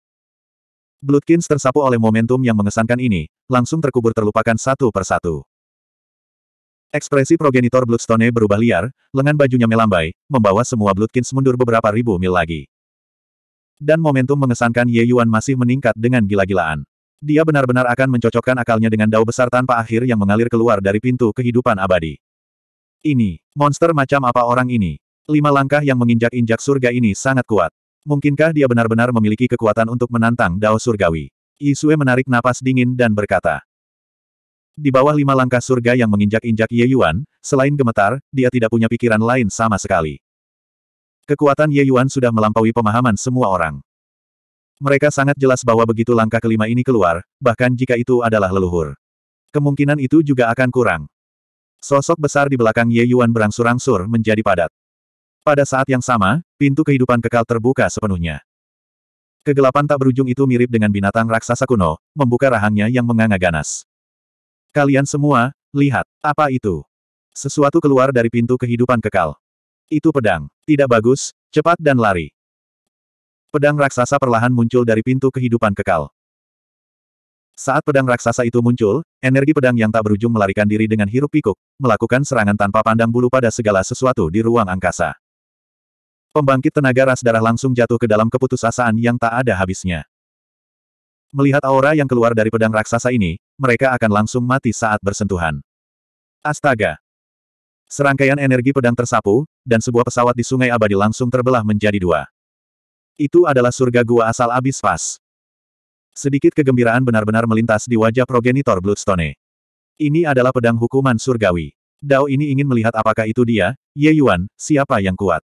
Bloodkins tersapu oleh momentum yang mengesankan ini, langsung terkubur terlupakan satu persatu. Ekspresi progenitor Bloodstone berubah liar, lengan bajunya melambai, membawa semua Bloodkins mundur beberapa ribu mil lagi. Dan momentum mengesankan Ye Yuan masih meningkat dengan gila-gilaan. Dia benar-benar akan mencocokkan akalnya dengan dao besar tanpa akhir yang mengalir keluar dari pintu kehidupan abadi. Ini, monster macam apa orang ini? Lima langkah yang menginjak-injak surga ini sangat kuat. Mungkinkah dia benar-benar memiliki kekuatan untuk menantang dao surgawi? Yisue menarik napas dingin dan berkata. Di bawah lima langkah surga yang menginjak-injak Ye Yuan, selain gemetar, dia tidak punya pikiran lain sama sekali. Kekuatan Ye Yuan sudah melampaui pemahaman semua orang. Mereka sangat jelas bahwa begitu langkah kelima ini keluar, bahkan jika itu adalah leluhur. Kemungkinan itu juga akan kurang. Sosok besar di belakang Ye Yuan berangsur-angsur menjadi padat. Pada saat yang sama, pintu kehidupan kekal terbuka sepenuhnya. Kegelapan tak berujung itu mirip dengan binatang raksasa kuno, membuka rahangnya yang menganga ganas. Kalian semua, lihat, apa itu? Sesuatu keluar dari pintu kehidupan kekal. Itu pedang, tidak bagus, cepat dan lari. Pedang raksasa perlahan muncul dari pintu kehidupan kekal. Saat pedang raksasa itu muncul, energi pedang yang tak berujung melarikan diri dengan hirup pikuk, melakukan serangan tanpa pandang bulu pada segala sesuatu di ruang angkasa. Pembangkit tenaga ras darah langsung jatuh ke dalam keputusasaan yang tak ada habisnya. Melihat aura yang keluar dari pedang raksasa ini, mereka akan langsung mati saat bersentuhan. Astaga! Serangkaian energi pedang tersapu, dan sebuah pesawat di sungai abadi langsung terbelah menjadi dua. Itu adalah surga gua asal abis pas. Sedikit kegembiraan benar-benar melintas di wajah progenitor Bloodstone. Ini adalah pedang hukuman surgawi. Dao ini ingin melihat apakah itu dia, Ye Yuan, siapa yang kuat.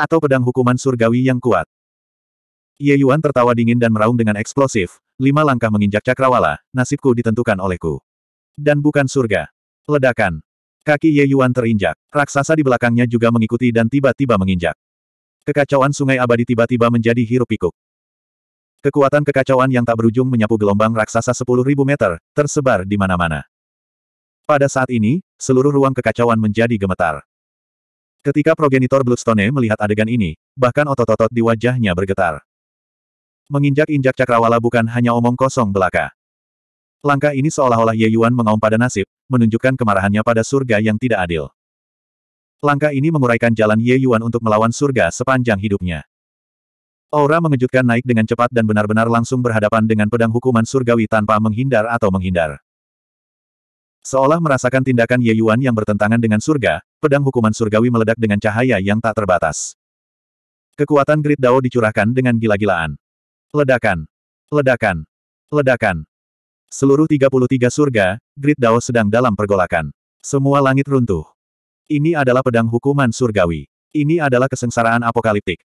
Atau pedang hukuman surgawi yang kuat. Ye Yuan tertawa dingin dan meraung dengan eksplosif, lima langkah menginjak cakrawala, nasibku ditentukan olehku. Dan bukan surga. Ledakan. Kaki Ye Yuan terinjak. Raksasa di belakangnya juga mengikuti dan tiba-tiba menginjak. Kekacauan sungai abadi tiba-tiba menjadi hirup pikuk. Kekuatan kekacauan yang tak berujung menyapu gelombang raksasa 10.000 meter, tersebar di mana-mana. Pada saat ini, seluruh ruang kekacauan menjadi gemetar. Ketika progenitor Bloodstone melihat adegan ini, bahkan otot-otot di wajahnya bergetar. Menginjak-injak cakrawala bukan hanya omong kosong belaka. Langkah ini seolah-olah Ye Yuan mengaum pada nasib, menunjukkan kemarahannya pada surga yang tidak adil. Langkah ini menguraikan jalan Ye Yuan untuk melawan surga sepanjang hidupnya. Aura mengejutkan naik dengan cepat dan benar-benar langsung berhadapan dengan pedang hukuman surgawi tanpa menghindar atau menghindar. Seolah merasakan tindakan Ye Yuan yang bertentangan dengan surga, pedang hukuman surgawi meledak dengan cahaya yang tak terbatas. Kekuatan Grid Dao dicurahkan dengan gila-gilaan. Ledakan. Ledakan. Ledakan. Seluruh 33 surga, Grid Dao sedang dalam pergolakan. Semua langit runtuh. Ini adalah pedang hukuman surgawi. Ini adalah kesengsaraan apokaliptik.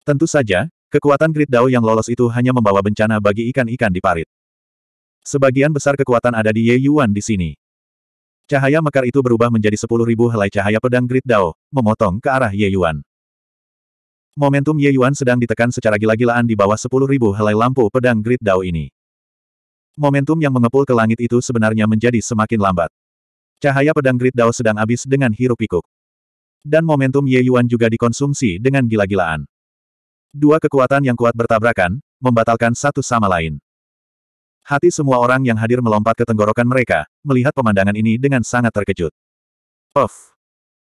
Tentu saja, kekuatan Grid Dao yang lolos itu hanya membawa bencana bagi ikan-ikan di parit. Sebagian besar kekuatan ada di Ye Yuan di sini. Cahaya mekar itu berubah menjadi sepuluh ribu helai cahaya pedang Grid Dao, memotong ke arah Ye Yuan. Momentum Ye Yuan sedang ditekan secara gila-gilaan di bawah sepuluh ribu helai lampu pedang Grid Dao ini. Momentum yang mengepul ke langit itu sebenarnya menjadi semakin lambat. Cahaya pedang Great Dao sedang habis dengan hirup pikuk. Dan momentum Ye Yuan juga dikonsumsi dengan gila-gilaan. Dua kekuatan yang kuat bertabrakan, membatalkan satu sama lain. Hati semua orang yang hadir melompat ke tenggorokan mereka, melihat pemandangan ini dengan sangat terkejut. Of!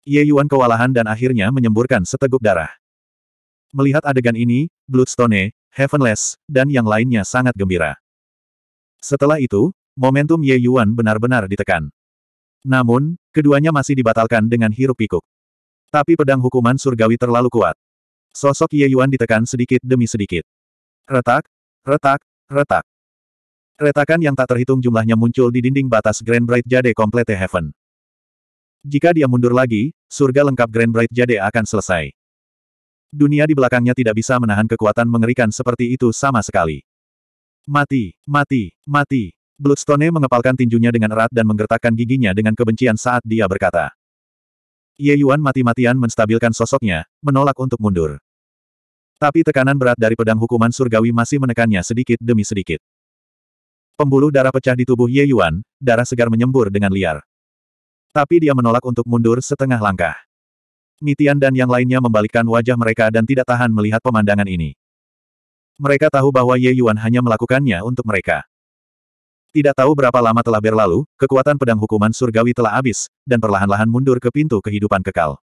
Ye Yuan kewalahan dan akhirnya menyemburkan seteguk darah. Melihat adegan ini, Bloodstone, Heavenless, dan yang lainnya sangat gembira. Setelah itu, momentum Ye Yuan benar-benar ditekan. Namun, keduanya masih dibatalkan dengan hirup pikuk. Tapi pedang hukuman surgawi terlalu kuat. Sosok Ye Yuan ditekan sedikit demi sedikit. Retak, retak, retak. Retakan yang tak terhitung jumlahnya muncul di dinding batas Grand Bright Jade Complete Heaven. Jika dia mundur lagi, surga lengkap Grand Bright Jade akan selesai. Dunia di belakangnya tidak bisa menahan kekuatan mengerikan seperti itu sama sekali. Mati, mati, mati. Bloodstone mengepalkan tinjunya dengan erat dan menggertakkan giginya dengan kebencian saat dia berkata. Ye Yuan mati-matian menstabilkan sosoknya, menolak untuk mundur. Tapi tekanan berat dari pedang hukuman surgawi masih menekannya sedikit demi sedikit. Pembuluh darah pecah di tubuh Ye Yuan, darah segar menyembur dengan liar. Tapi dia menolak untuk mundur setengah langkah. Mitian dan yang lainnya membalikkan wajah mereka dan tidak tahan melihat pemandangan ini. Mereka tahu bahwa Ye Yuan hanya melakukannya untuk mereka. Tidak tahu berapa lama telah berlalu, kekuatan pedang hukuman surgawi telah habis, dan perlahan-lahan mundur ke pintu kehidupan kekal.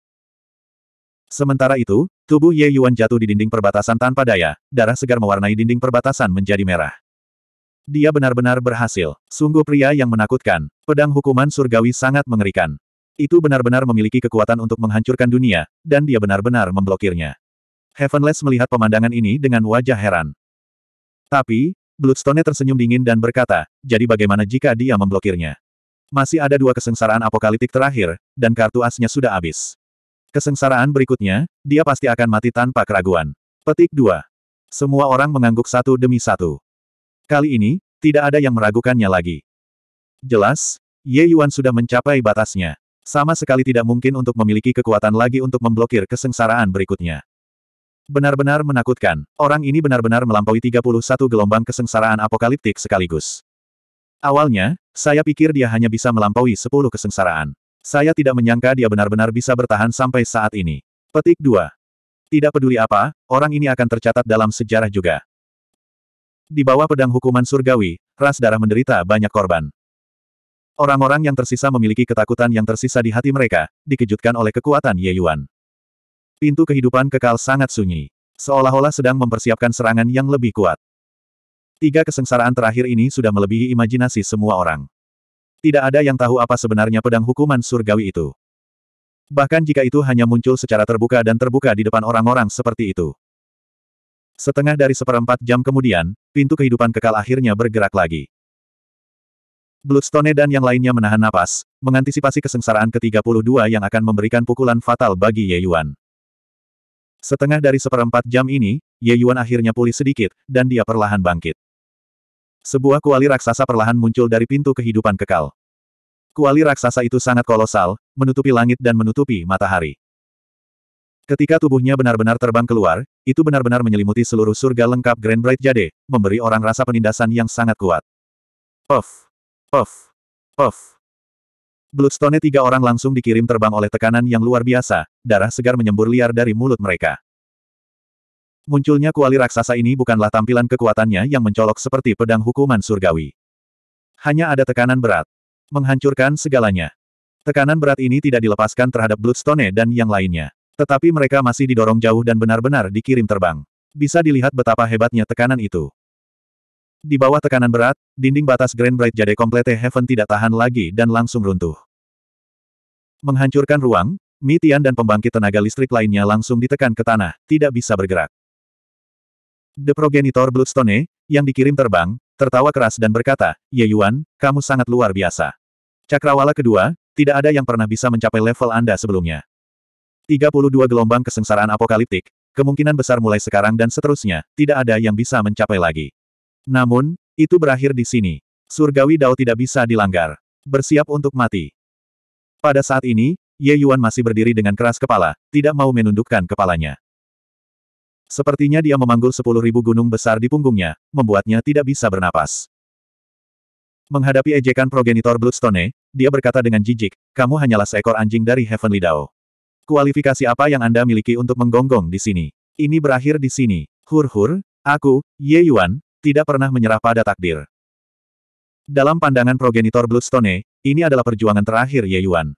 Sementara itu, tubuh Ye Yuan jatuh di dinding perbatasan tanpa daya, darah segar mewarnai dinding perbatasan menjadi merah. Dia benar-benar berhasil. Sungguh pria yang menakutkan. Pedang hukuman surgawi sangat mengerikan. Itu benar-benar memiliki kekuatan untuk menghancurkan dunia, dan dia benar-benar memblokirnya. Heavenless melihat pemandangan ini dengan wajah heran. Tapi, Bloodstone tersenyum dingin dan berkata, jadi bagaimana jika dia memblokirnya? Masih ada dua kesengsaraan apokaliptik terakhir, dan kartu asnya sudah habis. Kesengsaraan berikutnya, dia pasti akan mati tanpa keraguan. Petik 2. Semua orang mengangguk satu demi satu. Kali ini, tidak ada yang meragukannya lagi. Jelas, Ye Yuan sudah mencapai batasnya. Sama sekali tidak mungkin untuk memiliki kekuatan lagi untuk memblokir kesengsaraan berikutnya. Benar-benar menakutkan, orang ini benar-benar melampaui 31 gelombang kesengsaraan apokaliptik sekaligus. Awalnya, saya pikir dia hanya bisa melampaui 10 kesengsaraan. Saya tidak menyangka dia benar-benar bisa bertahan sampai saat ini. Petik 2. Tidak peduli apa, orang ini akan tercatat dalam sejarah juga. Di bawah pedang hukuman surgawi, ras darah menderita banyak korban. Orang-orang yang tersisa memiliki ketakutan yang tersisa di hati mereka, dikejutkan oleh kekuatan Ye Yuan. Pintu kehidupan kekal sangat sunyi. Seolah-olah sedang mempersiapkan serangan yang lebih kuat. Tiga kesengsaraan terakhir ini sudah melebihi imajinasi semua orang. Tidak ada yang tahu apa sebenarnya pedang hukuman surgawi itu. Bahkan jika itu hanya muncul secara terbuka dan terbuka di depan orang-orang seperti itu. Setengah dari seperempat jam kemudian, pintu kehidupan kekal akhirnya bergerak lagi. Bloodstone dan yang lainnya menahan napas, mengantisipasi kesengsaraan ke-32 yang akan memberikan pukulan fatal bagi Ye Yuan. Setengah dari seperempat jam ini, Ye Yuan akhirnya pulih sedikit, dan dia perlahan bangkit. Sebuah kuali raksasa perlahan muncul dari pintu kehidupan kekal. Kuali raksasa itu sangat kolosal, menutupi langit dan menutupi matahari. Ketika tubuhnya benar-benar terbang keluar, itu benar-benar menyelimuti seluruh surga lengkap Grand Bright Jade, memberi orang rasa penindasan yang sangat kuat. Puff! Puff! Puff! Bloodstone tiga orang langsung dikirim terbang oleh tekanan yang luar biasa, darah segar menyembur liar dari mulut mereka. Munculnya kuali raksasa ini bukanlah tampilan kekuatannya yang mencolok seperti pedang hukuman surgawi. Hanya ada tekanan berat. Menghancurkan segalanya. Tekanan berat ini tidak dilepaskan terhadap Bloodstone dan yang lainnya. Tetapi mereka masih didorong jauh dan benar-benar dikirim terbang. Bisa dilihat betapa hebatnya tekanan itu. Di bawah tekanan berat, dinding batas Grand Bright Jade Complete Heaven tidak tahan lagi dan langsung runtuh. Menghancurkan ruang, Mitian dan pembangkit tenaga listrik lainnya langsung ditekan ke tanah, tidak bisa bergerak. The Progenitor Bloodstone, yang dikirim terbang, tertawa keras dan berkata, Ye Yuan, kamu sangat luar biasa. Cakrawala kedua, tidak ada yang pernah bisa mencapai level Anda sebelumnya. 32 gelombang kesengsaraan apokaliptik, kemungkinan besar mulai sekarang dan seterusnya, tidak ada yang bisa mencapai lagi. Namun, itu berakhir di sini. Surgawi Dao tidak bisa dilanggar. Bersiap untuk mati. Pada saat ini, Ye Yuan masih berdiri dengan keras kepala, tidak mau menundukkan kepalanya. Sepertinya dia memanggul sepuluh ribu gunung besar di punggungnya, membuatnya tidak bisa bernapas. Menghadapi ejekan progenitor Bloodstone, dia berkata dengan jijik, kamu hanyalah seekor anjing dari Heavenly Dao. Kualifikasi apa yang Anda miliki untuk menggonggong di sini? Ini berakhir di sini. Hur-hur, aku, Ye Yuan, tidak pernah menyerah pada takdir. Dalam pandangan progenitor Bloodstone, ini adalah perjuangan terakhir Ye Yuan.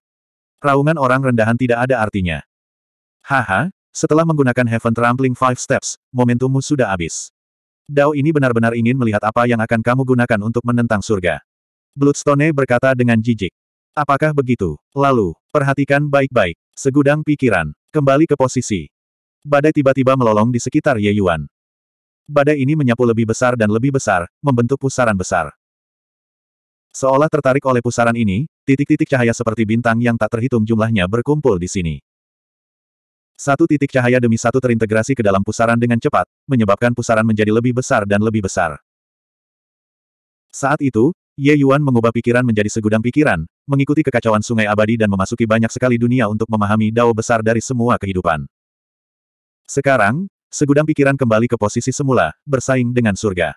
Raungan orang rendahan tidak ada artinya. Haha, setelah menggunakan Heaven Trampling Five Steps, momentummu sudah habis. Dao ini benar-benar ingin melihat apa yang akan kamu gunakan untuk menentang surga. Bloodstone berkata dengan jijik. Apakah begitu? Lalu, perhatikan baik-baik. Segudang pikiran. Kembali ke posisi. Badai tiba-tiba melolong di sekitar Ye Yuan badai ini menyapu lebih besar dan lebih besar, membentuk pusaran besar. Seolah tertarik oleh pusaran ini, titik-titik cahaya seperti bintang yang tak terhitung jumlahnya berkumpul di sini. Satu titik cahaya demi satu terintegrasi ke dalam pusaran dengan cepat, menyebabkan pusaran menjadi lebih besar dan lebih besar. Saat itu, Ye Yuan mengubah pikiran menjadi segudang pikiran, mengikuti kekacauan sungai abadi dan memasuki banyak sekali dunia untuk memahami dao besar dari semua kehidupan. Sekarang, Segudang pikiran kembali ke posisi semula, bersaing dengan surga.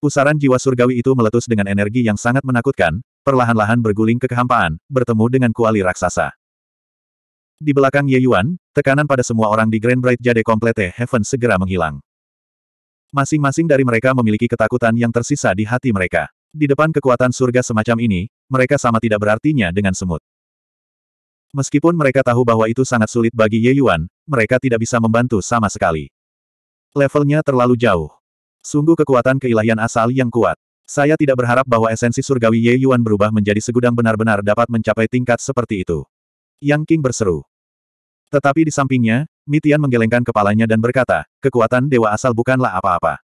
Pusaran jiwa surgawi itu meletus dengan energi yang sangat menakutkan, perlahan-lahan berguling ke kehampaan, bertemu dengan kuali raksasa. Di belakang Ye Yuan, tekanan pada semua orang di Grand Bright Jade Complete Heaven segera menghilang. Masing-masing dari mereka memiliki ketakutan yang tersisa di hati mereka. Di depan kekuatan surga semacam ini, mereka sama tidak berartinya dengan semut. Meskipun mereka tahu bahwa itu sangat sulit bagi Ye Yuan, mereka tidak bisa membantu sama sekali. Levelnya terlalu jauh. Sungguh kekuatan keilahian asal yang kuat. Saya tidak berharap bahwa esensi surgawi Ye Yuan berubah menjadi segudang benar-benar dapat mencapai tingkat seperti itu. Yang King berseru. Tetapi di sampingnya, Mitian menggelengkan kepalanya dan berkata, kekuatan dewa asal bukanlah apa-apa.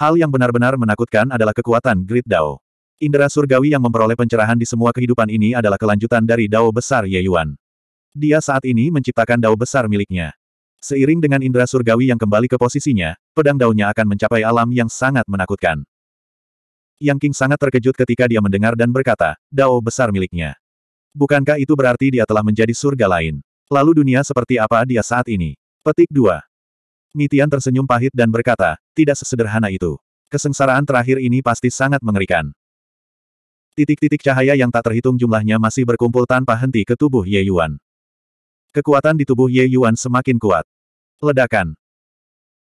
Hal yang benar-benar menakutkan adalah kekuatan Great Dao. Indra surgawi yang memperoleh pencerahan di semua kehidupan ini adalah kelanjutan dari Dao besar Ye Yuan. Dia saat ini menciptakan dao besar miliknya. Seiring dengan indera surgawi yang kembali ke posisinya, pedang daunnya akan mencapai alam yang sangat menakutkan. Yang King sangat terkejut ketika dia mendengar dan berkata, dao besar miliknya. Bukankah itu berarti dia telah menjadi surga lain? Lalu dunia seperti apa dia saat ini? Petik 2. Mitian tersenyum pahit dan berkata, tidak sesederhana itu. Kesengsaraan terakhir ini pasti sangat mengerikan. Titik-titik cahaya yang tak terhitung jumlahnya masih berkumpul tanpa henti ke tubuh Ye Yuan. Kekuatan di tubuh Ye Yuan semakin kuat. Ledakan.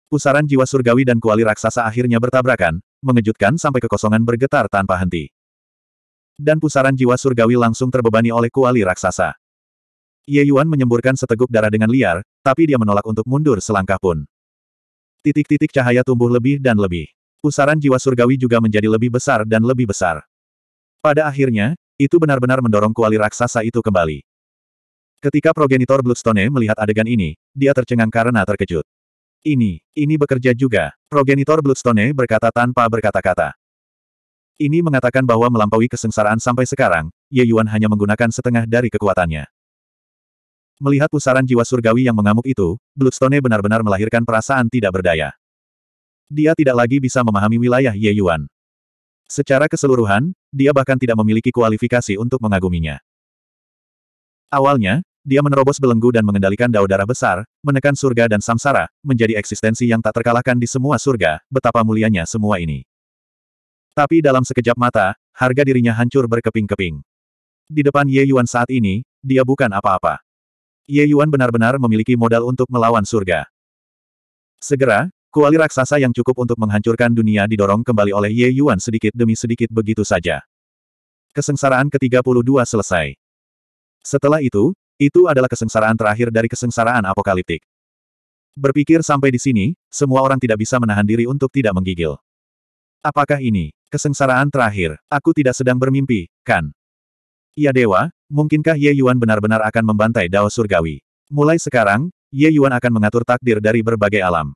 Pusaran jiwa surgawi dan kuali raksasa akhirnya bertabrakan, mengejutkan sampai kekosongan bergetar tanpa henti. Dan pusaran jiwa surgawi langsung terbebani oleh kuali raksasa. Ye Yuan menyemburkan seteguk darah dengan liar, tapi dia menolak untuk mundur selangkah pun. Titik-titik cahaya tumbuh lebih dan lebih. Pusaran jiwa surgawi juga menjadi lebih besar dan lebih besar. Pada akhirnya, itu benar-benar mendorong kuali raksasa itu kembali. Ketika progenitor Bloodstone melihat adegan ini, dia tercengang karena terkejut. Ini, ini bekerja juga, progenitor Bloodstone berkata tanpa berkata-kata. Ini mengatakan bahwa melampaui kesengsaraan sampai sekarang, Ye Yuan hanya menggunakan setengah dari kekuatannya. Melihat pusaran jiwa surgawi yang mengamuk itu, Bloodstone benar-benar melahirkan perasaan tidak berdaya. Dia tidak lagi bisa memahami wilayah Ye Yuan. Secara keseluruhan, dia bahkan tidak memiliki kualifikasi untuk mengaguminya. Awalnya, dia menerobos belenggu dan mengendalikan dao darah besar, menekan surga dan samsara, menjadi eksistensi yang tak terkalahkan di semua surga, betapa mulianya semua ini. Tapi dalam sekejap mata, harga dirinya hancur berkeping-keping. Di depan Ye Yuan saat ini, dia bukan apa-apa. Ye Yuan benar-benar memiliki modal untuk melawan surga. Segera, kuali raksasa yang cukup untuk menghancurkan dunia didorong kembali oleh Ye Yuan sedikit demi sedikit begitu saja. Kesengsaraan ke-32 selesai. Setelah itu, itu adalah kesengsaraan terakhir dari kesengsaraan apokaliptik. Berpikir sampai di sini, semua orang tidak bisa menahan diri untuk tidak menggigil. Apakah ini kesengsaraan terakhir? Aku tidak sedang bermimpi, kan? Ya dewa, mungkinkah Ye Yuan benar-benar akan membantai Dao Surgawi? Mulai sekarang, Ye Yuan akan mengatur takdir dari berbagai alam.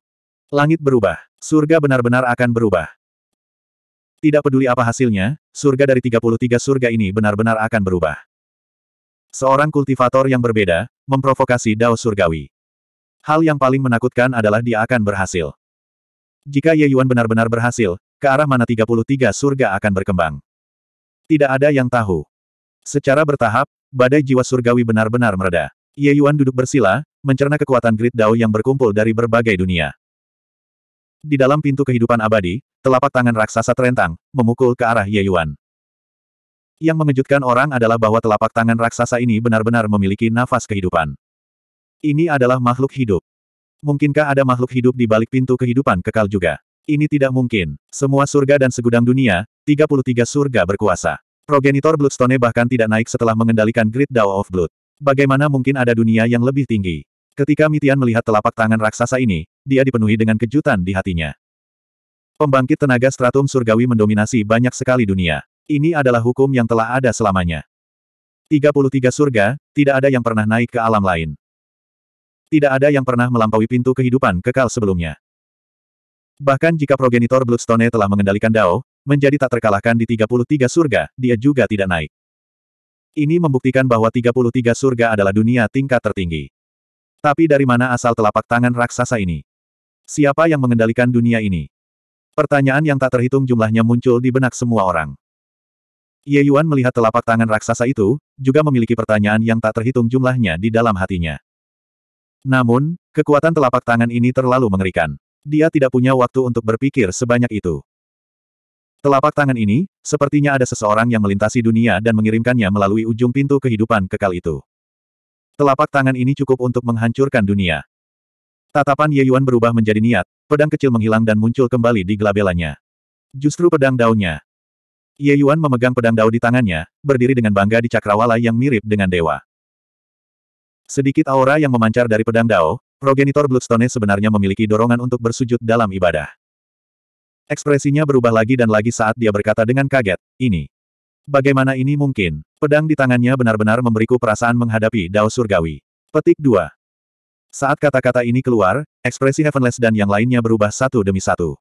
Langit berubah, surga benar-benar akan berubah. Tidak peduli apa hasilnya, surga dari 33 surga ini benar-benar akan berubah. Seorang kultivator yang berbeda, memprovokasi Dao Surgawi. Hal yang paling menakutkan adalah dia akan berhasil. Jika Ye Yuan benar-benar berhasil, ke arah mana 33 surga akan berkembang. Tidak ada yang tahu. Secara bertahap, badai jiwa surgawi benar-benar mereda. Ye Yuan duduk bersila, mencerna kekuatan grid Dao yang berkumpul dari berbagai dunia. Di dalam pintu kehidupan abadi, telapak tangan raksasa terentang, memukul ke arah Ye Yuan. Yang mengejutkan orang adalah bahwa telapak tangan raksasa ini benar-benar memiliki nafas kehidupan. Ini adalah makhluk hidup. Mungkinkah ada makhluk hidup di balik pintu kehidupan kekal juga? Ini tidak mungkin. Semua surga dan segudang dunia, 33 surga berkuasa. Progenitor Bloodstone bahkan tidak naik setelah mengendalikan Great Dao of Blood. Bagaimana mungkin ada dunia yang lebih tinggi? Ketika Mitian melihat telapak tangan raksasa ini, dia dipenuhi dengan kejutan di hatinya. Pembangkit tenaga stratum surgawi mendominasi banyak sekali dunia. Ini adalah hukum yang telah ada selamanya. 33 surga, tidak ada yang pernah naik ke alam lain. Tidak ada yang pernah melampaui pintu kehidupan kekal sebelumnya. Bahkan jika progenitor Bloodstone telah mengendalikan Dao, menjadi tak terkalahkan di 33 surga, dia juga tidak naik. Ini membuktikan bahwa 33 surga adalah dunia tingkat tertinggi. Tapi dari mana asal telapak tangan raksasa ini? Siapa yang mengendalikan dunia ini? Pertanyaan yang tak terhitung jumlahnya muncul di benak semua orang. Ye Yuan melihat telapak tangan raksasa itu, juga memiliki pertanyaan yang tak terhitung jumlahnya di dalam hatinya. Namun, kekuatan telapak tangan ini terlalu mengerikan. Dia tidak punya waktu untuk berpikir sebanyak itu. Telapak tangan ini, sepertinya ada seseorang yang melintasi dunia dan mengirimkannya melalui ujung pintu kehidupan kekal itu. Telapak tangan ini cukup untuk menghancurkan dunia. Tatapan Ye Yuan berubah menjadi niat, pedang kecil menghilang dan muncul kembali di gelabelannya. Justru pedang daunnya, Ye Yuan memegang pedang dao di tangannya, berdiri dengan bangga di cakrawala yang mirip dengan dewa. Sedikit aura yang memancar dari pedang dao, progenitor Bloodstone sebenarnya memiliki dorongan untuk bersujud dalam ibadah. Ekspresinya berubah lagi dan lagi saat dia berkata dengan kaget, ini. Bagaimana ini mungkin? Pedang di tangannya benar-benar memberiku perasaan menghadapi dao surgawi. Petik 2. Saat kata-kata ini keluar, ekspresi Heavenless dan yang lainnya berubah satu demi satu.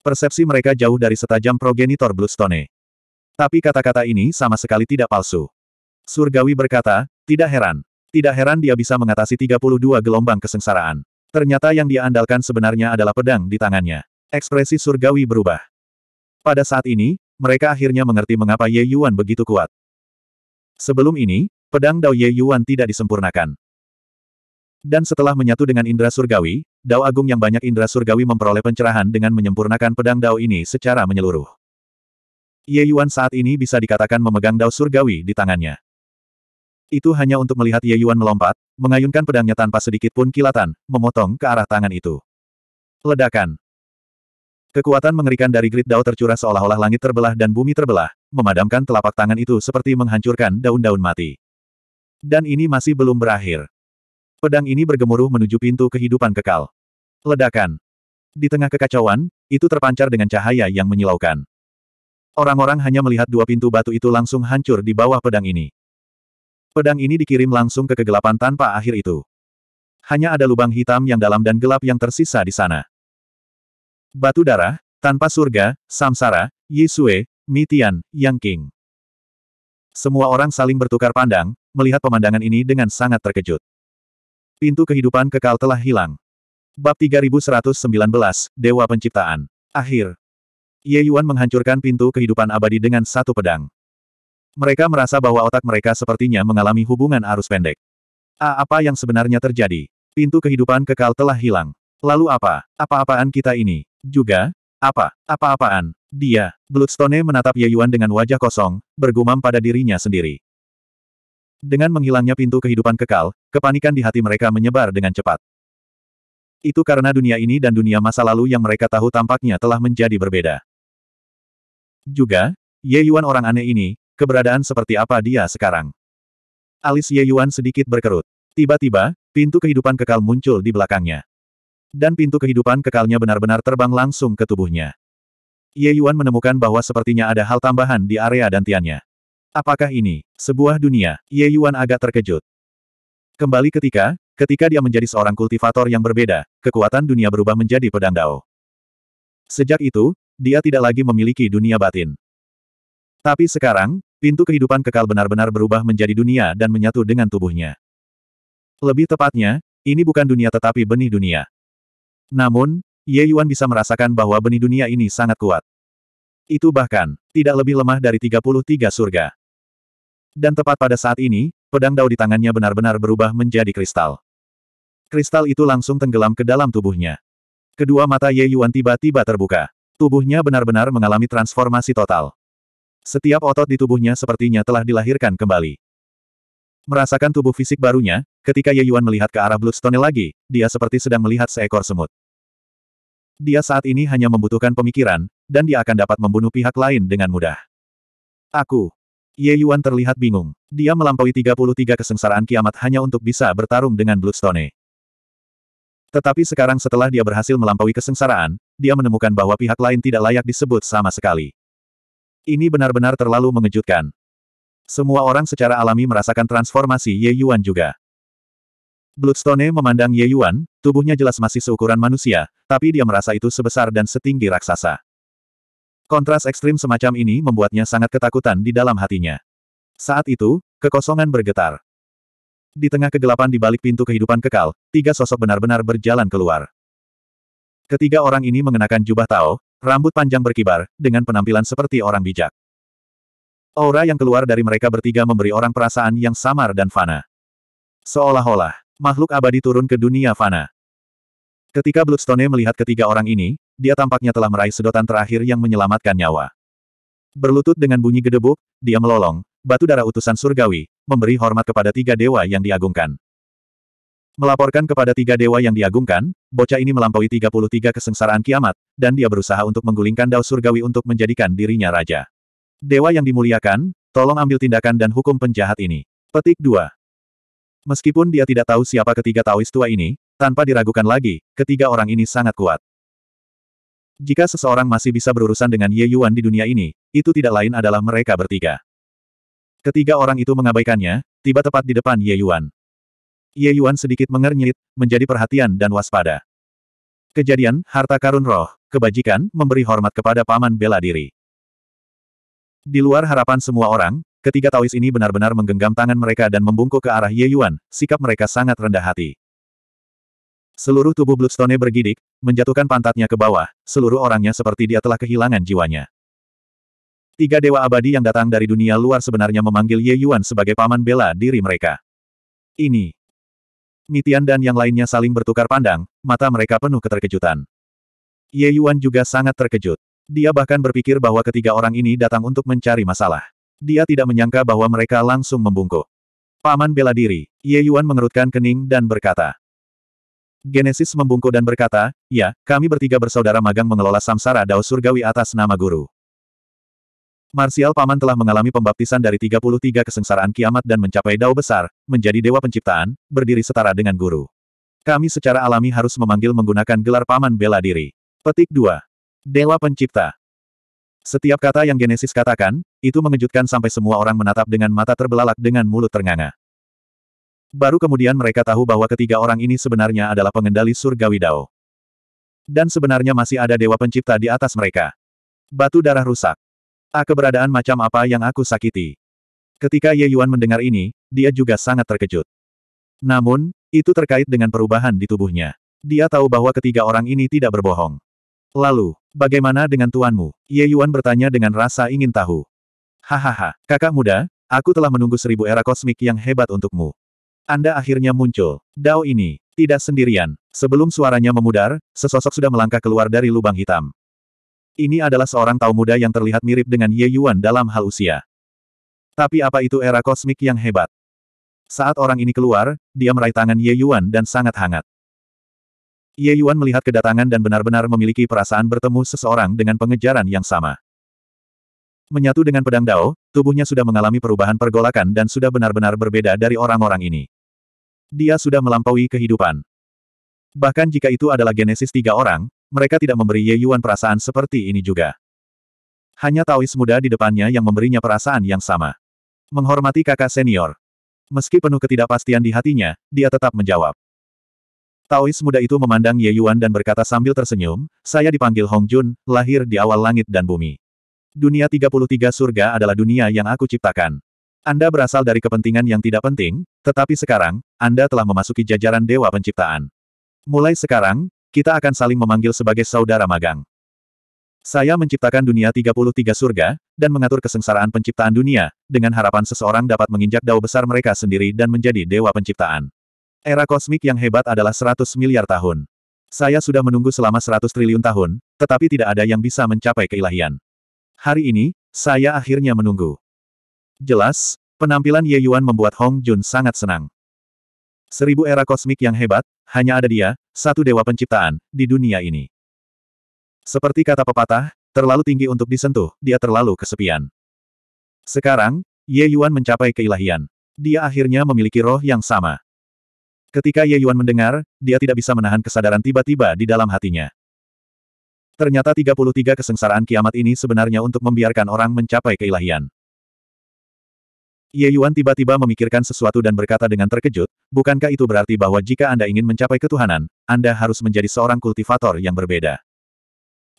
Persepsi mereka jauh dari setajam progenitor Bluestone. Tapi kata-kata ini sama sekali tidak palsu. Surgawi berkata, tidak heran. Tidak heran dia bisa mengatasi 32 gelombang kesengsaraan. Ternyata yang dia andalkan sebenarnya adalah pedang di tangannya. Ekspresi surgawi berubah. Pada saat ini, mereka akhirnya mengerti mengapa Ye Yuan begitu kuat. Sebelum ini, pedang Dao Ye Yuan tidak disempurnakan. Dan setelah menyatu dengan indera surgawi, Dao Agung yang banyak indera surgawi memperoleh pencerahan dengan menyempurnakan pedang Dao ini secara menyeluruh. Ye Yuan saat ini bisa dikatakan memegang Dao surgawi di tangannya. Itu hanya untuk melihat Ye Yuan melompat, mengayunkan pedangnya tanpa sedikit pun kilatan, memotong ke arah tangan itu. Ledakan. Kekuatan mengerikan dari grid Dao tercurah seolah-olah langit terbelah dan bumi terbelah, memadamkan telapak tangan itu seperti menghancurkan daun-daun mati. Dan ini masih belum berakhir. Pedang ini bergemuruh menuju pintu kehidupan kekal. Ledakan. Di tengah kekacauan, itu terpancar dengan cahaya yang menyilaukan. Orang-orang hanya melihat dua pintu batu itu langsung hancur di bawah pedang ini. Pedang ini dikirim langsung ke kegelapan tanpa akhir itu. Hanya ada lubang hitam yang dalam dan gelap yang tersisa di sana. Batu darah, tanpa surga, samsara, Yisue, Mitian, Yang King. Semua orang saling bertukar pandang, melihat pemandangan ini dengan sangat terkejut. Pintu kehidupan kekal telah hilang. Bab 3119, Dewa Penciptaan. Akhir. Ye Yuan menghancurkan pintu kehidupan abadi dengan satu pedang. Mereka merasa bahwa otak mereka sepertinya mengalami hubungan arus pendek. A, apa yang sebenarnya terjadi? Pintu kehidupan kekal telah hilang. Lalu apa? Apa-apaan kita ini? Juga? Apa? Apa-apaan? Dia, Bloodstone menatap Ye Yuan dengan wajah kosong, bergumam pada dirinya sendiri. Dengan menghilangnya pintu kehidupan kekal, kepanikan di hati mereka menyebar dengan cepat. Itu karena dunia ini dan dunia masa lalu yang mereka tahu tampaknya telah menjadi berbeda. Juga, Ye Yuan orang aneh ini, keberadaan seperti apa dia sekarang? Alis Ye Yuan sedikit berkerut. Tiba-tiba, pintu kehidupan kekal muncul di belakangnya. Dan pintu kehidupan kekalnya benar-benar terbang langsung ke tubuhnya. Ye Yuan menemukan bahwa sepertinya ada hal tambahan di area dantiannya. Apakah ini, sebuah dunia? Ye Yuan agak terkejut. Kembali ketika, ketika dia menjadi seorang kultivator yang berbeda, kekuatan dunia berubah menjadi pedang dao. Sejak itu, dia tidak lagi memiliki dunia batin. Tapi sekarang, pintu kehidupan kekal benar-benar berubah menjadi dunia dan menyatu dengan tubuhnya. Lebih tepatnya, ini bukan dunia tetapi benih dunia. Namun, Ye Yuan bisa merasakan bahwa benih dunia ini sangat kuat. Itu bahkan, tidak lebih lemah dari 33 surga. Dan tepat pada saat ini, pedang Dao di tangannya benar-benar berubah menjadi kristal. Kristal itu langsung tenggelam ke dalam tubuhnya. Kedua mata Ye Yuan tiba-tiba terbuka. Tubuhnya benar-benar mengalami transformasi total. Setiap otot di tubuhnya sepertinya telah dilahirkan kembali. Merasakan tubuh fisik barunya, ketika Ye Yuan melihat ke arah Bloodstone lagi, dia seperti sedang melihat seekor semut. Dia saat ini hanya membutuhkan pemikiran, dan dia akan dapat membunuh pihak lain dengan mudah. Aku, Ye Yuan terlihat bingung. Dia melampaui 33 kesengsaraan kiamat hanya untuk bisa bertarung dengan Bloodstone. Tetapi sekarang setelah dia berhasil melampaui kesengsaraan, dia menemukan bahwa pihak lain tidak layak disebut sama sekali. Ini benar-benar terlalu mengejutkan. Semua orang secara alami merasakan transformasi Ye Yuan juga. Bloodstone memandang Ye Yuan, tubuhnya jelas masih seukuran manusia, tapi dia merasa itu sebesar dan setinggi raksasa. Kontras ekstrim semacam ini membuatnya sangat ketakutan di dalam hatinya. Saat itu, kekosongan bergetar. Di tengah kegelapan di balik pintu kehidupan kekal, tiga sosok benar-benar berjalan keluar. Ketiga orang ini mengenakan jubah Tao, rambut panjang berkibar, dengan penampilan seperti orang bijak. Aura yang keluar dari mereka bertiga memberi orang perasaan yang samar dan fana. Seolah-olah, makhluk abadi turun ke dunia fana. Ketika Bloodstone melihat ketiga orang ini, dia tampaknya telah meraih sedotan terakhir yang menyelamatkan nyawa. Berlutut dengan bunyi gedebuk, dia melolong, batu darah utusan surgawi, memberi hormat kepada tiga dewa yang diagungkan. Melaporkan kepada tiga dewa yang diagungkan, bocah ini melampaui 33 kesengsaraan kiamat, dan dia berusaha untuk menggulingkan dao surgawi untuk menjadikan dirinya raja. Dewa yang dimuliakan, tolong ambil tindakan dan hukum penjahat ini. Petik 2. Meskipun dia tidak tahu siapa ketiga Taoist tua ini, tanpa diragukan lagi, ketiga orang ini sangat kuat. Jika seseorang masih bisa berurusan dengan Ye Yuan di dunia ini, itu tidak lain adalah mereka bertiga. Ketiga orang itu mengabaikannya, tiba tepat di depan Ye Yuan. Ye Yuan sedikit mengernyit, menjadi perhatian dan waspada. Kejadian, harta karun roh, kebajikan, memberi hormat kepada paman bela diri. Di luar harapan semua orang, ketiga Taois ini benar-benar menggenggam tangan mereka dan membungkuk ke arah Ye Yuan, sikap mereka sangat rendah hati. Seluruh tubuh Bloodstone bergidik, menjatuhkan pantatnya ke bawah, seluruh orangnya seperti dia telah kehilangan jiwanya. Tiga dewa abadi yang datang dari dunia luar sebenarnya memanggil Ye Yuan sebagai paman bela diri mereka. Ini. Mitian dan yang lainnya saling bertukar pandang, mata mereka penuh keterkejutan. Ye Yuan juga sangat terkejut. Dia bahkan berpikir bahwa ketiga orang ini datang untuk mencari masalah. Dia tidak menyangka bahwa mereka langsung membungkuk. Paman bela diri, Ye Yuan mengerutkan kening dan berkata, Genesis membungkuk dan berkata, Ya, kami bertiga bersaudara magang mengelola samsara dao surgawi atas nama guru. Marsial Paman telah mengalami pembaptisan dari 33 kesengsaraan kiamat dan mencapai dao besar, menjadi dewa penciptaan, berdiri setara dengan guru. Kami secara alami harus memanggil menggunakan gelar Paman bela diri. Petik 2. Dewa pencipta. Setiap kata yang Genesis katakan, itu mengejutkan sampai semua orang menatap dengan mata terbelalak dengan mulut ternganga. Baru kemudian mereka tahu bahwa ketiga orang ini sebenarnya adalah pengendali surgawi Dao. Dan sebenarnya masih ada dewa pencipta di atas mereka. Batu darah rusak. Ah keberadaan macam apa yang aku sakiti. Ketika Ye Yuan mendengar ini, dia juga sangat terkejut. Namun, itu terkait dengan perubahan di tubuhnya. Dia tahu bahwa ketiga orang ini tidak berbohong. Lalu, bagaimana dengan tuanmu? Ye Yuan bertanya dengan rasa ingin tahu. Hahaha, kakak muda, aku telah menunggu seribu era kosmik yang hebat untukmu. Anda akhirnya muncul. Dao ini, tidak sendirian. Sebelum suaranya memudar, sesosok sudah melangkah keluar dari lubang hitam. Ini adalah seorang tau muda yang terlihat mirip dengan Ye Yuan dalam hal usia. Tapi apa itu era kosmik yang hebat? Saat orang ini keluar, dia meraih tangan Ye Yuan dan sangat hangat. Ye Yuan melihat kedatangan dan benar-benar memiliki perasaan bertemu seseorang dengan pengejaran yang sama. Menyatu dengan pedang Dao, tubuhnya sudah mengalami perubahan pergolakan dan sudah benar-benar berbeda dari orang-orang ini. Dia sudah melampaui kehidupan. Bahkan jika itu adalah genesis tiga orang, mereka tidak memberi Ye Yuan perasaan seperti ini juga. Hanya Taois muda di depannya yang memberinya perasaan yang sama. Menghormati kakak senior. Meski penuh ketidakpastian di hatinya, dia tetap menjawab. Taois muda itu memandang Ye Yuan dan berkata sambil tersenyum, saya dipanggil Hong Jun, lahir di awal langit dan bumi. Dunia 33 surga adalah dunia yang aku ciptakan. Anda berasal dari kepentingan yang tidak penting, tetapi sekarang, Anda telah memasuki jajaran Dewa Penciptaan. Mulai sekarang, kita akan saling memanggil sebagai saudara magang. Saya menciptakan dunia 33 surga, dan mengatur kesengsaraan penciptaan dunia, dengan harapan seseorang dapat menginjak dao besar mereka sendiri dan menjadi Dewa Penciptaan. Era kosmik yang hebat adalah 100 miliar tahun. Saya sudah menunggu selama 100 triliun tahun, tetapi tidak ada yang bisa mencapai keilahian. Hari ini, saya akhirnya menunggu. Jelas, penampilan Ye Yuan membuat Hong Jun sangat senang. Seribu era kosmik yang hebat, hanya ada dia, satu dewa penciptaan, di dunia ini. Seperti kata pepatah, terlalu tinggi untuk disentuh, dia terlalu kesepian. Sekarang, Ye Yuan mencapai keilahian. Dia akhirnya memiliki roh yang sama. Ketika Ye Yuan mendengar, dia tidak bisa menahan kesadaran tiba-tiba di dalam hatinya. Ternyata 33 kesengsaraan kiamat ini sebenarnya untuk membiarkan orang mencapai keilahian. Ye Yuan tiba-tiba memikirkan sesuatu dan berkata dengan terkejut, bukankah itu berarti bahwa jika Anda ingin mencapai ketuhanan, Anda harus menjadi seorang kultivator yang berbeda?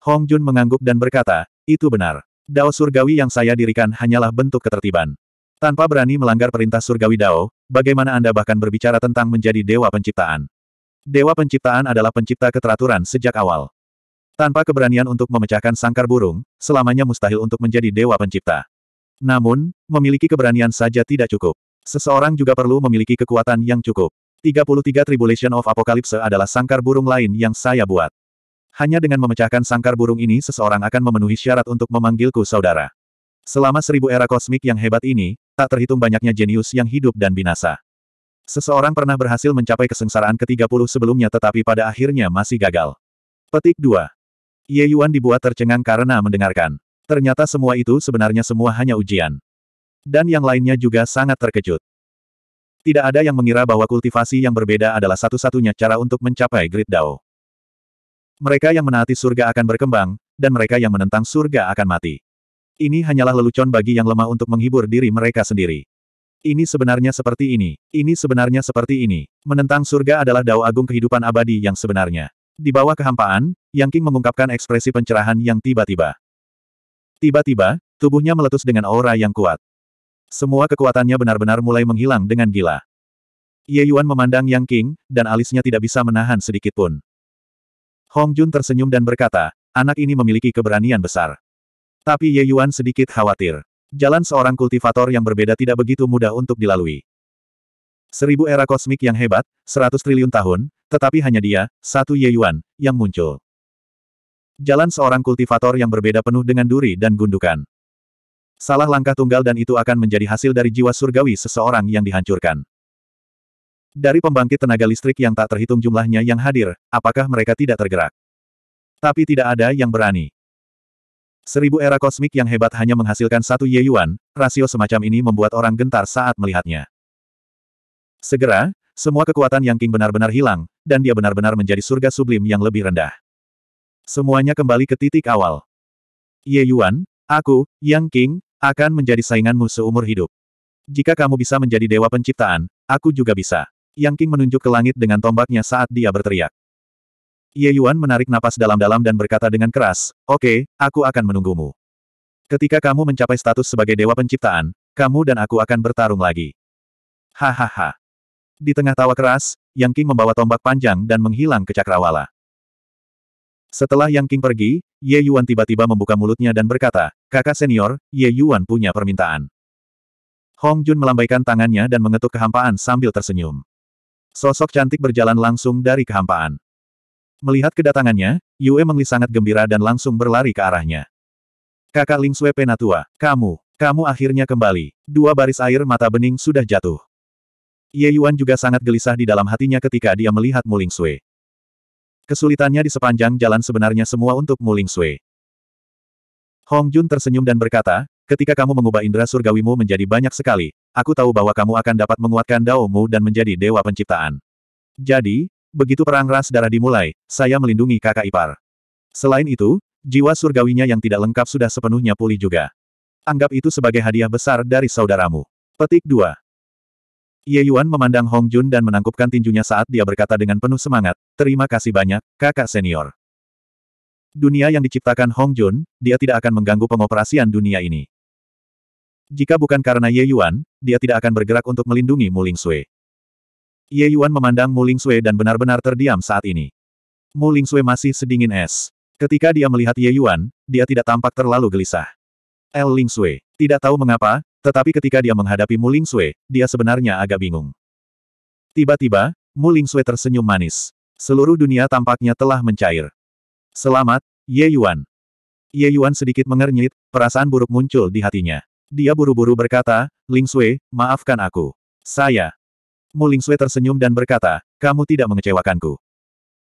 Hong Jun mengangguk dan berkata, itu benar. Dao surgawi yang saya dirikan hanyalah bentuk ketertiban. Tanpa berani melanggar perintah surgawi Dao, bagaimana Anda bahkan berbicara tentang menjadi dewa penciptaan? Dewa penciptaan adalah pencipta keteraturan sejak awal. Tanpa keberanian untuk memecahkan sangkar burung, selamanya mustahil untuk menjadi dewa pencipta. Namun, memiliki keberanian saja tidak cukup. Seseorang juga perlu memiliki kekuatan yang cukup. 33 Tribulation of Apocalypse adalah sangkar burung lain yang saya buat. Hanya dengan memecahkan sangkar burung ini seseorang akan memenuhi syarat untuk memanggilku saudara. Selama seribu era kosmik yang hebat ini, tak terhitung banyaknya jenius yang hidup dan binasa. Seseorang pernah berhasil mencapai kesengsaraan ke-30 sebelumnya tetapi pada akhirnya masih gagal. Petik 2. Ye Yuan dibuat tercengang karena mendengarkan. Ternyata semua itu sebenarnya semua hanya ujian. Dan yang lainnya juga sangat terkejut. Tidak ada yang mengira bahwa kultivasi yang berbeda adalah satu-satunya cara untuk mencapai grid Dao. Mereka yang menaati surga akan berkembang, dan mereka yang menentang surga akan mati. Ini hanyalah lelucon bagi yang lemah untuk menghibur diri mereka sendiri. Ini sebenarnya seperti ini, ini sebenarnya seperti ini. Menentang surga adalah dao agung kehidupan abadi yang sebenarnya. Di bawah kehampaan, Yang King mengungkapkan ekspresi pencerahan yang tiba-tiba. Tiba-tiba, tubuhnya meletus dengan aura yang kuat. Semua kekuatannya benar-benar mulai menghilang dengan gila. Ye Yuan memandang Yang King, dan alisnya tidak bisa menahan sedikit pun. Hong Jun tersenyum dan berkata, anak ini memiliki keberanian besar. Tapi Ye Yuan sedikit khawatir. Jalan seorang kultivator yang berbeda tidak begitu mudah untuk dilalui. Seribu era kosmik yang hebat, seratus triliun tahun, tetapi hanya dia, satu Ye Yuan, yang muncul. Jalan seorang kultivator yang berbeda penuh dengan duri dan gundukan. Salah langkah tunggal dan itu akan menjadi hasil dari jiwa surgawi seseorang yang dihancurkan. Dari pembangkit tenaga listrik yang tak terhitung jumlahnya yang hadir, apakah mereka tidak tergerak? Tapi tidak ada yang berani. Seribu era kosmik yang hebat hanya menghasilkan satu Yeyuan, rasio semacam ini membuat orang gentar saat melihatnya. Segera, semua kekuatan yang King benar-benar hilang, dan dia benar-benar menjadi surga sublim yang lebih rendah. Semuanya kembali ke titik awal. Ye Yuan, aku, Yang King, akan menjadi sainganmu seumur hidup. Jika kamu bisa menjadi dewa penciptaan, aku juga bisa. Yang King menunjuk ke langit dengan tombaknya saat dia berteriak. Ye Yuan menarik napas dalam-dalam dan berkata dengan keras, Oke, okay, aku akan menunggumu. Ketika kamu mencapai status sebagai dewa penciptaan, kamu dan aku akan bertarung lagi. Hahaha. Di tengah tawa keras, Yang King membawa tombak panjang dan menghilang ke cakrawala. Setelah Yang King pergi, Ye Yuan tiba-tiba membuka mulutnya dan berkata, kakak senior, Ye Yuan punya permintaan. Hong Jun melambaikan tangannya dan mengetuk kehampaan sambil tersenyum. Sosok cantik berjalan langsung dari kehampaan. Melihat kedatangannya, Yue Mengli sangat gembira dan langsung berlari ke arahnya. Kakak Ling Sue Penatua, kamu, kamu akhirnya kembali. Dua baris air mata bening sudah jatuh. Ye Yuan juga sangat gelisah di dalam hatinya ketika dia melihat Muling Sue. Kesulitannya di sepanjang jalan sebenarnya semua untuk Muling Sui. Hong Jun tersenyum dan berkata, ketika kamu mengubah indera surgawimu menjadi banyak sekali, aku tahu bahwa kamu akan dapat menguatkan daomu dan menjadi dewa penciptaan. Jadi, begitu perang ras darah dimulai, saya melindungi kakak ipar. Selain itu, jiwa surgawinya yang tidak lengkap sudah sepenuhnya pulih juga. Anggap itu sebagai hadiah besar dari saudaramu. Petik 2. Ye Yuan memandang Hong Jun dan menangkupkan tinjunya saat dia berkata dengan penuh semangat, terima kasih banyak, kakak senior. Dunia yang diciptakan Hong Jun, dia tidak akan mengganggu pengoperasian dunia ini. Jika bukan karena Ye Yuan, dia tidak akan bergerak untuk melindungi Muling Sui. Ye Yuan memandang Muling Sui dan benar-benar terdiam saat ini. Muling Sui masih sedingin es. Ketika dia melihat Ye Yuan, dia tidak tampak terlalu gelisah. El Ling Sui, tidak tahu mengapa, tetapi ketika dia menghadapi Mu Lingxue, dia sebenarnya agak bingung. Tiba-tiba, Mu Lingxue tersenyum manis. Seluruh dunia tampaknya telah mencair. Selamat, Ye Yuan. Ye Yuan sedikit mengernyit, perasaan buruk muncul di hatinya. Dia buru-buru berkata, Ling Sui, maafkan aku. Saya. Mu Ling Sui tersenyum dan berkata, kamu tidak mengecewakanku.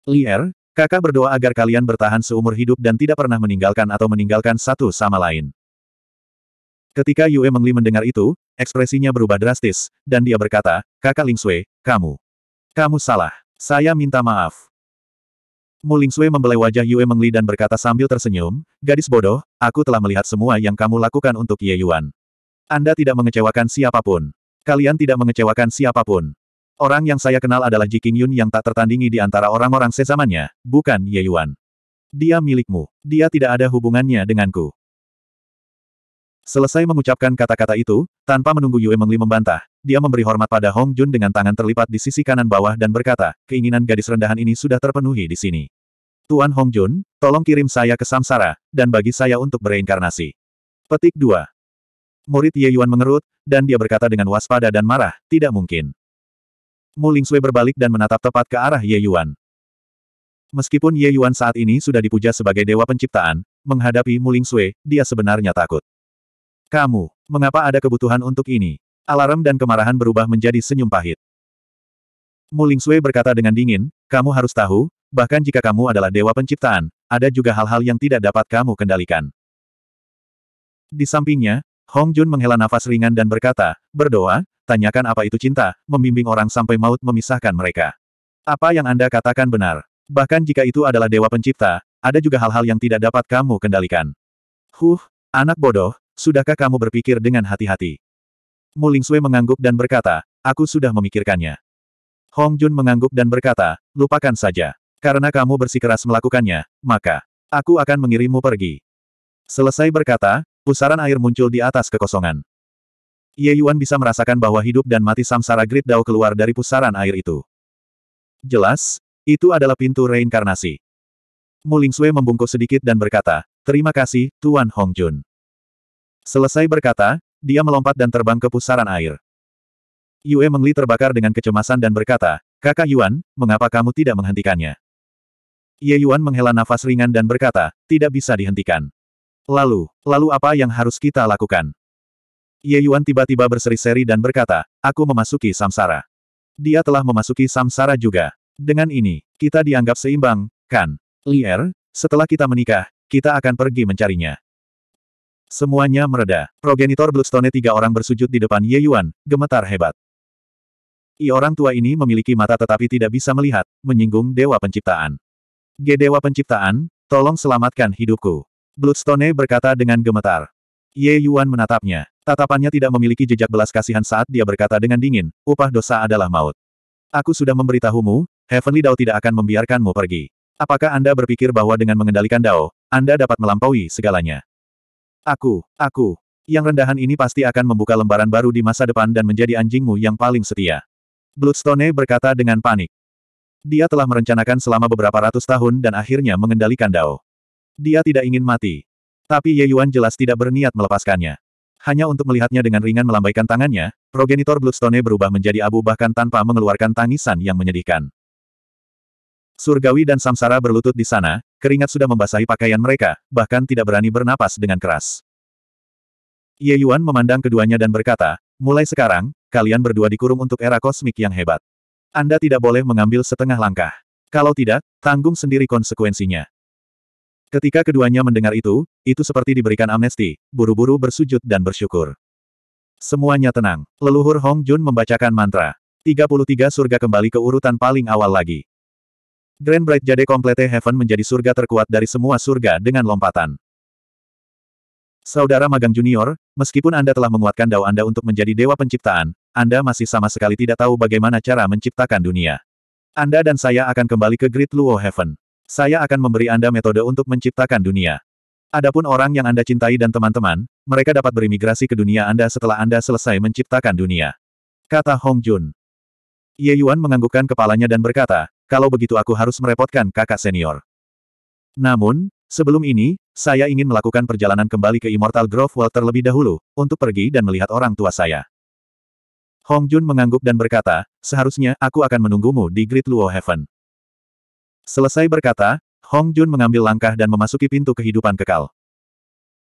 Lier, kakak berdoa agar kalian bertahan seumur hidup dan tidak pernah meninggalkan atau meninggalkan satu sama lain. Ketika Yue Mengli mendengar itu, ekspresinya berubah drastis, dan dia berkata, Kakak Ling Sui, kamu. Kamu salah. Saya minta maaf. Mu Ling Sui membelai wajah Yue Mengli dan berkata sambil tersenyum, Gadis bodoh, aku telah melihat semua yang kamu lakukan untuk Ye Yuan. Anda tidak mengecewakan siapapun. Kalian tidak mengecewakan siapapun. Orang yang saya kenal adalah Ji King Yun yang tak tertandingi di antara orang-orang sezamannya, bukan Ye Yuan. Dia milikmu. Dia tidak ada hubungannya denganku. Selesai mengucapkan kata-kata itu, tanpa menunggu Yue Mengli membantah, dia memberi hormat pada Hong Jun dengan tangan terlipat di sisi kanan bawah dan berkata, keinginan gadis rendahan ini sudah terpenuhi di sini. Tuan Hong Jun, tolong kirim saya ke Samsara, dan bagi saya untuk bereinkarnasi. Petik 2. Murid Ye Yuan mengerut, dan dia berkata dengan waspada dan marah, tidak mungkin. Mu Lingsui berbalik dan menatap tepat ke arah Ye Yuan. Meskipun Ye Yuan saat ini sudah dipuja sebagai dewa penciptaan, menghadapi Mu Lingsui, dia sebenarnya takut. Kamu, mengapa ada kebutuhan untuk ini? Alarm dan kemarahan berubah menjadi senyum pahit. Muling Sui berkata dengan dingin, kamu harus tahu, bahkan jika kamu adalah dewa penciptaan, ada juga hal-hal yang tidak dapat kamu kendalikan. Di sampingnya, Hong Jun menghela nafas ringan dan berkata, berdoa, tanyakan apa itu cinta, membimbing orang sampai maut memisahkan mereka. Apa yang Anda katakan benar. Bahkan jika itu adalah dewa pencipta, ada juga hal-hal yang tidak dapat kamu kendalikan. Huh, anak bodoh, Sudahkah kamu berpikir dengan hati-hati? Muling Sui mengangguk dan berkata, aku sudah memikirkannya. Hong Jun mengangguk dan berkata, lupakan saja. Karena kamu bersikeras melakukannya, maka aku akan mengirimmu pergi. Selesai berkata, pusaran air muncul di atas kekosongan. Ye Yuan bisa merasakan bahwa hidup dan mati samsara Great Dao keluar dari pusaran air itu. Jelas, itu adalah pintu reinkarnasi. Muling Sui membungkuk sedikit dan berkata, terima kasih, Tuan Hong Jun. Selesai berkata, dia melompat dan terbang ke pusaran air. Yue Mengli terbakar dengan kecemasan dan berkata, Kakak Yuan, mengapa kamu tidak menghentikannya? Ye Yuan menghela nafas ringan dan berkata, tidak bisa dihentikan. Lalu, lalu apa yang harus kita lakukan? Ye Yuan tiba-tiba berseri-seri dan berkata, aku memasuki samsara. Dia telah memasuki samsara juga. Dengan ini, kita dianggap seimbang, kan? Lier, setelah kita menikah, kita akan pergi mencarinya. Semuanya mereda. Progenitor Bloodstone tiga orang bersujud di depan Ye Yuan, gemetar hebat. I orang tua ini memiliki mata tetapi tidak bisa melihat, menyinggung Dewa Penciptaan. G Dewa Penciptaan, tolong selamatkan hidupku. Bloodstone berkata dengan gemetar. Ye Yuan menatapnya. Tatapannya tidak memiliki jejak belas kasihan saat dia berkata dengan dingin, upah dosa adalah maut. Aku sudah memberitahumu, Heavenly Dao tidak akan membiarkanmu pergi. Apakah Anda berpikir bahwa dengan mengendalikan Dao, Anda dapat melampaui segalanya? Aku, aku, yang rendahan ini pasti akan membuka lembaran baru di masa depan dan menjadi anjingmu yang paling setia. Bloodstone berkata dengan panik. Dia telah merencanakan selama beberapa ratus tahun dan akhirnya mengendalikan Dao. Dia tidak ingin mati. Tapi Ye Yuan jelas tidak berniat melepaskannya. Hanya untuk melihatnya dengan ringan melambaikan tangannya, progenitor Bloodstone berubah menjadi abu bahkan tanpa mengeluarkan tangisan yang menyedihkan. Surgawi dan Samsara berlutut di sana, keringat sudah membasahi pakaian mereka, bahkan tidak berani bernapas dengan keras. Ye Yuan memandang keduanya dan berkata, mulai sekarang, kalian berdua dikurung untuk era kosmik yang hebat. Anda tidak boleh mengambil setengah langkah. Kalau tidak, tanggung sendiri konsekuensinya. Ketika keduanya mendengar itu, itu seperti diberikan amnesti, buru-buru bersujud dan bersyukur. Semuanya tenang. Leluhur Hong Jun membacakan mantra. 33 surga kembali ke urutan paling awal lagi. Grand Bright Jade Komplete Heaven menjadi surga terkuat dari semua surga dengan lompatan. Saudara magang junior, meskipun Anda telah menguatkan dao Anda untuk menjadi dewa penciptaan, Anda masih sama sekali tidak tahu bagaimana cara menciptakan dunia. Anda dan saya akan kembali ke Great Luo Heaven. Saya akan memberi Anda metode untuk menciptakan dunia. Adapun orang yang Anda cintai dan teman-teman, mereka dapat berimigrasi ke dunia Anda setelah Anda selesai menciptakan dunia. Kata Hong Jun. Ye Yuan menganggukkan kepalanya dan berkata, kalau begitu aku harus merepotkan kakak senior. Namun, sebelum ini, saya ingin melakukan perjalanan kembali ke Immortal Grove World terlebih dahulu, untuk pergi dan melihat orang tua saya. Hong Jun mengangguk dan berkata, seharusnya aku akan menunggumu di Great Luo Heaven. Selesai berkata, Hong Jun mengambil langkah dan memasuki pintu kehidupan kekal.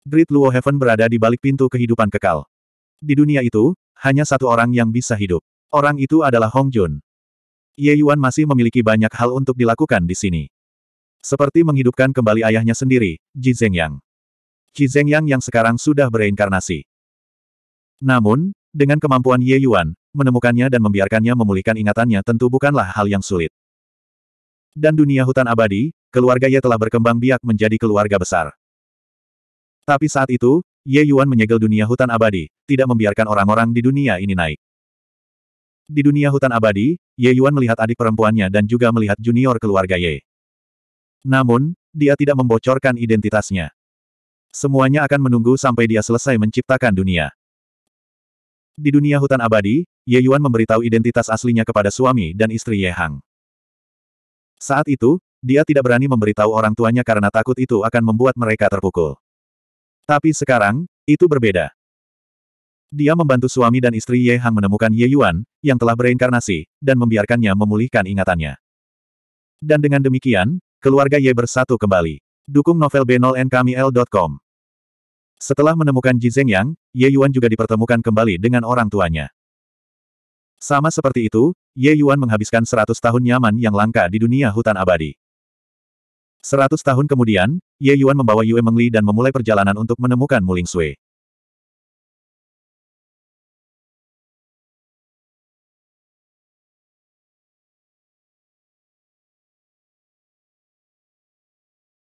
Great Luo Heaven berada di balik pintu kehidupan kekal. Di dunia itu, hanya satu orang yang bisa hidup. Orang itu adalah Hong Jun. Ye Yuan masih memiliki banyak hal untuk dilakukan di sini. Seperti menghidupkan kembali ayahnya sendiri, Ji Zhengyang. Ji Zhengyang yang sekarang sudah bereinkarnasi. Namun, dengan kemampuan Ye Yuan, menemukannya dan membiarkannya memulihkan ingatannya tentu bukanlah hal yang sulit. Dan dunia hutan abadi, keluarga Ye telah berkembang biak menjadi keluarga besar. Tapi saat itu, Ye Yuan menyegel dunia hutan abadi, tidak membiarkan orang-orang di dunia ini naik. Di dunia hutan abadi, Ye Yuan melihat adik perempuannya dan juga melihat junior keluarga Ye. Namun, dia tidak membocorkan identitasnya. Semuanya akan menunggu sampai dia selesai menciptakan dunia. Di dunia hutan abadi, Ye Yuan memberitahu identitas aslinya kepada suami dan istri Ye Hang. Saat itu, dia tidak berani memberitahu orang tuanya karena takut itu akan membuat mereka terpukul. Tapi sekarang, itu berbeda. Dia membantu suami dan istri Ye Hang menemukan Ye Yuan, yang telah bereinkarnasi, dan membiarkannya memulihkan ingatannya. Dan dengan demikian, keluarga Ye bersatu kembali. Dukung novel b0nkmil.com Setelah menemukan Ji Zhengyang, Ye Yuan juga dipertemukan kembali dengan orang tuanya. Sama seperti itu, Ye Yuan menghabiskan 100 tahun nyaman yang langka di dunia hutan abadi. 100 tahun kemudian, Ye Yuan membawa Yue Mengli dan memulai perjalanan untuk menemukan Muling Sui.